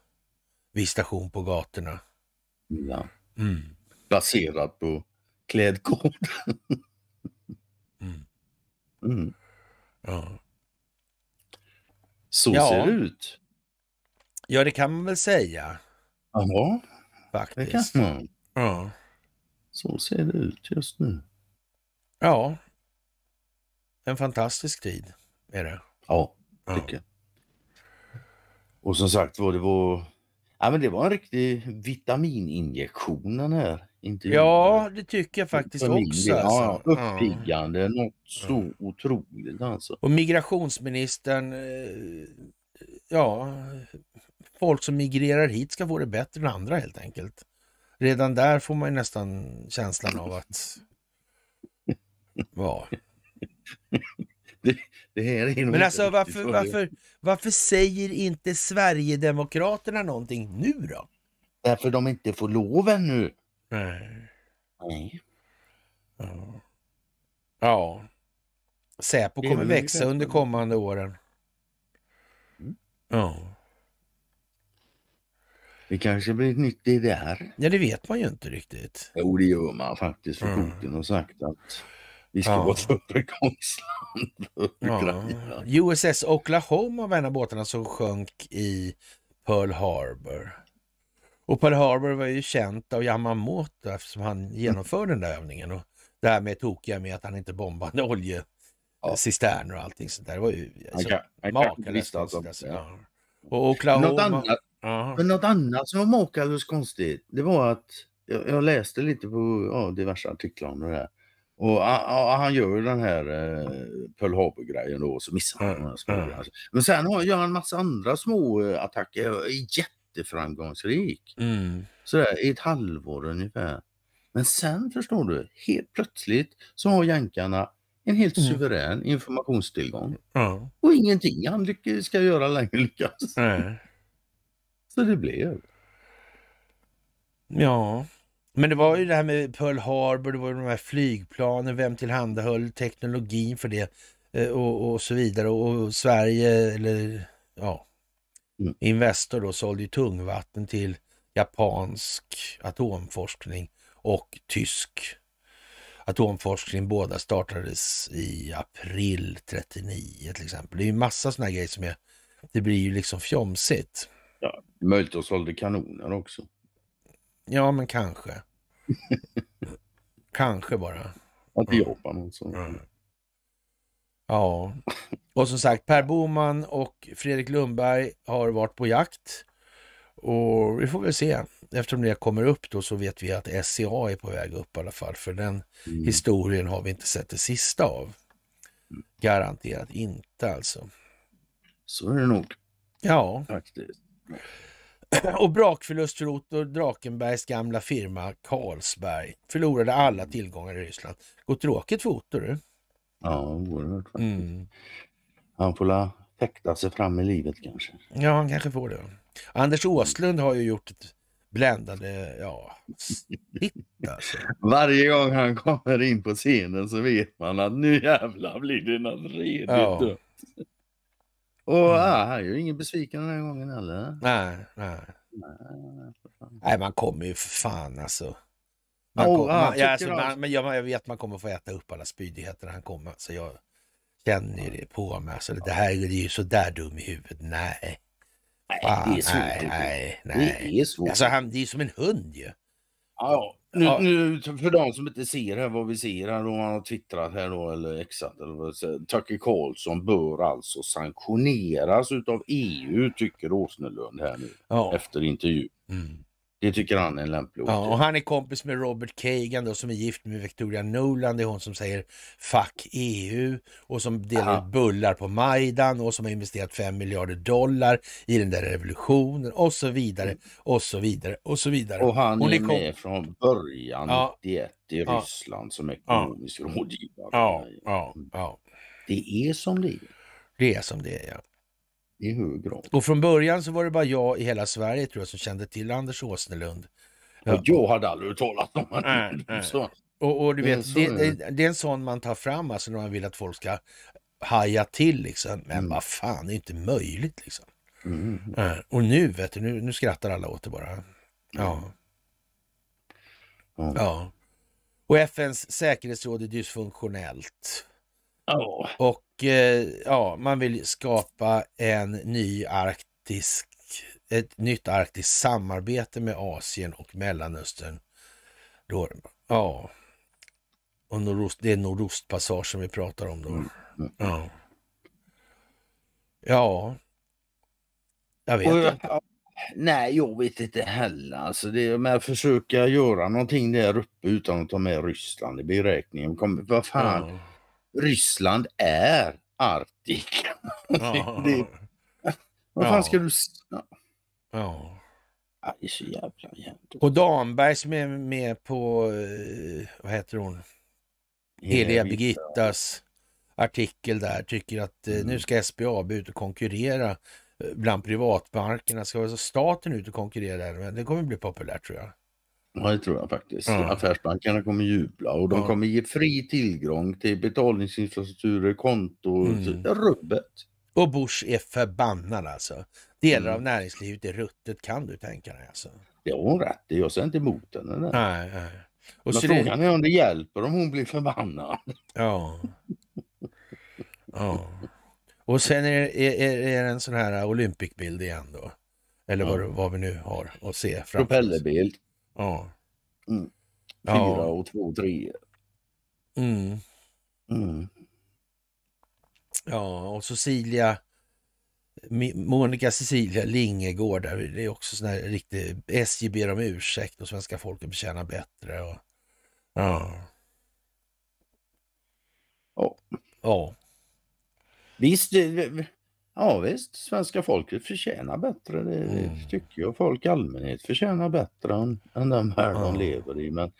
visitation på gatorna. Ja. Mm. Baserat på klädkoden. mm. Mm. Ja. Så ja. ser det ut. Ja, det kan man väl säga. Ja, faktiskt. det kan man. Ja. Så ser det ut just nu. Ja. En fantastisk tid är det. Ja, mycket. ja. Och som sagt var, det var, ja, men det var en riktig vitamininjektion den här intervjuer. Ja, det tycker jag faktiskt också. Alltså. Ja, uppiggande, ja. något så mm. otroligt alltså. Och migrationsministern, eh, ja, folk som migrerar hit ska få det bättre än andra helt enkelt. Redan där får man nästan känslan av att, ja. [laughs] Det, det Men alltså varför, varför, varför säger inte Sverigedemokraterna någonting nu då? Därför de inte får lov ännu. Nej. Ja. Säpo kommer växa under kommande åren. Mm. Ja. Det kanske blir ett nytt DDR. Ja, det vet man ju inte riktigt. Jo, det gör man faktiskt. För mm. Putin har sagt att vi ska vara ett föregångsland för Ja. USS Oklahoma var en av båtarna som sjönk i Pearl Harbor. Och Pearl Harbor var ju känt av Yamamoto eftersom han mm. genomförde den där övningen. Och det här med tokiga med att han inte bombade [laughs] oljecisterner och allting sånt där. Det var ju makalöst alltså. Och Oklahoma... Något annat, ja. Men något annat som var makalöst konstigt, det var att jag, jag, läste lite på ja, diverse artiklar om det där. Och han, han gör den här eh, Pearl Harbor-grejen då och så missar han mm. den här mm. Men sen har, gör han en massa andra små eh, attacker. Jätte jätteframgångsrik. Mm. Sådär i ett halvår ungefär. Men sen förstår du, helt plötsligt så har jänkarna en helt mm. suverän informationstillgång. Ja. Och ingenting han ska göra längre lyckas. Nej. [laughs] Så det blev. Ja, men det var ju det här med Pearl Harbor, det var ju de här flygplanen, vem tillhandahöll teknologin för det eh, och, och så vidare. och Sverige, eller ja, Mm. Investor då sålde ju tungvatten till japansk atomforskning och tysk atomforskning. Båda startades i april 39 till exempel. Det är ju massa sådana grejer som är, det blir ju liksom fjomsigt. Ja, möjligt att sålde kanoner också. Ja, men kanske. [laughs] kanske bara. Att Japan och Mm. Ja, och som sagt Per Boman och Fredrik Lundberg har varit på jakt och vi får väl se. Eftersom det kommer upp då så vet vi att SCA är på väg upp i alla fall, för den mm. historien har vi inte sett det sista av. Mm. Garanterat inte alltså. Så är det nog. Ja. Faktiskt. [clears throat] Och brakförlust för Otto Drakenbergs gamla firma Carlsberg. Förlorade alla tillgångar i Ryssland. Går tråkigt för Otto du. Ja, oerhört faktiskt. Mm. Han får la fäkta sig fram i livet kanske. Ja, han kanske får det. Anders mm. Åslund har ju gjort ett bländande, ja, hit alltså. Varje gång han kommer in på scenen så vet man att nu jävlar blir det något redigt ja. Och mm. ah, han är ju ingen besviken den här gången heller. Nej, nej. Nej, nej man kommer ju för fan alltså. Ah, alltså, men jag, jag vet man kommer få äta upp alla spydigheter när han kommer. Så jag känner ju det på mig. Alltså, det här är ju så där dum i huvudet. Nej. Nej, Fan, det är svårt. Nej, nej, nej. Det är svårt. Alltså, han, det är som en hund ju. Ja, nu, ja. nu, för de som inte ser här vad vi ser här då, han har twittrat här då eller exat eller vad Tucker Carlson bör alltså sanktioneras utav EU tycker Åsnelund här nu ja. efter intervju. Mm. Det tycker han är en lämplig åtgärd. Ja, och han är kompis med Robert Kagan då, som är gift med Victoria Nolan. Det är hon som säger Fuck EU och som delar ja. ut bullar på Majdan och som har investerat 5 miljarder dollar i den där revolutionen och så vidare mm. och så vidare och så vidare. Och han hon är, är med från början ja. det i ja. Ryssland som ekonomisk ja. rådgivare. Ja. Ja. Ja. Det är som det är. Det är som det är ja i hög grad. Och från början så var det bara jag i hela Sverige tror jag som kände till Anders Åsnelund. Ja. Och jag hade aldrig hört talas om honom. [laughs] Och, och, du vet, det, det, det, är en sån man tar fram alltså när man vill att folk ska haja till liksom. Men mm. vad fan, det är inte möjligt liksom. Mm. Äh. Och nu vet du, nu, nu skrattar alla åt det bara. Ja. Mm. Ja. Och FNs säkerhetsråd är dysfunktionellt. Oh. Och och eh, ja, man vill skapa en ny arktisk, ett nytt arktiskt samarbete med Asien och Mellanöstern. Då, ja, och nordost, det är nordostpassagen vi pratar om då. Mm. Ja, ja jag vet inte. Nej, jag vet inte heller. Alltså det med att försöka göra någonting där uppe utan att ta med Ryssland i beräkningen. Vad fan. Ja Ryssland är Arktik. [laughs] Ja. vad fan ska du... Ja. Det är så jävla jävligt. Och Damberg som är med på, eh, vad heter hon, Heliga Birgittas artikel där tycker att eh, mm. nu ska SBAB ut och konkurrera eh, bland privatbankerna. Ska alltså staten ut och konkurrera? det kommer bli populärt tror jag. Ja, det tror jag faktiskt. Mm. Affärsbankerna kommer jubla och de mm. kommer ge fri tillgång till betalningsinfrastrukturer, konto, mm. Typ, rubbet. Och Bush är förbannad alltså. Delar av mm. näringslivet är ruttet kan du tänka dig alltså. Det har hon rätt i, jag säger inte emot henne. Nej, nej. Och Men frågan det... är om det hjälper om hon blir förbannad. Ja. ja. Och sen är, är, är, är det en sån här Olympic-bild igen då. Eller ja. vad, vad vi nu har att se. Propellerbild. Ja. Mm. Fyra ja. och två och tre. Mm. Mm. Ja, och Cecilia, Monica Cecilia Lingegård, det är också sån här riktig, SJ ber om ursäkt och svenska folket förtjänar bättre. Och, ja. Ja. ja. Visst, eh, Ja visst, svenska folket förtjänar bättre. Det, mm. det tycker jag folk i allmänhet förtjänar bättre än, än den värld ja. de lever i. Men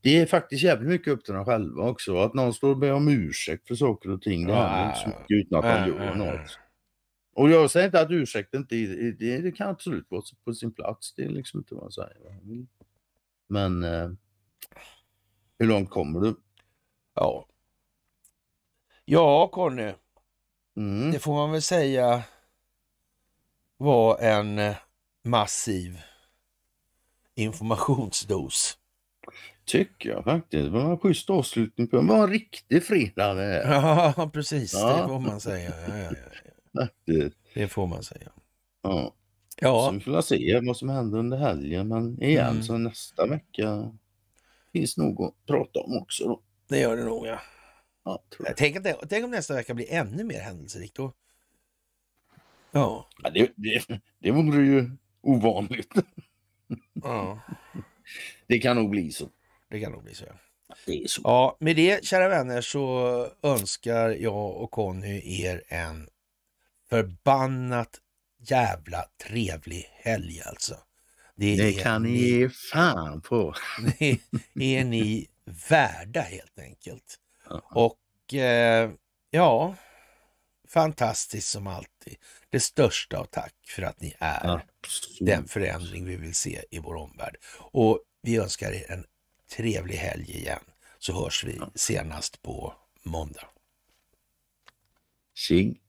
det är faktiskt jävligt mycket upp till dem själva också. Att någon står och ber om ursäkt för saker och ting, det handlar ja. inte så mycket utan att de gör något. Och jag säger inte att ursäkt inte är, det, det kan absolut vara på sin plats. Det är liksom inte vad jag säger. Men eh, hur långt kommer du? Ja. Ja, Conny. Mm. Det får man väl säga var en eh, massiv informationsdos. Tycker jag faktiskt. Det var en schysst avslutning på Det var en riktig fredag det Ja [laughs] precis, ja. det får man säga. Ja, ja, ja, Det får man säga. Ja. ja. Så vi får se vad som händer under helgen men igen mm. så nästa vecka finns nog att prata om också. Då. Det gör det nog ja. Ja, tänk, det, tänk om nästa vecka blir ännu mer händelserik då. Ja. ja det, det, det vore ju ovanligt. Ja. [laughs] Det kan nog bli så. Det kan nog bli så. Ja. så. Ja, med det kära vänner så önskar jag och Conny er en förbannat jävla trevlig helg alltså. Det, det kan ni ge fan på. [laughs] Det är ni värda helt enkelt. Och eh, ja, fantastiskt som alltid. Det största av tack för att ni är Absolut. den förändring vi vill se i vår omvärld. Och vi önskar er en trevlig helg igen. Så hörs vi senast på måndag. Tjing!